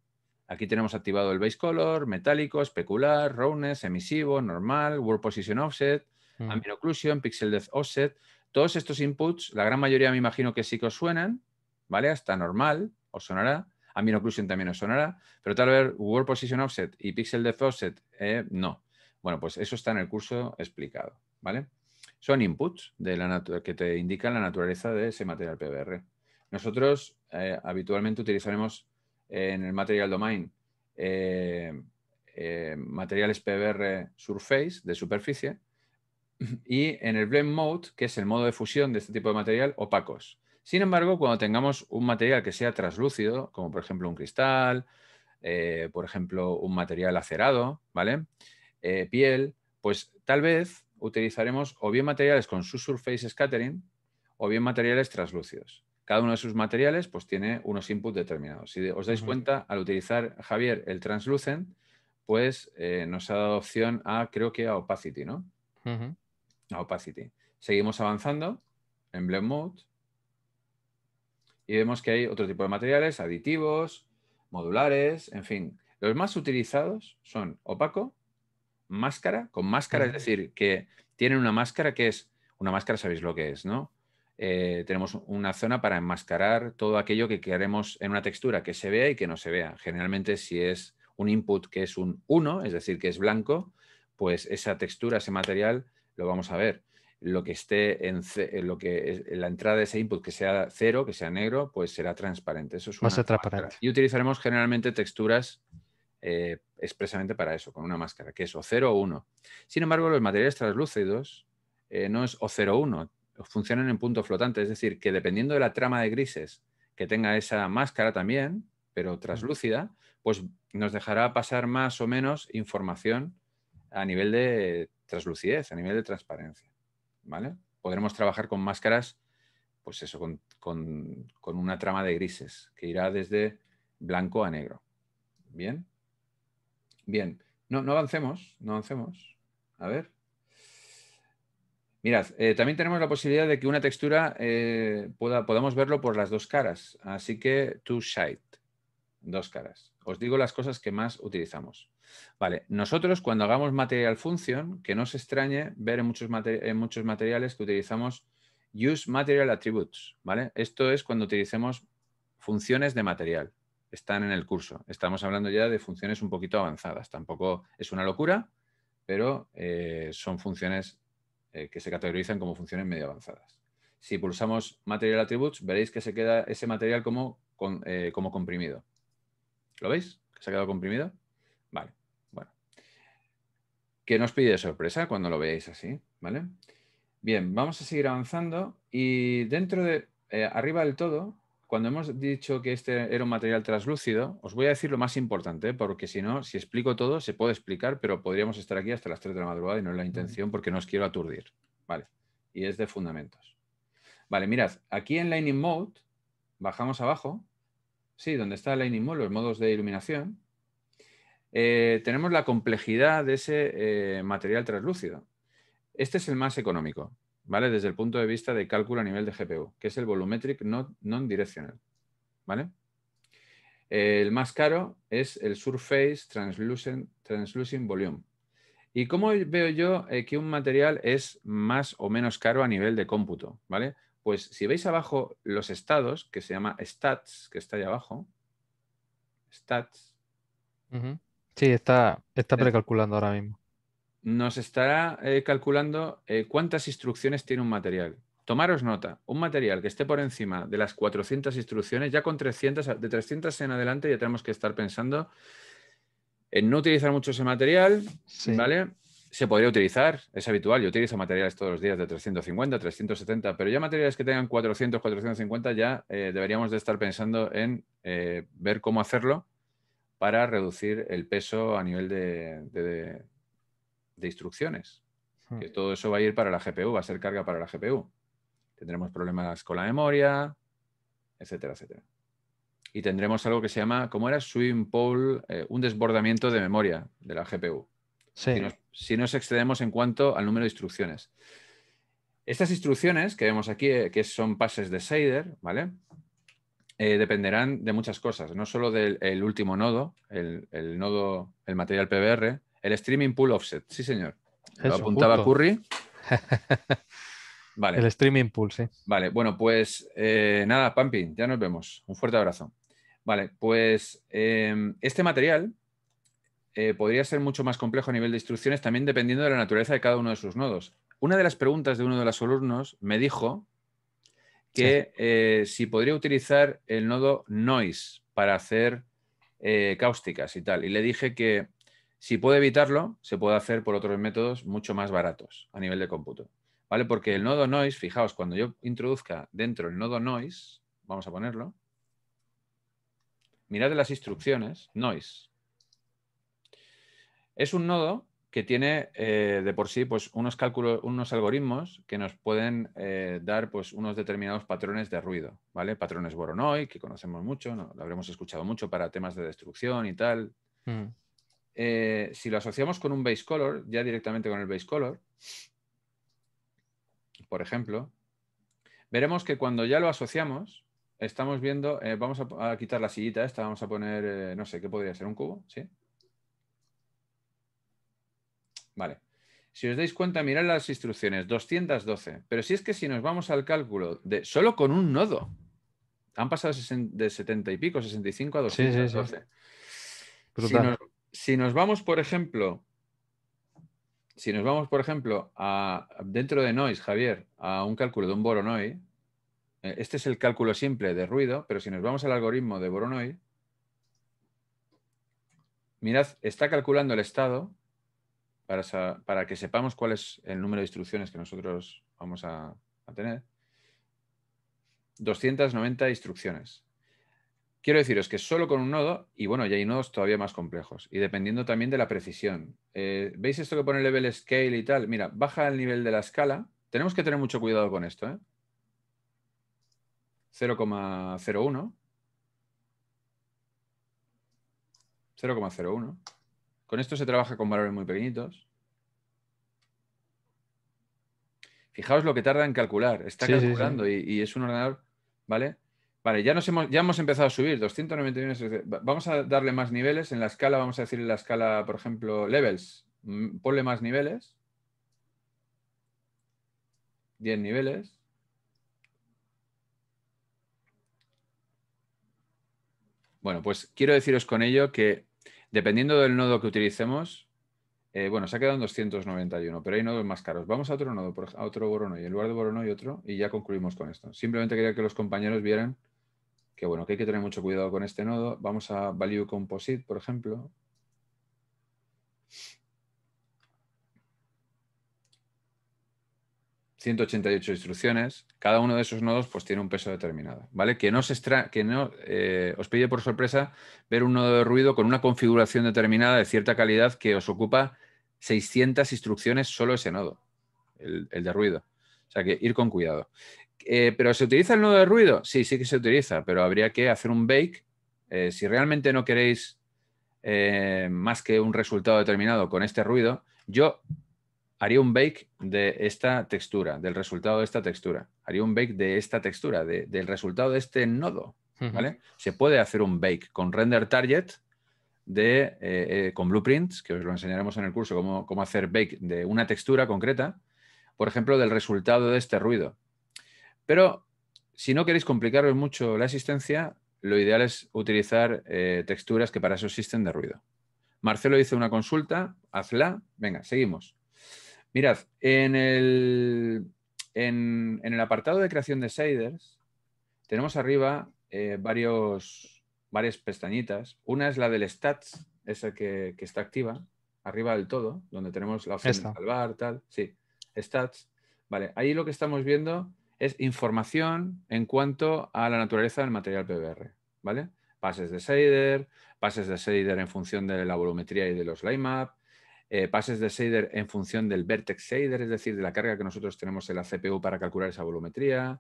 Aquí tenemos activado el base color, metálico, especular, roughness, emisivo, normal, world position offset, mm. ambient occlusion, pixel depth offset. Todos estos inputs, la gran mayoría me imagino que sí que os suenan, ¿vale? Hasta normal os sonará. Ambient occlusion también os sonará, pero tal vez world position offset y pixel depth offset eh, no. Bueno, pues eso está en el curso explicado, ¿vale? son inputs que te indican la naturaleza de ese material PBR. Nosotros eh, habitualmente utilizaremos en el Material Domain eh, eh, materiales PBR Surface de superficie y en el Blend Mode, que es el modo de fusión de este tipo de material, opacos. Sin embargo, cuando tengamos un material que sea translúcido, como por ejemplo un cristal, por ejemplo, un material acerado, ¿vale? piel, pues tal vez utilizaremos o bien materiales con su surface scattering o bien materiales translúcidos. Cada uno de sus materiales pues, tiene unos inputs determinados. Si os dais cuenta, al utilizar Javier el translucent, pues eh, nos ha dado opción a, creo que a opacity, ¿no? A opacity. Seguimos avanzando en blend mode y vemos que hay otro tipo de materiales, aditivos, modulares, en fin. Los más utilizados son opaco, máscara, con máscara, es decir, que tienen una máscara que es, una máscara sabéis lo que es, ¿no? Eh, tenemos una zona para enmascarar todo aquello que queremos en una textura que se vea y que no se vea. Generalmente si es un input que es un 1, es decir, que es blanco, pues esa textura, ese material, lo vamos a ver. Lo que esté en, lo que es, la entrada de ese input que sea cero, que sea negro, pues será transparente. Eso es una transparente. Y utilizaremos generalmente texturas eh, expresamente para eso, con una máscara, que es O0 o 1. Sin embargo, los materiales translúcidos eh, no es O0 o 1, funcionan en punto flotante, es decir, que dependiendo de la trama de grises que tenga esa máscara también, pero translúcida, pues nos dejará pasar más o menos información a nivel de translucidez, a nivel de transparencia. ¿Vale? Podremos trabajar con máscaras, pues eso, con, con una trama de grises que irá desde blanco a negro. ¿Bien? Bien, no, no avancemos, no avancemos. A ver. Mirad, eh, también tenemos la posibilidad de que una textura eh, pueda, podamos verlo por las dos caras. Así que two side, dos caras. Os digo las cosas que más utilizamos. Vale, nosotros cuando hagamos material function, que no se extrañe ver en muchos, materiales que utilizamos use material attributes, ¿vale? Esto es cuando utilicemos funciones de material están en el curso. Estamos hablando ya de funciones un poquito avanzadas. Tampoco es una locura, pero eh, son funciones eh, que se categorizan como funciones medio avanzadas. Si pulsamos Material Attributes, veréis que se queda ese material como, eh, como comprimido. ¿Lo veis? se ha quedado comprimido? Vale, bueno. ¿Qué nos pide sorpresa cuando lo veáis así? ¿Vale? Bien, vamos a seguir avanzando y dentro de, arriba del todo, cuando hemos dicho que este era un material translúcido, os voy a decir lo más importante, porque si no, si explico todo, se puede explicar, pero podríamos estar aquí hasta las 3 de la madrugada y no es la intención porque no os quiero aturdir. Vale, y es de fundamentos. Vale, mirad, aquí en Lightning Mode, bajamos abajo, sí, donde está Lightning Mode, los modos de iluminación, eh, tenemos la complejidad de ese eh, material translúcido. Este es el más económico, ¿vale? Desde el punto de vista de cálculo a nivel de GPU, que es el volumetric non-directional, ¿vale? El más caro es el Surface Translucent, Translucent Volume. ¿Y cómo veo yo eh, que un material es más o menos caro a nivel de cómputo? ¿vale? Pues si veis abajo los estados, que se llama stats, que está ahí abajo, stats. Sí, está, está precalculando ahora mismo nos estará eh, calculando eh, cuántas instrucciones tiene un material. Tomaros nota, un material que esté por encima de las 400 instrucciones, ya con 300, de 300 en adelante ya tenemos que estar pensando en no utilizar mucho ese material, ¿vale? Se podría utilizar, es habitual, yo utilizo materiales todos los días de 350, 370, pero ya materiales que tengan 400, 450 ya eh, deberíamos de estar pensando en ver cómo hacerlo para reducir el peso a nivel de de instrucciones. Hmm. Que todo eso va a ir para la GPU, va a ser carga para la GPU. Tendremos problemas con la memoria, etcétera, etcétera. Y tendremos algo que se llama, ¿cómo era? Swim pole, eh, un desbordamiento de memoria de la GPU. Si, nos, excedemos en cuanto al número de instrucciones. Estas instrucciones que vemos aquí, eh, que son pases de shader ¿vale? Eh, dependerán de muchas cosas, no solo del último nodo, el, el, nodo, el material PBR, el streaming pool offset, sí, señor. Lo apuntaba Curry. Vale. El streaming pool, sí. Vale, bueno, pues eh, nada, Pampi, ya nos vemos. Un fuerte abrazo. Vale, pues em, este material eh, podría ser mucho más complejo a nivel de instrucciones, también dependiendo de la naturaleza de cada uno de sus nodos. Una de las preguntas de uno de los alumnos me dijo que eh, si podría utilizar el nodo noise para hacer cáusticas y tal. Y le dije que si puede evitarlo, se puede hacer por otros métodos mucho más baratos a nivel de cómputo. ¿Vale? Porque el nodo noise, fijaos, cuando yo introduzca dentro el nodo noise, vamos a ponerlo, mirad las instrucciones, noise. Es un nodo que tiene eh, de por sí pues, unos cálculos, unos algoritmos que nos pueden eh, dar pues, unos determinados patrones de ruido, ¿vale? Patrones Voronoi, que conocemos mucho, lo habremos escuchado mucho para temas de destrucción y tal. Mm. Eh, si lo asociamos con un base color, ya directamente con el base color, por ejemplo, veremos que cuando ya lo asociamos, estamos viendo, eh, vamos a, quitar la sillita esta, vamos a poner, eh, no sé, ¿qué podría ser? ¿Un cubo? ¿Sí? Vale. Si os dais cuenta, mirad las instrucciones, 212. Pero si es que si nos vamos al cálculo de solo con un nodo, han pasado de 70 y pico, 65 a 212. Sí, sí, sí si nos vamos, por ejemplo, si nos vamos, por ejemplo, a, dentro de noise, Javier, a un cálculo de un Voronoi, eh, este es el cálculo simple de ruido, pero si nos vamos al algoritmo de Voronoi, mirad, está calculando el estado para, que sepamos cuál es el número de instrucciones que nosotros vamos a, a tener. 290 instrucciones. Quiero deciros que solo con un nodo, y bueno, ya hay nodos todavía más complejos, y dependiendo también de la precisión. Eh, ¿Veis esto que pone level scale y tal? Mira, baja el nivel de la escala. Tenemos que tener mucho cuidado con esto. ¿eh? 0,01. 0,01. Con esto se trabaja con valores muy pequeñitos. Fijaos lo que tarda en calcular. Está calculando Y, y, es un ordenador, ¿vale? Vale, ya, nos hemos, ya hemos empezado a subir, 291. Vamos a darle más niveles en la escala, vamos a decir en la escala, por ejemplo, levels. Mm, ponle más niveles. 10 niveles. Bueno, pues quiero deciros con ello que dependiendo del nodo que utilicemos, eh, bueno, se ha quedado en 291, pero hay nodos más caros. Vamos a otro nodo, a otro Voronoi, en lugar de Voronoi otro, y ya concluimos con esto. Simplemente quería que los compañeros vieran que bueno, que hay que tener mucho cuidado con este nodo. Vamos a value composite, por ejemplo. ...188 instrucciones... ...cada uno de esos nodos pues tiene un peso determinado... ¿vale? ...que no, se que no eh, os pille por sorpresa... ...ver un nodo de ruido con una configuración determinada... ...de cierta calidad que os ocupa... ...600 instrucciones solo ese nodo... ...el, el de ruido... ...o sea que ir con cuidado... Eh, ¿Pero se utiliza el nodo de ruido? Sí, sí que se utiliza, pero habría que hacer un bake. Eh, si realmente no queréis eh, más que un resultado determinado con este ruido, yo haría un bake de esta textura, del resultado de esta textura. Haría un bake de esta textura, del resultado de este nodo. Se puede hacer un bake con render target de, con blueprints, que os lo enseñaremos en el curso, cómo hacer bake de una textura concreta, por ejemplo, del resultado de este ruido. Pero si no queréis complicaros mucho la existencia, lo ideal es utilizar eh, texturas que para eso existen de ruido. Marcelo hizo una consulta, hazla. Venga, seguimos. Mirad, en el, en, el apartado de creación de shaders tenemos arriba eh, varios, varias pestañitas. Una es la del stats, esa que, que está activa, arriba del todo, donde tenemos la opción de salvar, tal. Sí, stats. Vale, ahí lo que estamos viendo es información en cuanto a la naturaleza del material PBR, ¿vale? Pases de shader, pases de shader en función de la volumetría y de los line map, eh, pases de shader en función del vertex shader, es decir, de la carga que nosotros tenemos en la CPU para calcular esa volumetría,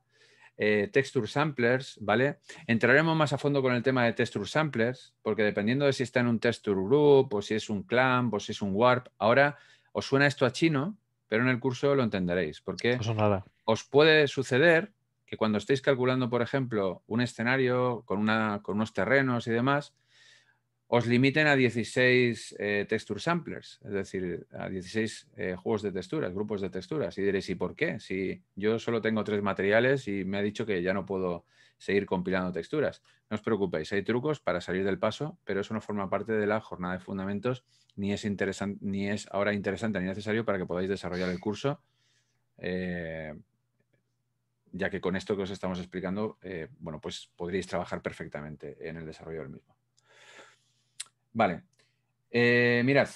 eh, texture samplers, ¿vale? Entraremos más a fondo con el tema de texture samplers, porque dependiendo de si está en un texture group, o si es un clamp, o si es un warp, ahora os suena esto a chino, pero en el curso lo entenderéis, porque... No son nada os puede suceder que cuando estéis calculando, por ejemplo, un escenario con, unos terrenos y demás, os limiten a 16 eh, texture samplers, es decir, a 16 eh, juegos de texturas, grupos de texturas. Y diréis, ¿y por qué? Si yo solo tengo tres materiales y me ha dicho que ya no puedo seguir compilando texturas. No os preocupéis, hay trucos para salir del paso, pero eso no forma parte de la jornada de fundamentos, ni es, interesante, ni es ahora interesante ni necesario para que podáis desarrollar el curso eh, ya que con esto que os estamos explicando, eh, bueno, pues podríais trabajar perfectamente en el desarrollo del mismo. Vale, eh, mirad,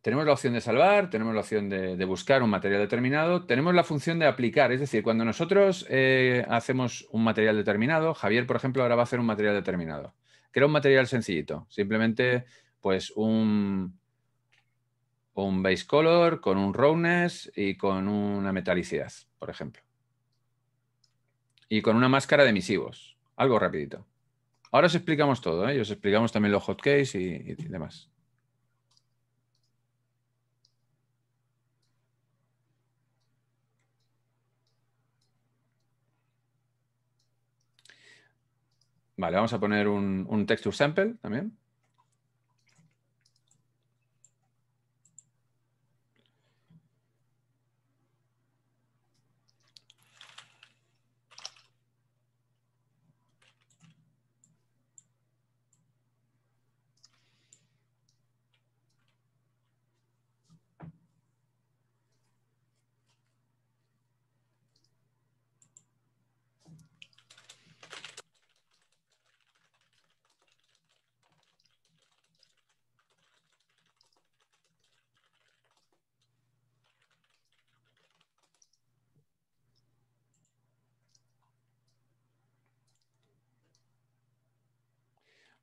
tenemos la opción de salvar, tenemos la opción de, buscar un material determinado, tenemos la función de aplicar, es decir, cuando nosotros eh, hacemos un material determinado, Javier, por ejemplo, ahora va a hacer un material determinado, que un material sencillito, simplemente pues un, un base color con un roughness y con una metalicidad, por ejemplo y con una máscara de misivos. Algo rapidito. Ahora os explicamos todo, ¿eh? os explicamos también los hotkeys y, y demás. Vale, vamos a poner un, un texture sample también.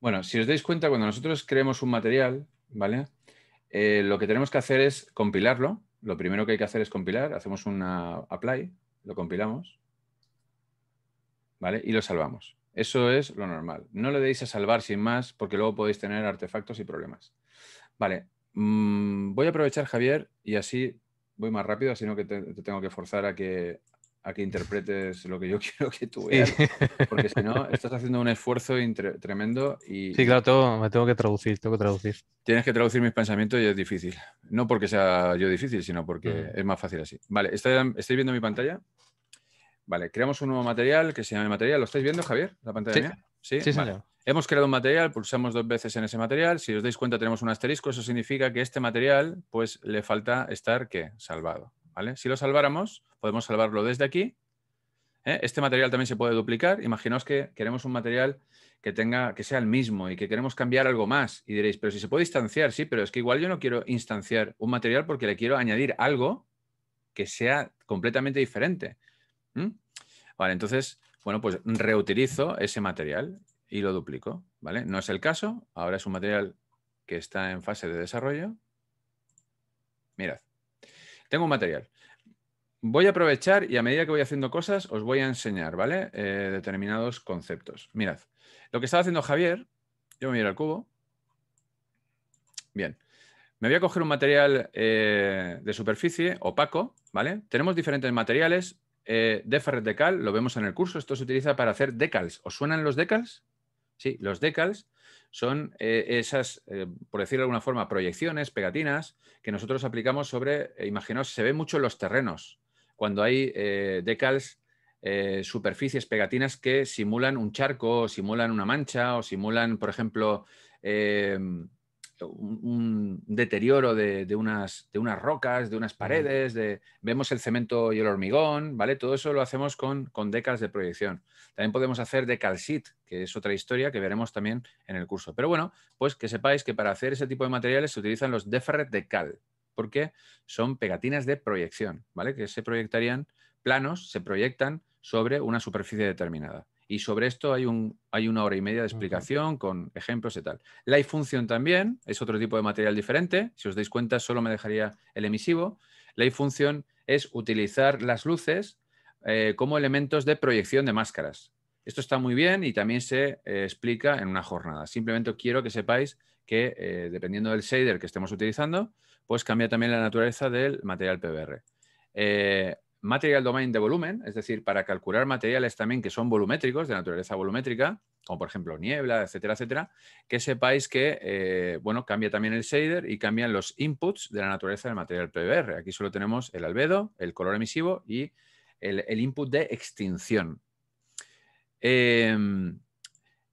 Bueno, si os dais cuenta, cuando nosotros creemos un material, ¿vale? Eh, lo que tenemos que hacer es compilarlo. Lo primero que hay que hacer es compilar. Hacemos una apply, lo compilamos, ¿vale? Y lo salvamos. Eso es lo normal. No le deis a salvar sin más porque luego podéis tener artefactos y problemas. Vale, mm, voy a aprovechar Javier y así voy más rápido, así no que te tengo que forzar a que a que interpretes lo que yo quiero que tú veas. Porque si no, estás haciendo un esfuerzo tremendo y... Sí, claro, me tengo que traducir, tengo que traducir. Tienes que traducir mis pensamientos y es difícil. No porque sea yo difícil, sino porque es más fácil así. Vale, ¿estáis viendo mi pantalla? Vale, creamos un nuevo material que se llama material. ¿Lo estáis viendo, Javier? ¿La pantalla sí. Sí, Hemos creado un material, pulsamos dos veces en ese material. Si os dais cuenta, tenemos un asterisco. Eso significa que este material, pues, le falta estar, ¿qué? Salvado. Si lo salváramos, podemos salvarlo desde aquí. ¿eh? Este material también se puede duplicar. Imaginaos que queremos un material que, tenga, que sea el mismo y que queremos cambiar algo más. Y diréis, pero si se puede instanciar, sí, pero es que igual yo no quiero instanciar un material porque le quiero añadir algo que sea completamente diferente. Vale, entonces, bueno, pues reutilizo ese material y lo duplico, ¿vale? No es el caso, ahora es un material que está en fase de desarrollo. Mirad. Tengo un material. Voy a aprovechar y a medida que voy haciendo cosas os voy a enseñar, ¿vale? Eh, determinados conceptos. Mirad, lo que estaba haciendo Javier, yo me ir al cubo. Bien, me voy a coger un material eh, de superficie opaco, ¿vale? Tenemos diferentes materiales. Eh, deferred decal, lo vemos en el curso, esto se utiliza para hacer decals. ¿Os suenan los decals? Sí, los decals son eh, esas, eh, por decirlo de alguna forma, proyecciones, pegatinas que nosotros aplicamos sobre, eh, imaginaos, se ve mucho en los terrenos, cuando hay decals, superficies, pegatinas que simulan un charco, o simulan una mancha o simulan, por ejemplo, em, un, deterioro de, unas, rocas, de unas paredes, vemos el cemento y el hormigón, ¿vale? Todo eso lo hacemos con, con decals de proyección. También podemos hacer de calcit, que es otra historia que veremos también en el curso. Pero bueno, pues que sepáis que para hacer ese tipo de materiales se utilizan los deferret de cal, porque son pegatinas de proyección, ¿vale? Que se proyectarían planos, se proyectan sobre una superficie determinada. Y sobre esto hay, un, hay una hora y media de explicación con ejemplos y tal. La función también es otro tipo de material diferente. Si os dais cuenta, solo me dejaría el emisivo. La función es utilizar las luces eh, como elementos de proyección de máscaras. Esto está muy bien y también se eh, explica en una jornada. Simplemente quiero que sepáis que eh, dependiendo del shader que estemos utilizando, pues cambia también la naturaleza del material PBR. material domain de volumen, es decir, para calcular materiales también que son volumétricos, de naturaleza volumétrica, como por ejemplo niebla, etcétera, etcétera, que sepáis que, bueno, cambia también el shader y cambian los inputs de la naturaleza del material PBR. Aquí solo tenemos el albedo, el color emisivo y el, input de extinción. Em,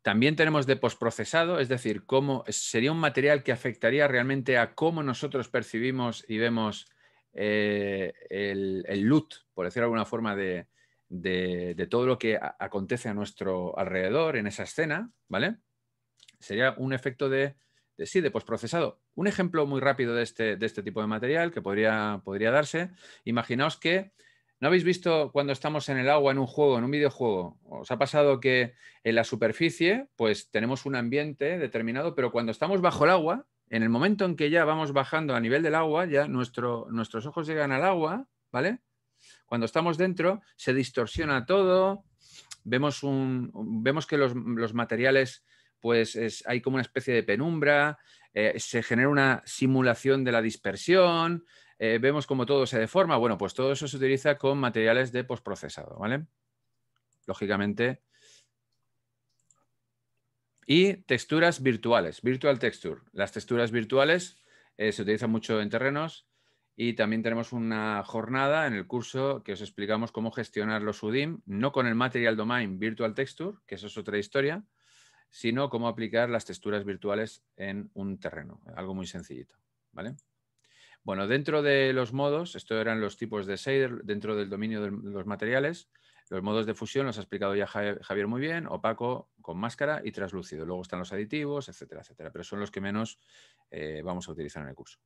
también tenemos de postprocesado, es decir, cómo sería un material que afectaría realmente a cómo nosotros percibimos y vemos eh, el, el, loot, por decir alguna forma, de, todo lo que acontece a nuestro alrededor en esa escena, ¿vale? Sería un efecto de, sí, de postprocesado. Un ejemplo muy rápido de este, de este tipo de material que podría, podría darse. Imaginaos que ¿No habéis visto cuando estamos en el agua, en un juego, en un videojuego? ¿Os ha pasado que en la superficie, pues tenemos un ambiente determinado, pero cuando estamos bajo el agua, en el momento en que ya vamos bajando a nivel del agua, ya nuestros ojos llegan al agua, ¿vale? Cuando estamos dentro, se distorsiona todo, vemos, un, vemos que los, materiales, pues hay como una especie de penumbra, eh, se genera una simulación de la dispersión, eh, vemos cómo todo se deforma. Bueno, pues todo eso se utiliza con materiales de postprocesado, ¿vale? Lógicamente. Y texturas virtuales, virtual texture. Las texturas virtuales eh, se utilizan mucho en terrenos y también tenemos una jornada en el curso que os explicamos cómo gestionar los UDIM, no con el Material Domain Virtual Texture, que eso es otra historia, sino cómo aplicar las texturas virtuales en un terreno. Algo muy sencillito, ¿vale? Bueno, dentro de los modos, esto eran los tipos de shader, dentro del dominio de los materiales, los modos de fusión los ha explicado ya Javier muy bien, opaco, con máscara y traslúcido. Luego están los aditivos, etcétera, etcétera, pero son los que menos eh, vamos a utilizar en el curso.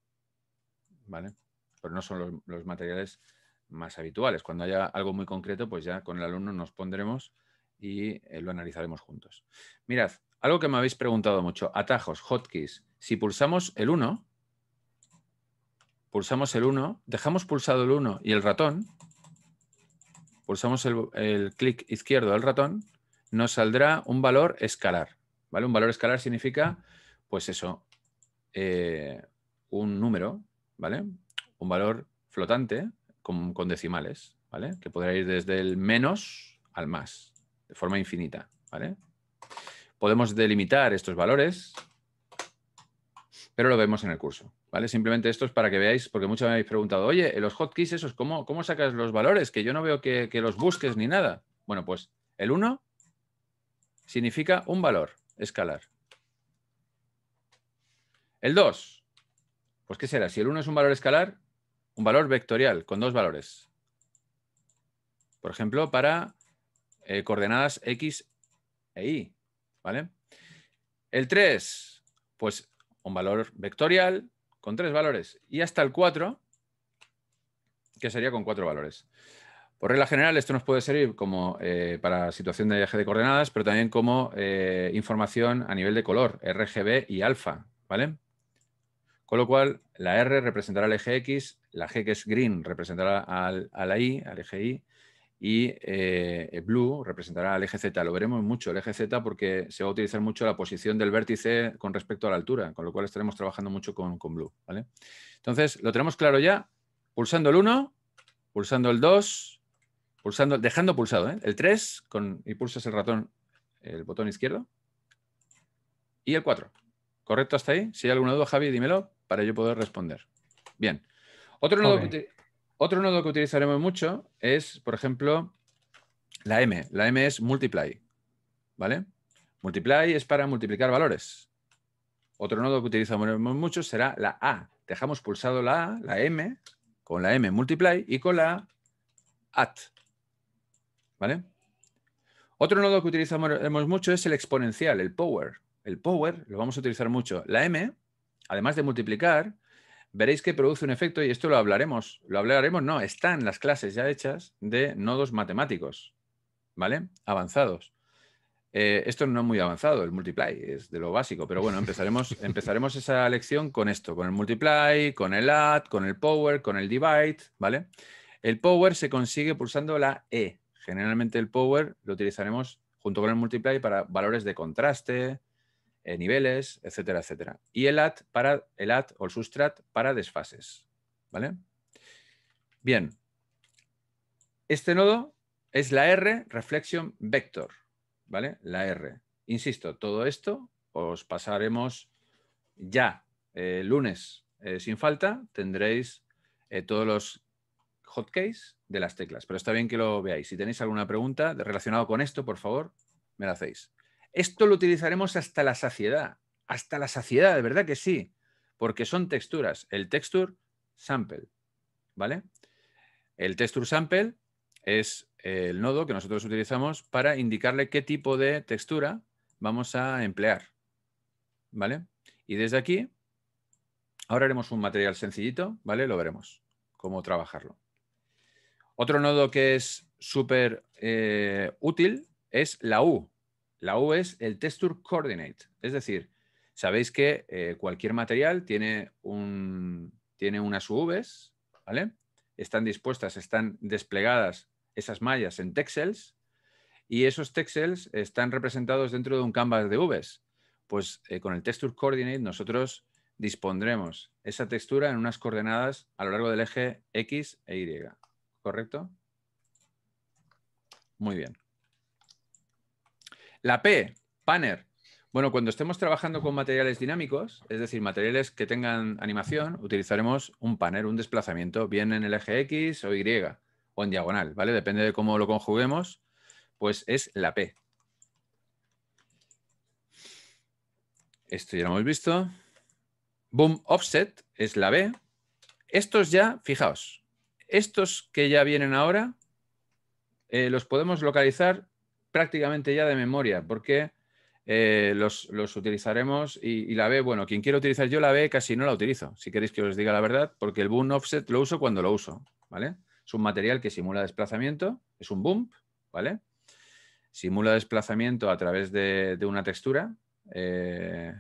¿Vale? Pero no son los, materiales más habituales. Cuando haya algo muy concreto, pues ya con el alumno nos pondremos y eh, lo analizaremos juntos. Mirad, algo que me habéis preguntado mucho, atajos, hotkeys. Si pulsamos el 1, pulsamos el 1, dejamos pulsado el 1 y el ratón, pulsamos el, clic izquierdo del ratón, nos saldrá un valor escalar. ¿vale? Un valor escalar significa, pues eso, eh, un número, ¿vale? Un valor flotante con, con, decimales, ¿vale? Que podrá ir desde el menos al más, de forma infinita, ¿vale? Podemos delimitar estos valores, pero lo vemos en el curso. ¿Vale? Simplemente esto es para que veáis, porque muchos me habéis preguntado, oye, los hotkeys esos, ¿cómo, cómo sacas los valores? Que yo no veo que, los busques ni nada. Bueno, pues el 1 significa un valor, escalar. El 2, pues ¿qué será? Si el 1 es un valor escalar, un valor vectorial con dos valores. Por ejemplo, para eh, coordenadas X e Y, ¿vale? El 3, pues un valor vectorial con tres valores y hasta el 4, que sería con cuatro valores. Por regla general, esto nos puede servir como eh, para situación de eje de coordenadas, pero también como eh, información a nivel de color, RGB y alfa, ¿vale? Con lo cual, la R representará al eje X, la G que es green representará al, la I, al eje Y, y eh, blue representará el eje Z. Lo veremos mucho, el eje Z, porque se va a utilizar mucho la posición del vértice con respecto a la altura, con lo cual estaremos trabajando mucho con, blue. ¿vale? Entonces, lo tenemos claro ya, pulsando el 1, pulsando el 2, pulsando, dejando pulsado ¿eh? el 3 con, y pulsas el ratón, el botón izquierdo, y el 4. ¿Correcto hasta ahí? Si hay alguna duda, Javi, dímelo para yo poder responder. Bien. Otro nodo, otro nodo que utilizaremos mucho es, por ejemplo, la M. La M es multiply. ¿Vale? Multiply es para multiplicar valores. Otro nodo que utilizaremos mucho será la A. Dejamos pulsado la A, la M, con la M multiply y con la at. ¿Vale? Otro nodo que utilizaremos mucho es el exponencial, el power. El power lo vamos a utilizar mucho. La M, además de multiplicar, veréis que produce un efecto, y esto lo hablaremos, lo hablaremos, no, están las clases ya hechas de nodos matemáticos, ¿vale? Avanzados. Eh, esto no es muy avanzado, el multiply es de lo básico, pero bueno, empezaremos, empezaremos esa lección con esto, con el multiply, con el add, con el power, con el divide, ¿vale? El power se consigue pulsando la E. Generalmente el power lo utilizaremos junto con el multiply para valores de contraste, eh, niveles, etcétera, etcétera. Y el AT, para, el AT o el sustrat para desfases. ¿Vale? Bien. Este nodo es la R, Reflection Vector. ¿Vale? La R. Insisto, todo esto os pasaremos ya eh, lunes eh, sin falta. Tendréis todos los hotkeys de las teclas, pero está bien que lo veáis. Si tenéis alguna pregunta relacionada con esto, por favor, me la hacéis. Esto lo utilizaremos hasta la saciedad, hasta la saciedad, de verdad que sí, porque son texturas. El texture sample, ¿vale? El texture sample es el nodo que nosotros utilizamos para indicarle qué tipo de textura vamos a emplear, ¿vale? Y desde aquí, ahora haremos un material sencillito, ¿vale? Lo veremos, cómo trabajarlo. Otro nodo que es súper eh, útil es la U, la V es el Texture Coordinate, es decir, sabéis que eh, cualquier material tiene, un, tiene unas UVs, ¿vale? Están dispuestas, están desplegadas esas mallas en texels y esos texels están representados dentro de un canvas de UVs. Pues eh, con el Texture Coordinate nosotros dispondremos esa textura en unas coordenadas a lo largo del eje X e Y. ¿Correcto? Muy bien. La P, panner. Bueno, cuando estemos trabajando con materiales dinámicos, es decir, materiales que tengan animación, utilizaremos un panner, un desplazamiento, bien en el eje X o Y o en diagonal, ¿vale? Depende de cómo lo conjuguemos, pues es la P. Esto ya lo hemos visto. Boom offset es la B. Estos ya, fijaos, estos que ya vienen ahora, eh, los podemos localizar prácticamente ya de memoria, porque eh, los, utilizaremos y, la B, bueno, quien quiera utilizar yo la B casi no la utilizo, si queréis que os diga la verdad, porque el boom offset lo uso cuando lo uso, ¿vale? Es un material que simula desplazamiento, es un boom, ¿vale? Simula desplazamiento a través de, una textura, eh,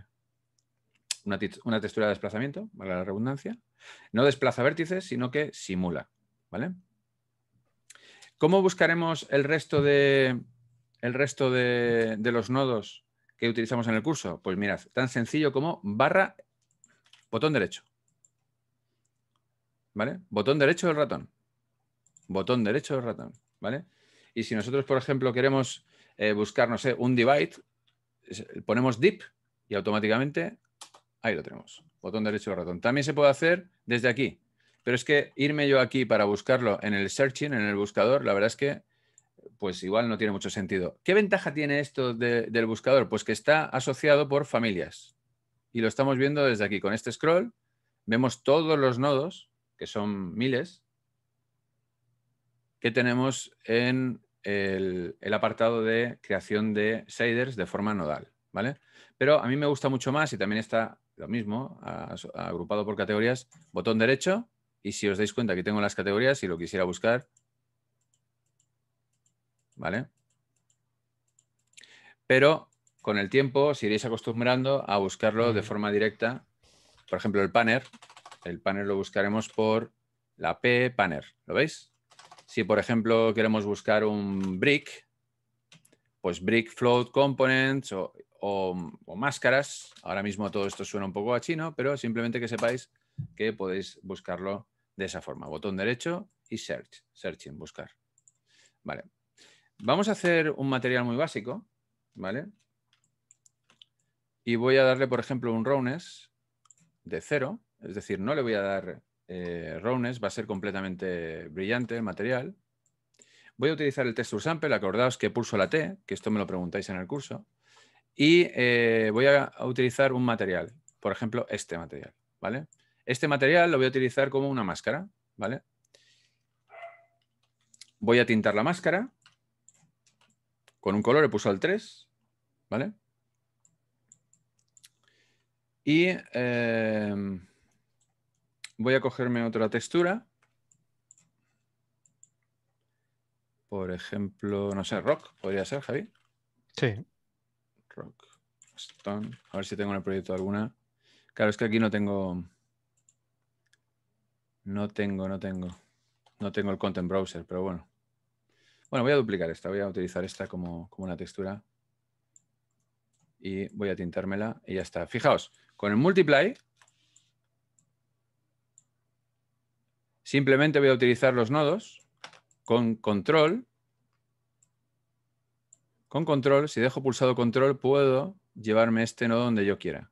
una, una, textura de desplazamiento, vale la redundancia. No desplaza vértices, sino que simula, ¿vale? ¿Cómo buscaremos el resto de, el resto de, los nodos que utilizamos en el curso? Pues mirad, tan sencillo como barra botón derecho. ¿Vale? Botón derecho del ratón. Botón derecho del ratón. ¿Vale? Y si nosotros, por ejemplo, queremos eh, buscar, no sé, un divide, ponemos dip y automáticamente ahí lo tenemos. Botón derecho del ratón. También se puede hacer desde aquí. Pero es que irme yo aquí para buscarlo en el searching, en el buscador, la verdad es que pues igual no tiene mucho sentido. ¿Qué ventaja tiene esto del buscador? Pues que está asociado por familias. Y lo estamos viendo desde aquí. Con este scroll vemos todos los nodos, que son miles, que tenemos en el, apartado de creación de shaders de forma nodal. ¿vale? Pero a mí me gusta mucho más y también está lo mismo, agrupado por categorías, botón derecho. Y si os dais cuenta, que tengo las categorías, y lo quisiera buscar, ¿vale? Pero con el tiempo os iréis acostumbrando a buscarlo de forma directa. Por ejemplo, el panel El panel lo buscaremos por la P panner. ¿Lo veis? Si, por ejemplo, queremos buscar un brick, pues brick float components o, o máscaras. Ahora mismo todo esto suena un poco a chino, pero simplemente que sepáis que podéis buscarlo de esa forma. Botón derecho y search. Searching, buscar. Vale. Vamos a hacer un material muy básico, ¿vale? Y voy a darle, por ejemplo, un rowness de cero, es decir, no le voy a dar eh, va a ser completamente brillante el material. Voy a utilizar el texture sample, acordaos que pulso la T, que esto me lo preguntáis en el curso, y eh, voy a utilizar un material, por ejemplo, este material, ¿vale? Este material lo voy a utilizar como una máscara, ¿vale? Voy a tintar la máscara, con un color le puso al 3, ¿vale? Y em, voy a cogerme otra textura. Por ejemplo, no sé, rock, podría ser, Javi. Sí. Rock, stone. A ver si tengo en el proyecto alguna. Claro, es que aquí no tengo. No tengo, no tengo. No tengo el content browser, pero bueno. Bueno, voy a duplicar esta, voy a utilizar esta como, una textura y voy a tintármela y ya está. Fijaos, con el multiply simplemente voy a utilizar los nodos con control. Con control, si dejo pulsado control, puedo llevarme este nodo donde yo quiera.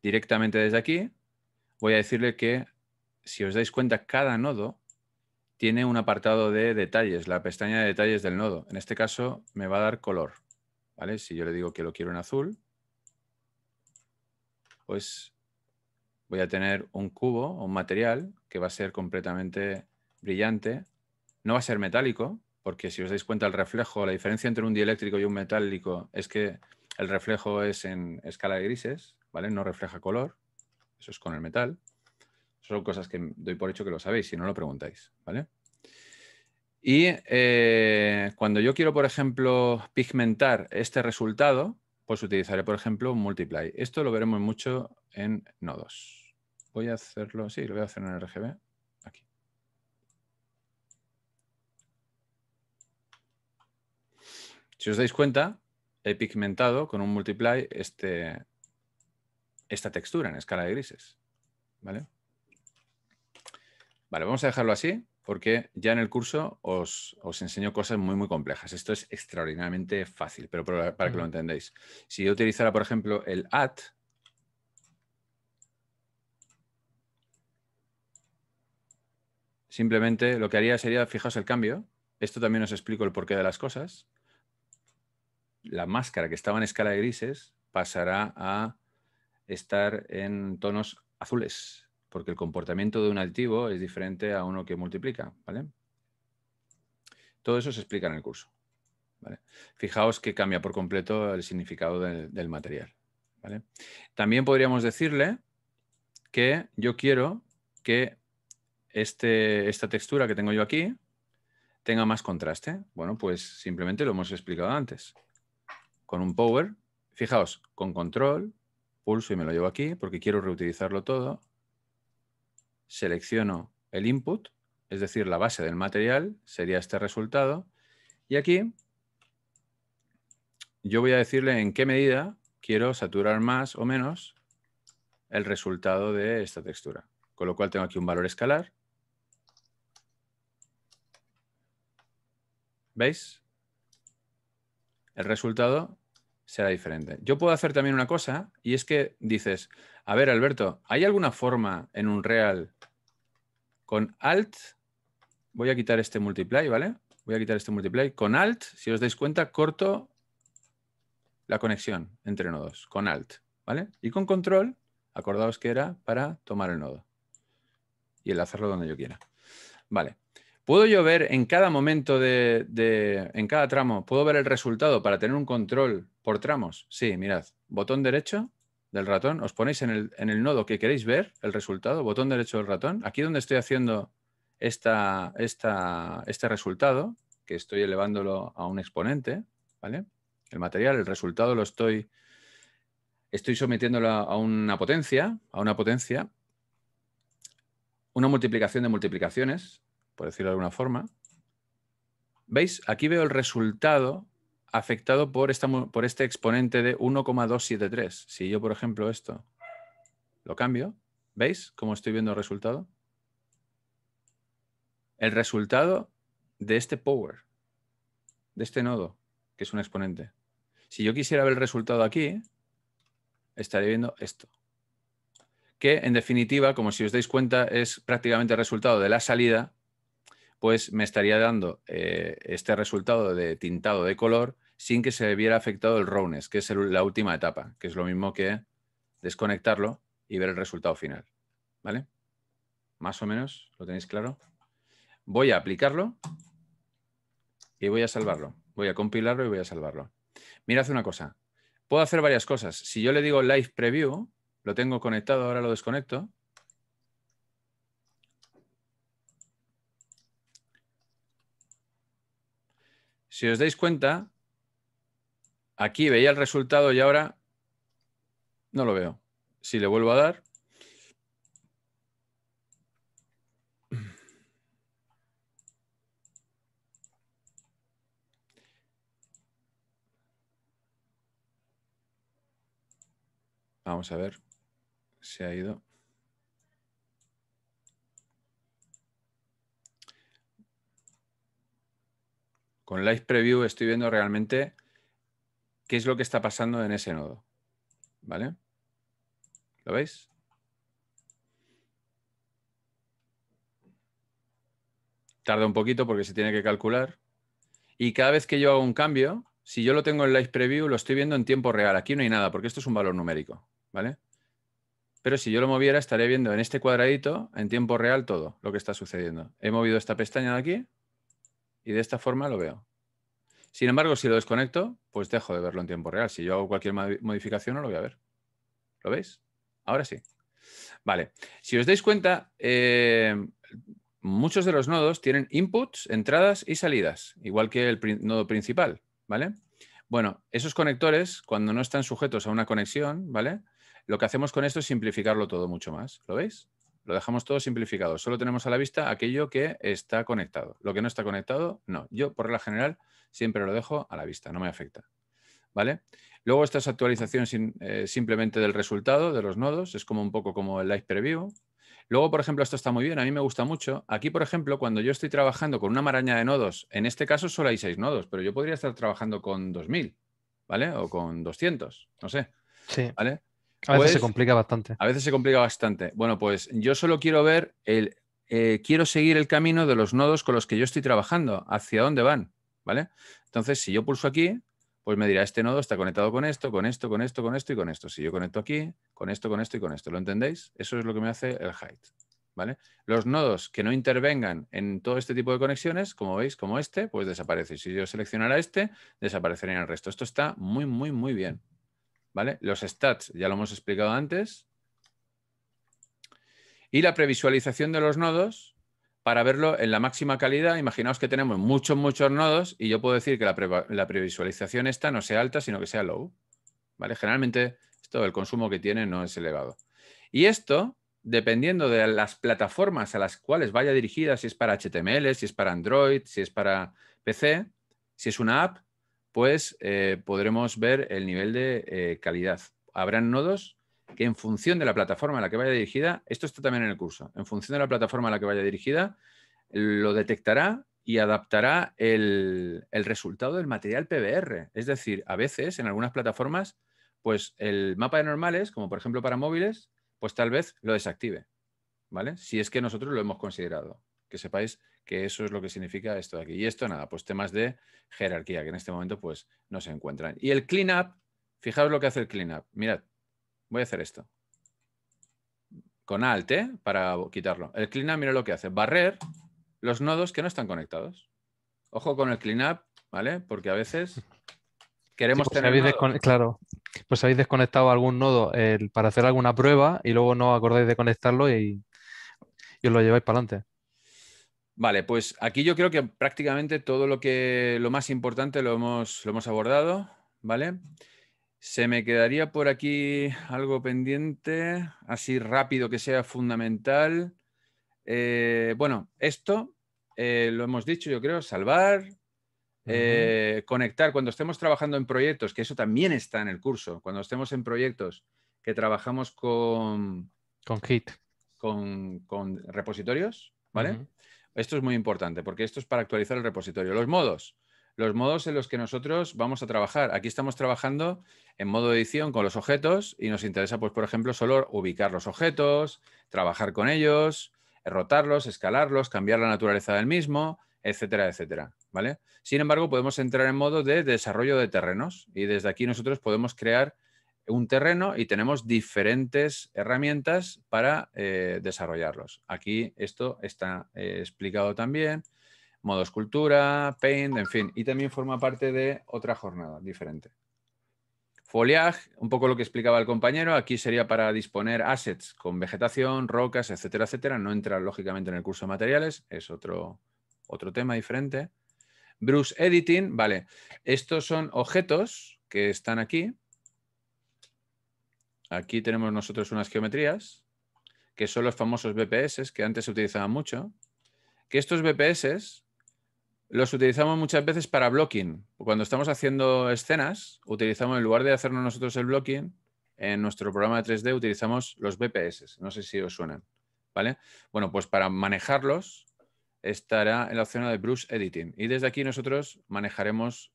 Directamente desde aquí voy a decirle que, si os dais cuenta, cada nodo tiene un apartado de detalles, la pestaña de detalles del nodo. En este caso me va a dar color. ¿vale? Si yo le digo que lo quiero en azul, pues voy a tener un cubo un material que va a ser completamente brillante. No va a ser metálico, porque si os dais cuenta el reflejo, la diferencia entre un dieléctrico y un metálico es que el reflejo es en escala de grises, ¿vale? No refleja color, eso es con el metal. Son cosas que doy por hecho que lo sabéis, si no lo preguntáis, ¿vale? Y eh, cuando yo quiero, por ejemplo, pigmentar este resultado, pues utilizaré, por ejemplo, un multiply. Esto lo veremos mucho en nodos. Voy a hacerlo, sí, lo voy a hacer en RGB. Aquí. Si os dais cuenta, he pigmentado con un multiply este, esta textura en escala de grises. ¿Vale? Vale, vamos a dejarlo así porque ya en el curso os, enseño cosas muy, muy complejas. Esto es extraordinariamente fácil, pero para, que lo entendáis. Si yo utilizara, por ejemplo, el at, simplemente lo que haría sería, fijaos el cambio, esto también os explico el porqué de las cosas, la máscara que estaba en escala de grises pasará a estar en tonos azules, porque el comportamiento de un aditivo es diferente a uno que multiplica, ¿vale? Todo eso se explica en el curso. Fijaos que cambia por completo el significado del, material. También podríamos decirle que yo quiero que este, esta textura que tengo yo aquí tenga más contraste. Bueno, pues simplemente lo hemos explicado antes. Con un power, fijaos, con control, pulso y me lo llevo aquí porque quiero reutilizarlo todo selecciono el input, es decir, la base del material, sería este resultado. Y aquí yo voy a decirle en qué medida quiero saturar más o menos el resultado de esta textura. Con lo cual tengo aquí un valor escalar. ¿Veis? El resultado será diferente. Yo puedo hacer también una cosa y es que dices, a ver, Alberto, ¿hay alguna forma en Unreal con Alt? Voy a quitar este multiply, ¿vale? Voy a quitar este multiply. Con Alt, si os dais cuenta, corto la conexión entre nodos, con Alt, ¿vale? Y con Control, acordaos que era para tomar el nodo y enlazarlo donde yo quiera. Vale. ¿Puedo yo ver en cada momento de, de, en cada tramo, puedo ver el resultado para tener un control por tramos? Sí, mirad, botón derecho, del ratón, os ponéis en el, nodo que queréis ver el resultado, botón derecho del ratón, aquí donde estoy haciendo esta, este resultado, que estoy elevándolo a un exponente, ¿vale? El material, el resultado lo estoy, estoy sometiéndolo a una potencia, a una potencia, una multiplicación de multiplicaciones, por decirlo de alguna forma. ¿Veis? Aquí veo el resultado afectado por, esta, por este exponente de 1,273. Si yo, por ejemplo, esto lo cambio, ¿veis cómo estoy viendo el resultado? El resultado de este power, de este nodo, que es un exponente. Si yo quisiera ver el resultado aquí, estaría viendo esto. Que en definitiva, como si os dais cuenta, es prácticamente el resultado de la salida pues me estaría dando eh, este resultado de tintado de color sin que se hubiera afectado el roughness, que es la última etapa, que es lo mismo que desconectarlo y ver el resultado final. ¿Vale? Más o menos, ¿lo tenéis claro? Voy a aplicarlo y voy a salvarlo. Voy a compilarlo y voy a salvarlo. Mira, hace una cosa. Puedo hacer varias cosas. Si yo le digo Live Preview, lo tengo conectado, ahora lo desconecto. Si os dais cuenta, aquí veía el resultado y ahora no lo veo. Si le vuelvo a dar, Vamos a ver. Se ha ido. Con Live Preview estoy viendo realmente qué es lo que está pasando en ese nodo. ¿Vale? ¿Lo veis? Tarda un poquito porque se tiene que calcular. Y cada vez que yo hago un cambio, si yo lo tengo en Live Preview, lo estoy viendo en tiempo real. Aquí no hay nada, porque esto es un valor numérico, ¿vale? Pero si yo lo moviera, estaría viendo en este cuadradito, en tiempo real, todo lo que está sucediendo. He movido esta pestaña de aquí y de esta forma lo veo. Sin embargo, si lo desconecto, pues dejo de verlo en tiempo real. Si yo hago cualquier modificación, no lo voy a ver. ¿Lo veis? Ahora sí. Vale. Si os dais cuenta, eh, muchos de los nodos tienen inputs, entradas y salidas, igual que el nodo principal, ¿vale? Bueno, esos conectores, cuando no están sujetos a una conexión, ¿vale? Lo que hacemos con esto es simplificarlo todo mucho más. ¿Lo veis? Lo dejamos todo simplificado. Solo tenemos a la vista aquello que está conectado. Lo que no está conectado, no. Yo, por regla general, siempre lo dejo a la vista, no me afecta. ¿Vale? Luego estas actualizaciones actualización eh, simplemente del resultado de los nodos, es como un poco como el live preview. Luego, por ejemplo, esto está muy bien, a mí me gusta mucho. Aquí, por ejemplo, cuando yo estoy trabajando con una maraña de nodos, en este caso solo hay seis nodos, pero yo podría estar trabajando con 2000, ¿vale? O con 200, no sé. Sí. ¿Vale? A veces se pues, complica bastante. A veces se complica bastante. Bueno, pues yo solo quiero ver el. Eh, quiero seguir el camino de los nodos con los que yo estoy trabajando, hacia dónde van, ¿vale? Entonces, si yo pulso aquí, pues me dirá, este nodo está conectado con esto, con esto, con esto, con esto y con esto. Si yo conecto aquí, con esto, con esto y con esto. ¿Lo entendéis? Eso es lo que me hace el height, ¿vale? Los nodos que no intervengan en todo este tipo de conexiones, como veis, como este, pues desaparece. Si yo seleccionara este, desaparecerían el resto. Esto está muy, muy, muy bien, ¿vale? Los stats ya lo hemos explicado antes. Y la previsualización de los nodos para verlo en la máxima calidad. Imaginaos que tenemos muchos, muchos nodos y yo puedo decir que la, previsualización esta no sea alta, sino que sea low. ¿vale? Generalmente esto, el consumo que tiene no es elevado. Y esto, dependiendo de las plataformas a las cuales vaya dirigida, si es para HTML, si es para Android, si es para PC, si es una app, pues eh, podremos ver el nivel de eh, calidad. Habrán nodos que en función de la plataforma a la que vaya dirigida, esto está también en el curso, en función de la plataforma a la que vaya dirigida, lo detectará y adaptará el, resultado del material PBR. Es decir, a veces en algunas plataformas, pues el mapa de normales, como por ejemplo para móviles, pues tal vez lo desactive. ¿Vale? Si es que nosotros lo hemos considerado. Que sepáis que eso es lo que significa esto de aquí. Y esto nada, pues temas de jerarquía que en este momento pues no se encuentran. Y el cleanup, fijaos lo que hace el cleanup. Mirad, voy a hacer esto. Con alt, ¿eh? para quitarlo. El cleanup, mira lo que hace. Barrer los nodos que no están conectados. Ojo con el cleanup, ¿vale? Porque a veces queremos pues tener. claro, pues habéis desconectado algún nodo para hacer alguna prueba y luego no acordáis de conectarlo y os lo lleváis para adelante. Vale, pues aquí yo creo que prácticamente todo lo que lo más importante lo hemos, abordado, ¿vale? Se me quedaría por aquí algo pendiente, así rápido que sea fundamental. Eh, bueno, esto eh, lo hemos dicho, yo creo, salvar, eh, conectar. Cuando estemos trabajando en proyectos, que eso también está en el curso, cuando estemos en proyectos que trabajamos con... Con Git. Con, repositorios, ¿vale? Esto es muy importante porque esto es para actualizar el repositorio. Los modos. Los modos en los que nosotros vamos a trabajar. Aquí estamos trabajando en modo edición con los objetos y nos interesa, pues, por ejemplo, solo ubicar los objetos, trabajar con ellos, rotarlos, escalarlos, cambiar la naturaleza del mismo, etcétera, etcétera. ¿Vale? Sin embargo, podemos entrar en modo de desarrollo de terrenos y desde aquí nosotros podemos crear un terreno y tenemos diferentes herramientas para eh, desarrollarlos. Aquí esto está eh, explicado también, modo escultura, paint, en fin, y también forma parte de otra jornada diferente. Foliage, un poco lo que explicaba el compañero, aquí sería para disponer assets con vegetación, rocas, etcétera, etcétera. No entra lógicamente en el curso de materiales, es otro, otro tema diferente. Bruce Editing, vale, estos son objetos que están aquí, Aquí tenemos nosotros unas geometrías, que son los famosos BPS, que antes se utilizaban mucho, que estos BPS los utilizamos muchas veces para blocking. Cuando estamos haciendo escenas, utilizamos, en lugar de hacernos nosotros el blocking, en nuestro programa de 3D utilizamos los BPS. No sé si os suenan. ¿Vale? Bueno, pues para manejarlos estará en la opción de Bruce Editing. Y desde aquí nosotros manejaremos,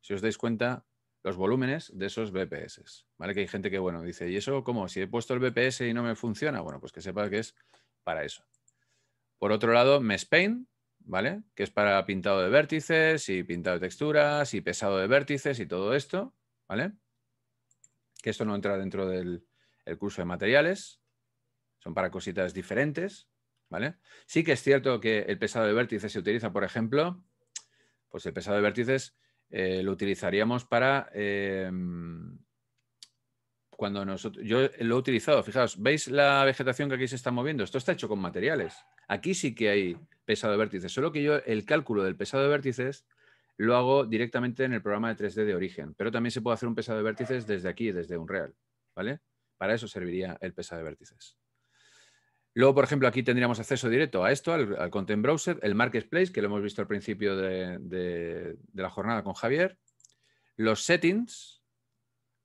si os dais cuenta, los volúmenes de esos BPS. ¿Vale? Que hay gente que, bueno, dice, ¿y eso cómo? Si he puesto el BPS y no me funciona, bueno, pues que sepa que es para eso. Por otro lado, MESPAIN, ¿vale? Que es para pintado de vértices y pintado de texturas y pesado de vértices y todo esto, ¿vale? Que esto no entra dentro del curso de materiales, son para cositas diferentes, ¿vale? Sí que es cierto que el pesado de vértices se utiliza, por ejemplo, pues el pesado de vértices eh, lo utilizaríamos para... Em, cuando nosotros... Yo lo he utilizado, fijaos, ¿veis la vegetación que aquí se está moviendo? Esto está hecho con materiales. Aquí sí que hay pesado de vértices, solo que yo el cálculo del pesado de vértices lo hago directamente en el programa de 3D de origen, pero también se puede hacer un pesado de vértices desde aquí, desde Unreal, ¿vale? Para eso serviría el pesado de vértices. Luego, por ejemplo, aquí tendríamos acceso directo a esto, al, Content Browser, el Marketplace, que lo hemos visto al principio de, de la jornada con Javier, los settings,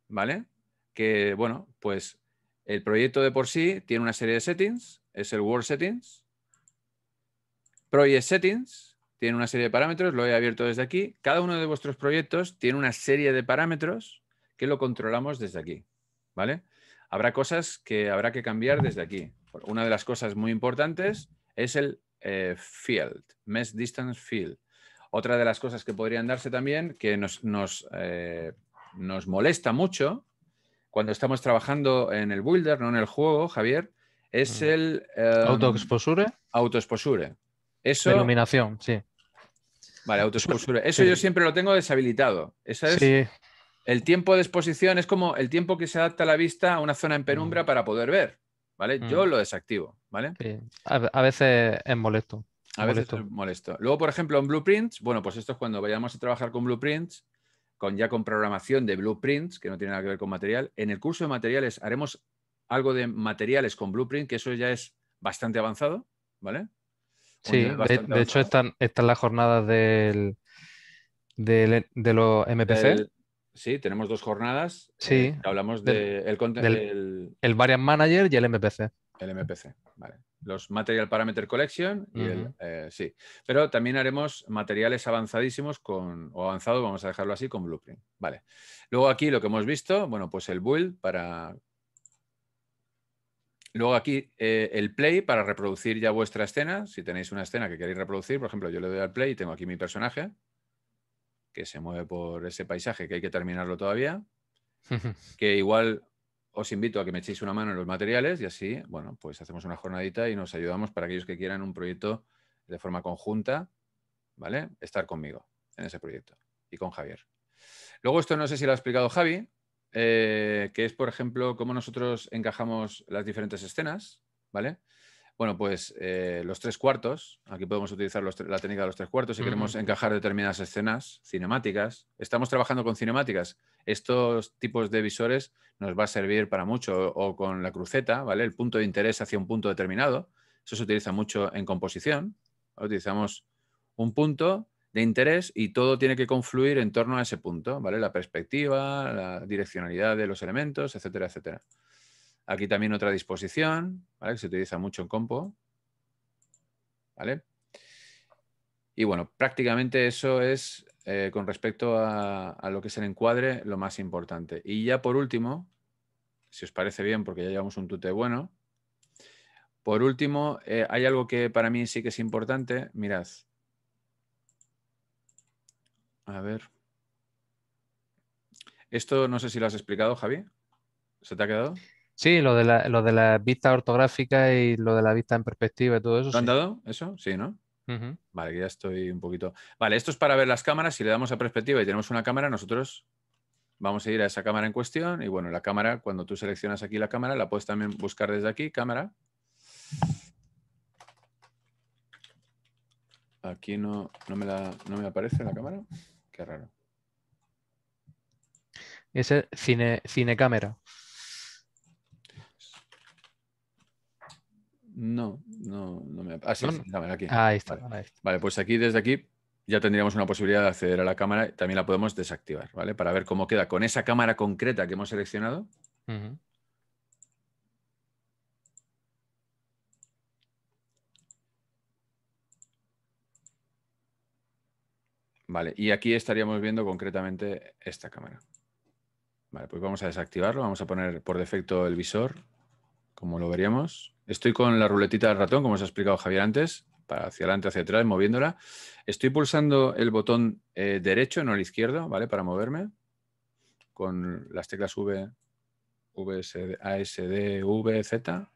¿vale? Que, bueno, pues el proyecto de por sí tiene una serie de settings, es el World Settings, Project Settings, tiene una serie de parámetros, lo he abierto desde aquí. Cada uno de vuestros proyectos tiene una serie de parámetros que lo controlamos desde aquí, ¿vale? Habrá cosas que habrá que cambiar desde aquí. Una de las cosas muy importantes es el eh, field, mesh distance field. Otra de las cosas que podrían darse también, que nos, nos, eh, molesta mucho cuando estamos trabajando en el builder, no en el juego, Javier, es el... Em, autoexposure. Autoexposure. Eso... iluminación sí. Vale, autoexposure. Eso yo siempre lo tengo deshabilitado. es El tiempo de exposición es como el tiempo que se adapta la vista a una zona en penumbra para poder ver. ¿vale? Yo mm. lo desactivo, ¿vale? A, veces es molesto. a veces es molesto. Luego, por ejemplo, en Blueprints, bueno, pues esto es cuando vayamos a trabajar con Blueprints, con ya con programación de Blueprints, que no tiene nada que ver con material. En el curso de materiales haremos algo de materiales con Blueprint, que eso ya es bastante avanzado, ¿vale? Sí, de, hecho están, están las jornadas del, de los MPC. Sí, tenemos dos jornadas. Eh, sí. hablamos del, de el, del, el, Variant Manager y el MPC. El MPC, vale. Los Material Parameter Collection y el. Eh, sí. Pero también haremos materiales avanzadísimos con. o avanzado, vamos a dejarlo así, con Blueprint. Vale. Luego aquí lo que hemos visto, bueno, pues el build para. Luego aquí eh, el play para reproducir ya vuestra escena. Si tenéis una escena que queréis reproducir, por ejemplo, yo le doy al play y tengo aquí mi personaje que se mueve por ese paisaje, que hay que terminarlo todavía, que igual os invito a que me echéis una mano en los materiales y así, bueno, pues hacemos una jornadita y nos ayudamos para aquellos que quieran un proyecto de forma conjunta, ¿vale? Estar conmigo en ese proyecto y con Javier. Luego esto no sé si lo ha explicado Javi, eh, que es, por ejemplo, cómo nosotros encajamos las diferentes escenas, ¿vale? Bueno, pues eh, los tres cuartos, aquí podemos utilizar la técnica de los tres cuartos si queremos encajar determinadas escenas cinemáticas. Estamos trabajando con cinemáticas. Estos tipos de visores nos va a servir para mucho o, o con la cruceta, ¿vale? El punto de interés hacia un punto determinado. Eso se utiliza mucho en composición. Utilizamos un punto de interés y todo tiene que confluir en torno a ese punto, ¿vale? La perspectiva, la direccionalidad de los elementos, etcétera, etcétera. Aquí también otra disposición, ¿vale? Que se utiliza mucho en compo. ¿Vale? Y bueno, prácticamente eso es eh, con respecto a, lo que es el encuadre lo más importante. Y ya por último, si os parece bien, porque ya llevamos un tute bueno, por último, eh, hay algo que para mí sí que es importante. Mirad. A ver. Esto no sé si lo has explicado, Javi. ¿Se te ha quedado? Sí, lo de, la, lo de vista ortográfica y lo de la vista en perspectiva y todo eso. ¿Lo han dado eso? Sí, ¿no? Vale, ya estoy un poquito. Vale, esto es para ver las cámaras. Si le damos a perspectiva y tenemos una cámara, nosotros vamos a ir a esa cámara en cuestión. Y bueno, la cámara, cuando tú seleccionas aquí la cámara, la puedes también buscar desde aquí, cámara. Aquí no, no, me, aparece la cámara. Qué raro. Ese cine, cinecámara No, no, no me. Ah, sí, dame, aquí. Ah, ahí está, vale. pues aquí, desde aquí, ya tendríamos una posibilidad de acceder a la cámara. También la podemos desactivar, ¿vale? Para ver cómo queda con esa cámara concreta que hemos seleccionado. Vale, y aquí estaríamos viendo concretamente esta cámara. Vale, pues vamos a desactivarlo. Vamos a poner por defecto el visor, como lo veríamos. Estoy con la ruletita del ratón, como os ha explicado Javier antes, para hacia adelante, hacia atrás, moviéndola. Estoy pulsando el botón eh, derecho, no el izquierdo, ¿vale? Para moverme. Con las teclas V, A, S, D, V, Z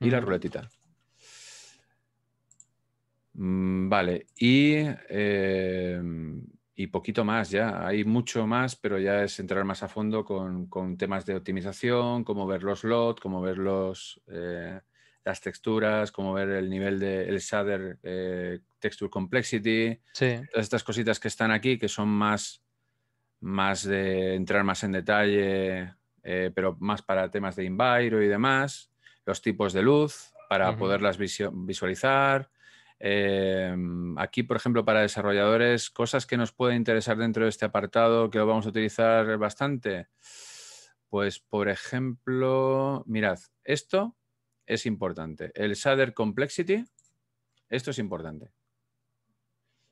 y la ruletita. Mm, vale, em, y, poquito más ya. Hay mucho más, pero ya es entrar más a fondo con, temas de optimización, cómo ver los lot, cómo ver los... Eh, las texturas, como ver el nivel del el shader eh, texture complexity, todas estas cositas que están aquí que son más, más de entrar más en detalle, eh, pero más para temas de Enviro y demás, los tipos de luz para poderlas visualizar. Eh, aquí, por ejemplo, para desarrolladores, cosas que nos pueden interesar dentro de este apartado que lo vamos a utilizar bastante. Pues, por ejemplo, mirad, esto es importante. El shader complexity, esto es importante.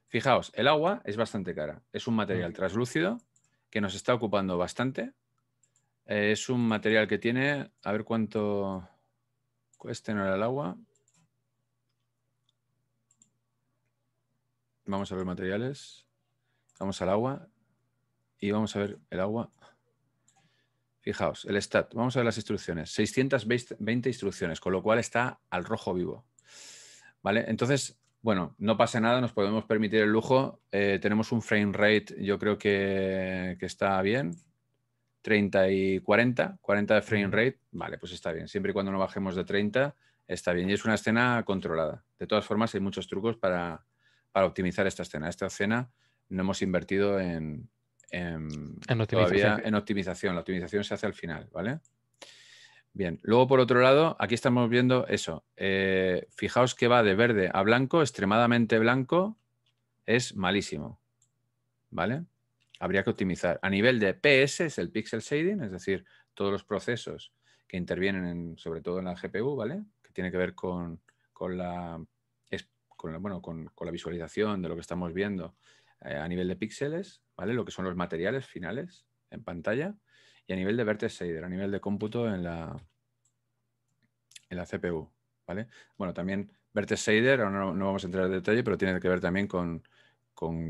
Fijaos, el agua es bastante cara. Es un material translúcido que nos está ocupando bastante. Eh, es un material que tiene, a ver cuánto, cuesta no el agua. Vamos a ver materiales. Vamos al agua. Y vamos a ver el agua. Fijaos, el stat. Vamos a ver las instrucciones. 620 instrucciones, con lo cual está al rojo vivo. ¿Vale? Entonces, bueno, no pasa nada, nos podemos permitir el lujo. Eh, tenemos un frame rate, yo creo que, está bien. 30 y 40, 40 de frame rate, vale, pues está bien. Siempre y cuando no bajemos de 30, está bien. Y es una escena controlada. De todas formas, hay muchos trucos para, para optimizar esta escena. Esta escena no hemos invertido en, Em, en, optimización. La optimización se hace al final, ¿vale? Bien, luego por otro lado, aquí estamos viendo eso. Eh, fijaos que va de verde a blanco, extremadamente blanco, es malísimo, ¿vale? Habría que optimizar. A nivel de PS es el pixel shading, es decir, todos los procesos que intervienen sobre todo en la GPU, ¿vale? Que tiene que ver con, la, visualización de lo que estamos viendo eh, a nivel de píxeles, lo que son los materiales finales en pantalla y a nivel de vertex shader, a nivel de cómputo en la, CPU, ¿vale? Bueno, también vertex shader, ahora no, vamos a entrar en detalle, pero tiene que ver también con,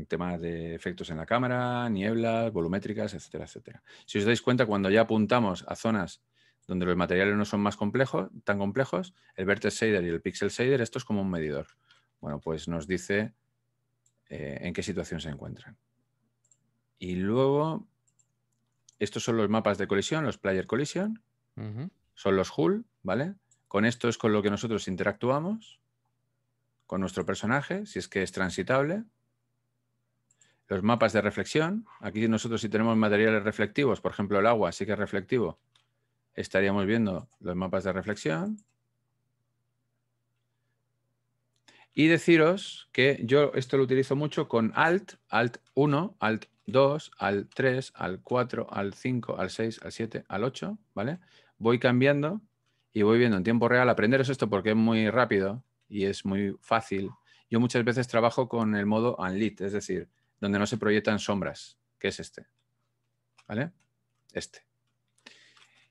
temas de efectos en la cámara, nieblas, volumétricas, etcétera, etcétera. Si os dais cuenta, cuando ya apuntamos a zonas donde los materiales no son más complejos, tan complejos, el vertex shader y el pixel shader, esto es como un medidor. Bueno, pues nos dice eh, en qué situación se encuentran. Y luego, estos son los mapas de colisión, los player collision, son los hull, ¿vale? Con esto es con lo que nosotros interactuamos, con nuestro personaje, si es que es transitable. Los mapas de reflexión, aquí nosotros si tenemos materiales reflectivos, por ejemplo el agua sí que es reflectivo, estaríamos viendo los mapas de reflexión. Y deciros que yo esto lo utilizo mucho con Alt, Alt 1, Alt 2, al 3, al 4, al 5, al 6, al 7, al 8, ¿vale? Voy cambiando y voy viendo en tiempo real. Aprenderos esto porque es muy rápido y es muy fácil. Yo muchas veces trabajo con el modo unlit, es decir, donde no se proyectan sombras, que es este, ¿vale? Este.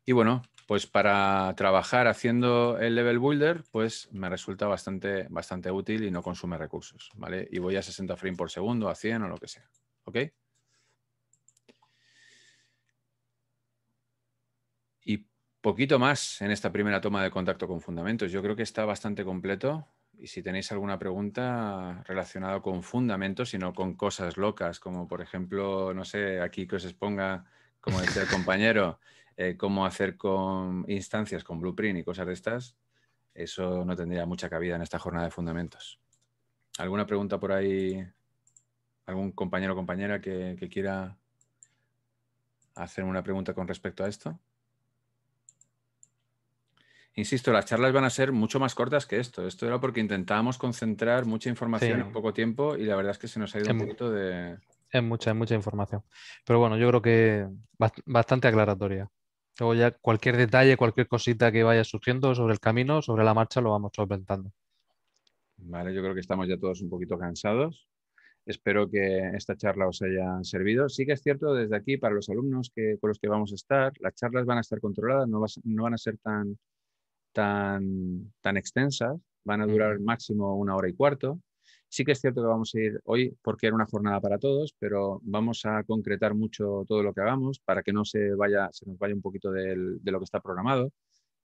Y bueno, pues para trabajar haciendo el level builder, pues me resulta bastante, bastante útil y no consume recursos, ¿vale? Y voy a 60 frames por segundo, a 100 o lo que sea, ¿ok? poquito más en esta primera toma de contacto con Fundamentos. Yo creo que está bastante completo y si tenéis alguna pregunta relacionada con Fundamentos, sino con cosas locas, como por ejemplo, no sé, aquí que os exponga, como decía el compañero, eh, cómo hacer con instancias, con Blueprint y cosas de estas, eso no tendría mucha cabida en esta jornada de Fundamentos. ¿Alguna pregunta por ahí? ¿Algún compañero o compañera que, que quiera hacerme una pregunta con respecto a esto? insisto, las charlas van a ser mucho más cortas que esto. Esto era porque intentábamos concentrar mucha información en poco tiempo y la verdad es que se nos ha ido un poquito de... Es mucha, es mucha información. Pero bueno, yo creo que bastante aclaratoria. Luego ya cualquier detalle, cualquier cosita que vaya surgiendo sobre el camino, sobre la marcha, lo vamos solventando. Vale, yo creo que estamos ya todos un poquito cansados. Espero que esta charla os haya servido. Sí que es cierto, desde aquí, para los alumnos que, con los que vamos a estar, las charlas van a estar controladas, no van a ser tan tan, tan extensas, van a durar máximo una hora y cuarto. Sí que es cierto que vamos a ir hoy porque era una jornada para todos, pero vamos a concretar mucho todo lo que hagamos para que no se, vaya, se nos vaya un poquito de lo que está programado,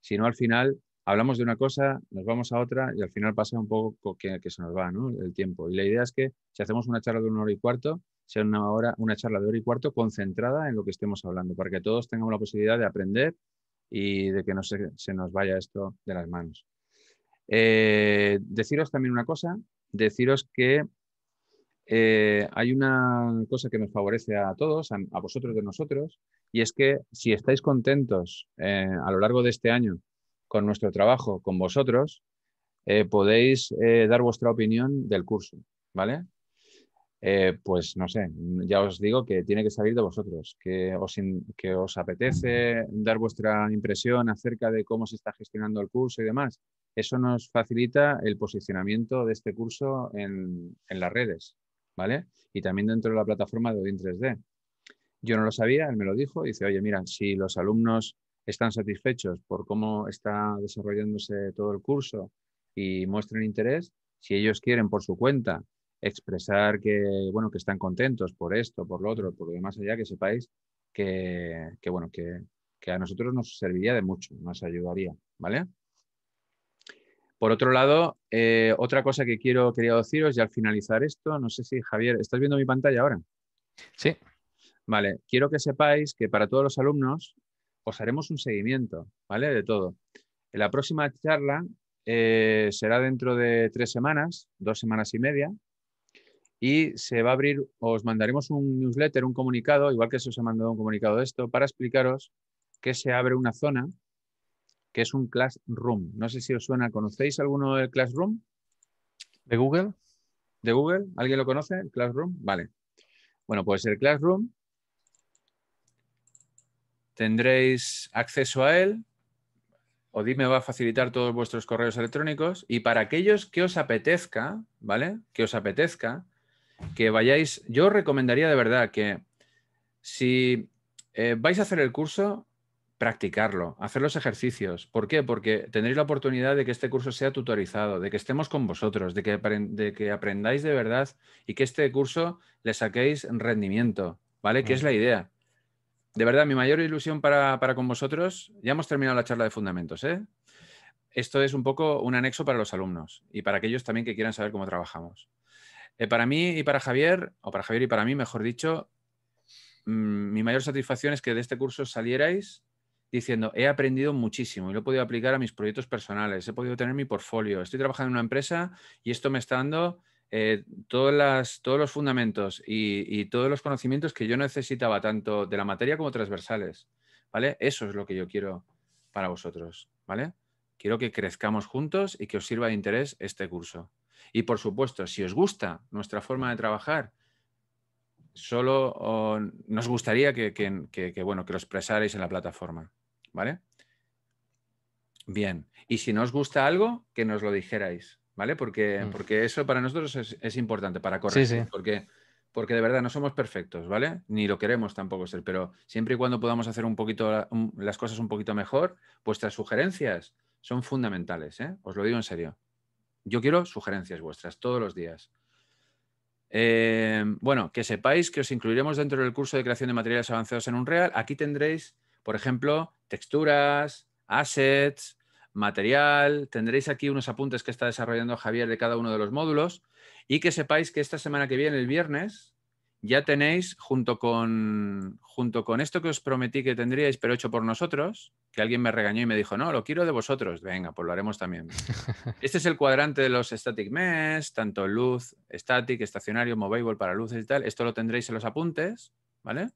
sino al final hablamos de una cosa, nos vamos a otra y al final pasa un poco que, se nos va el tiempo. Y la idea es que si hacemos una charla de una hora y cuarto, sea una, hora, una charla de hora y cuarto concentrada en lo que estemos hablando, para que todos tengamos la posibilidad de aprender y de que no se, nos vaya esto de las manos. Eh, deciros también una cosa, deciros que eh, hay una cosa que nos favorece a todos, a, vosotros de nosotros, y es que si estáis contentos eh, a lo largo de este año con nuestro trabajo, con vosotros, podéis dar vuestra opinión del curso, ¿vale? Eh, pues no sé, mm, ya os digo que tiene que salir de vosotros, que os, apetece dar vuestra impresión acerca de cómo se está gestionando el curso y demás. Eso nos facilita el posicionamiento de este curso en, las redes, ¿vale? Y también dentro de la plataforma de Odin 3D. Yo no lo sabía, él me lo dijo, dice, oye, mira, si los alumnos están satisfechos por cómo está desarrollándose todo el curso y muestran interés, si ellos quieren por su cuenta expresar que, bueno, que están contentos por esto, por lo otro, por lo demás allá, que sepáis que, que bueno, que, a nosotros nos serviría de mucho, nos ayudaría, ¿vale? Por otro lado, eh, otra cosa que quiero, quería deciros, y al finalizar esto, no sé si Javier, ¿estás viendo mi pantalla ahora? Sí. Vale, quiero que sepáis que para todos los alumnos os haremos un seguimiento, ¿vale? De todo. la próxima charla eh, será dentro de tres semanas, dos semanas y media, y se va a abrir, os mandaremos un newsletter, un comunicado, igual que se os ha mandado un comunicado de esto, para explicaros que se abre una zona que es un classroom. No sé si os suena, ¿conocéis alguno del classroom? ¿De Google? ¿De Google? ¿Alguien lo conoce? ¿El classroom? Vale. Bueno, pues el classroom tendréis acceso a él. O me va a facilitar todos vuestros correos electrónicos y para aquellos que os apetezca, ¿vale? Que os apetezca, que vayáis, yo recomendaría de verdad que si eh, vais a hacer el curso, practicarlo, hacer los ejercicios. ¿Por qué? Porque tendréis la oportunidad de que este curso sea tutorizado, de que estemos con vosotros, de que, aprendáis de verdad y que este curso le saquéis rendimiento, ¿vale? Que es la idea. De verdad, mi mayor ilusión para, para, con vosotros, ya hemos terminado la charla de fundamentos, ¿eh? Esto es un poco un anexo para los alumnos y para aquellos también que quieran saber cómo trabajamos. Eh, para mí y para Javier, o para Javier y para mí, mejor dicho, mm, mi mayor satisfacción es que de este curso salierais diciendo, he aprendido muchísimo y lo he podido aplicar a mis proyectos personales, he podido tener mi portfolio, estoy trabajando en una empresa y esto me está dando eh, todos los fundamentos y, y, todos los conocimientos que yo necesitaba, tanto de la materia como transversales. ¿Vale? Eso es lo que yo quiero para vosotros. ¿Vale? Quiero que crezcamos juntos y que os sirva de interés este curso. Y por supuesto, si os gusta nuestra forma de trabajar, solo oh, nos gustaría que, bueno, que lo expresarais en la plataforma. ¿Vale? Bien. Y si no os gusta algo, que nos lo dijerais, ¿vale? Porque, mm. porque eso para nosotros es, importante, para corregir. Porque, porque de verdad no somos perfectos, ¿vale? Ni lo queremos tampoco ser, pero siempre y cuando podamos hacer un poquito las cosas un poquito mejor, vuestras sugerencias son fundamentales, ¿eh? Os lo digo en serio. Yo quiero sugerencias vuestras todos los días. Eh, bueno, que sepáis que os incluiremos dentro del curso de creación de materiales avanzados en Unreal. Aquí tendréis, por ejemplo, texturas, assets, material. Tendréis aquí unos apuntes que está desarrollando Javier de cada uno de los módulos. Y que sepáis que esta semana que viene, el viernes, ya tenéis junto con, junto con esto que os prometí que tendríais, pero hecho por nosotros, que alguien me regañó y me dijo, no, lo quiero de vosotros. Venga, pues lo haremos también. este es el cuadrante de los static mesh, tanto luz, static, estacionario, movable para luces y tal. Esto lo tendréis en los apuntes, ¿vale?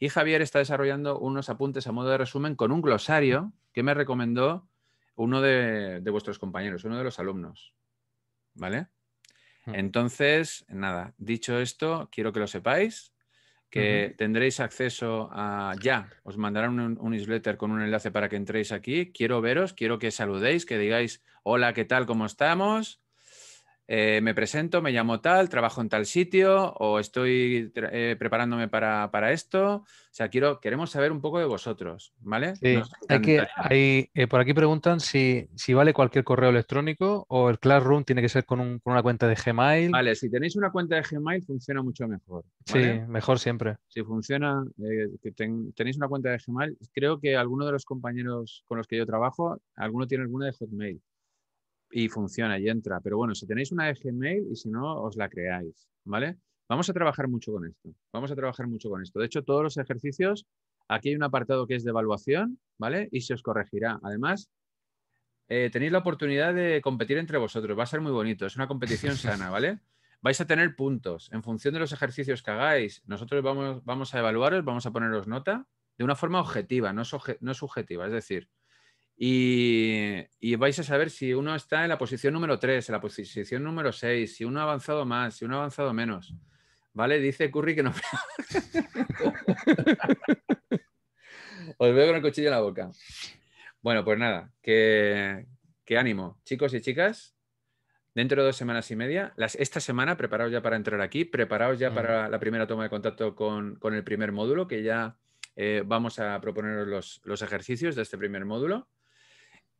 Y Javier está desarrollando unos apuntes a modo de resumen con un glosario que me recomendó uno de vuestros compañeros, uno de los alumnos, ¿vale? Entonces, nada, dicho esto, quiero que lo sepáis, que tendréis acceso a ya, os mandarán un, un, newsletter con un enlace para que entréis aquí. Quiero veros, quiero que saludéis, que digáis, hola, ¿qué tal? ¿Cómo estamos? Eh, me presento, me llamo tal, trabajo en tal sitio o estoy eh, preparándome para, esto. O sea, quiero, queremos saber un poco de vosotros, ¿vale? hay eh, por aquí preguntan si, vale cualquier correo electrónico o el Classroom tiene que ser con, una cuenta de Gmail. Vale, si tenéis una cuenta de Gmail funciona mucho mejor. Sí, mejor siempre. Si funciona, que tenéis una cuenta de Gmail, creo que alguno de los compañeros con los que yo trabajo, alguno tiene alguna de Hotmail y funciona y entra. Pero bueno, si tenéis una de Gmail y si no, os la creáis, ¿vale? Vamos a trabajar mucho con esto. Vamos a trabajar mucho con esto. De hecho, todos los ejercicios, aquí hay un apartado que es de evaluación, ¿vale? Y se os corregirá. Además, eh, tenéis la oportunidad de competir entre vosotros. Va a ser muy bonito. Es una competición sana, ¿vale? Vais a tener puntos. En función de los ejercicios que hagáis, nosotros vamos, vamos a evaluaros, vamos a poneros nota de una forma objetiva, no, no subjetiva. Es decir, y, vais a saber si uno está en la posición número 3, en la posición número 6, si uno ha avanzado más, si uno ha avanzado menos. ¿Vale? Dice Curry que no. Os veo con el cuchillo en la boca. Bueno, pues nada, que, ánimo, chicos y chicas. Dentro de dos semanas y media, esta semana, preparaos ya para entrar aquí, preparaos ya para la primera toma de contacto con, el primer módulo, que ya eh, vamos a proponeros los ejercicios de este primer módulo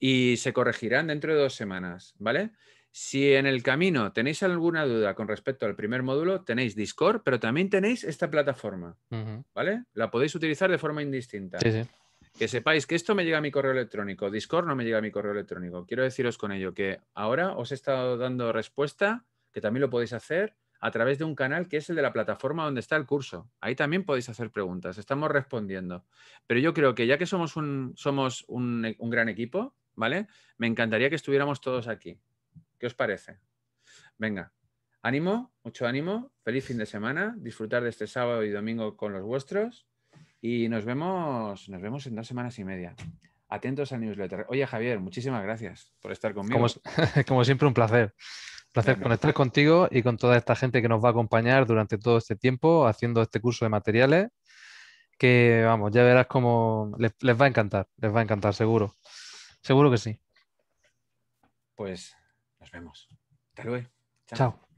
y se corregirán dentro de dos semanas, ¿vale? Si en el camino tenéis alguna duda con respecto al primer módulo, tenéis Discord, pero también tenéis esta plataforma, ¿vale? La podéis utilizar de forma indistinta. Que sepáis que esto me llega a mi correo electrónico, Discord no me llega a mi correo electrónico. Quiero deciros con ello que ahora os he estado dando respuesta, que también lo podéis hacer a través de un canal que es el de la plataforma donde está el curso. Ahí también podéis hacer preguntas, estamos respondiendo. Pero yo creo que ya que somos un, somos un gran equipo, ¿vale? Me encantaría que estuviéramos todos aquí. ¿Qué os parece? Venga, ánimo, mucho ánimo, feliz fin de semana, disfrutar de este sábado y domingo con los vuestros y nos vemos, nos vemos en dos semanas y media. Atentos al newsletter. Oye, Javier, muchísimas gracias por estar conmigo. Como, siempre, un placer. Un placer conectar contigo y con toda esta gente que nos va a acompañar durante todo este tiempo haciendo este curso de materiales que, vamos, ya verás cómo les va a encantar, les va a encantar seguro. Seguro que sí. Pues nos vemos. Hasta luego. Chao.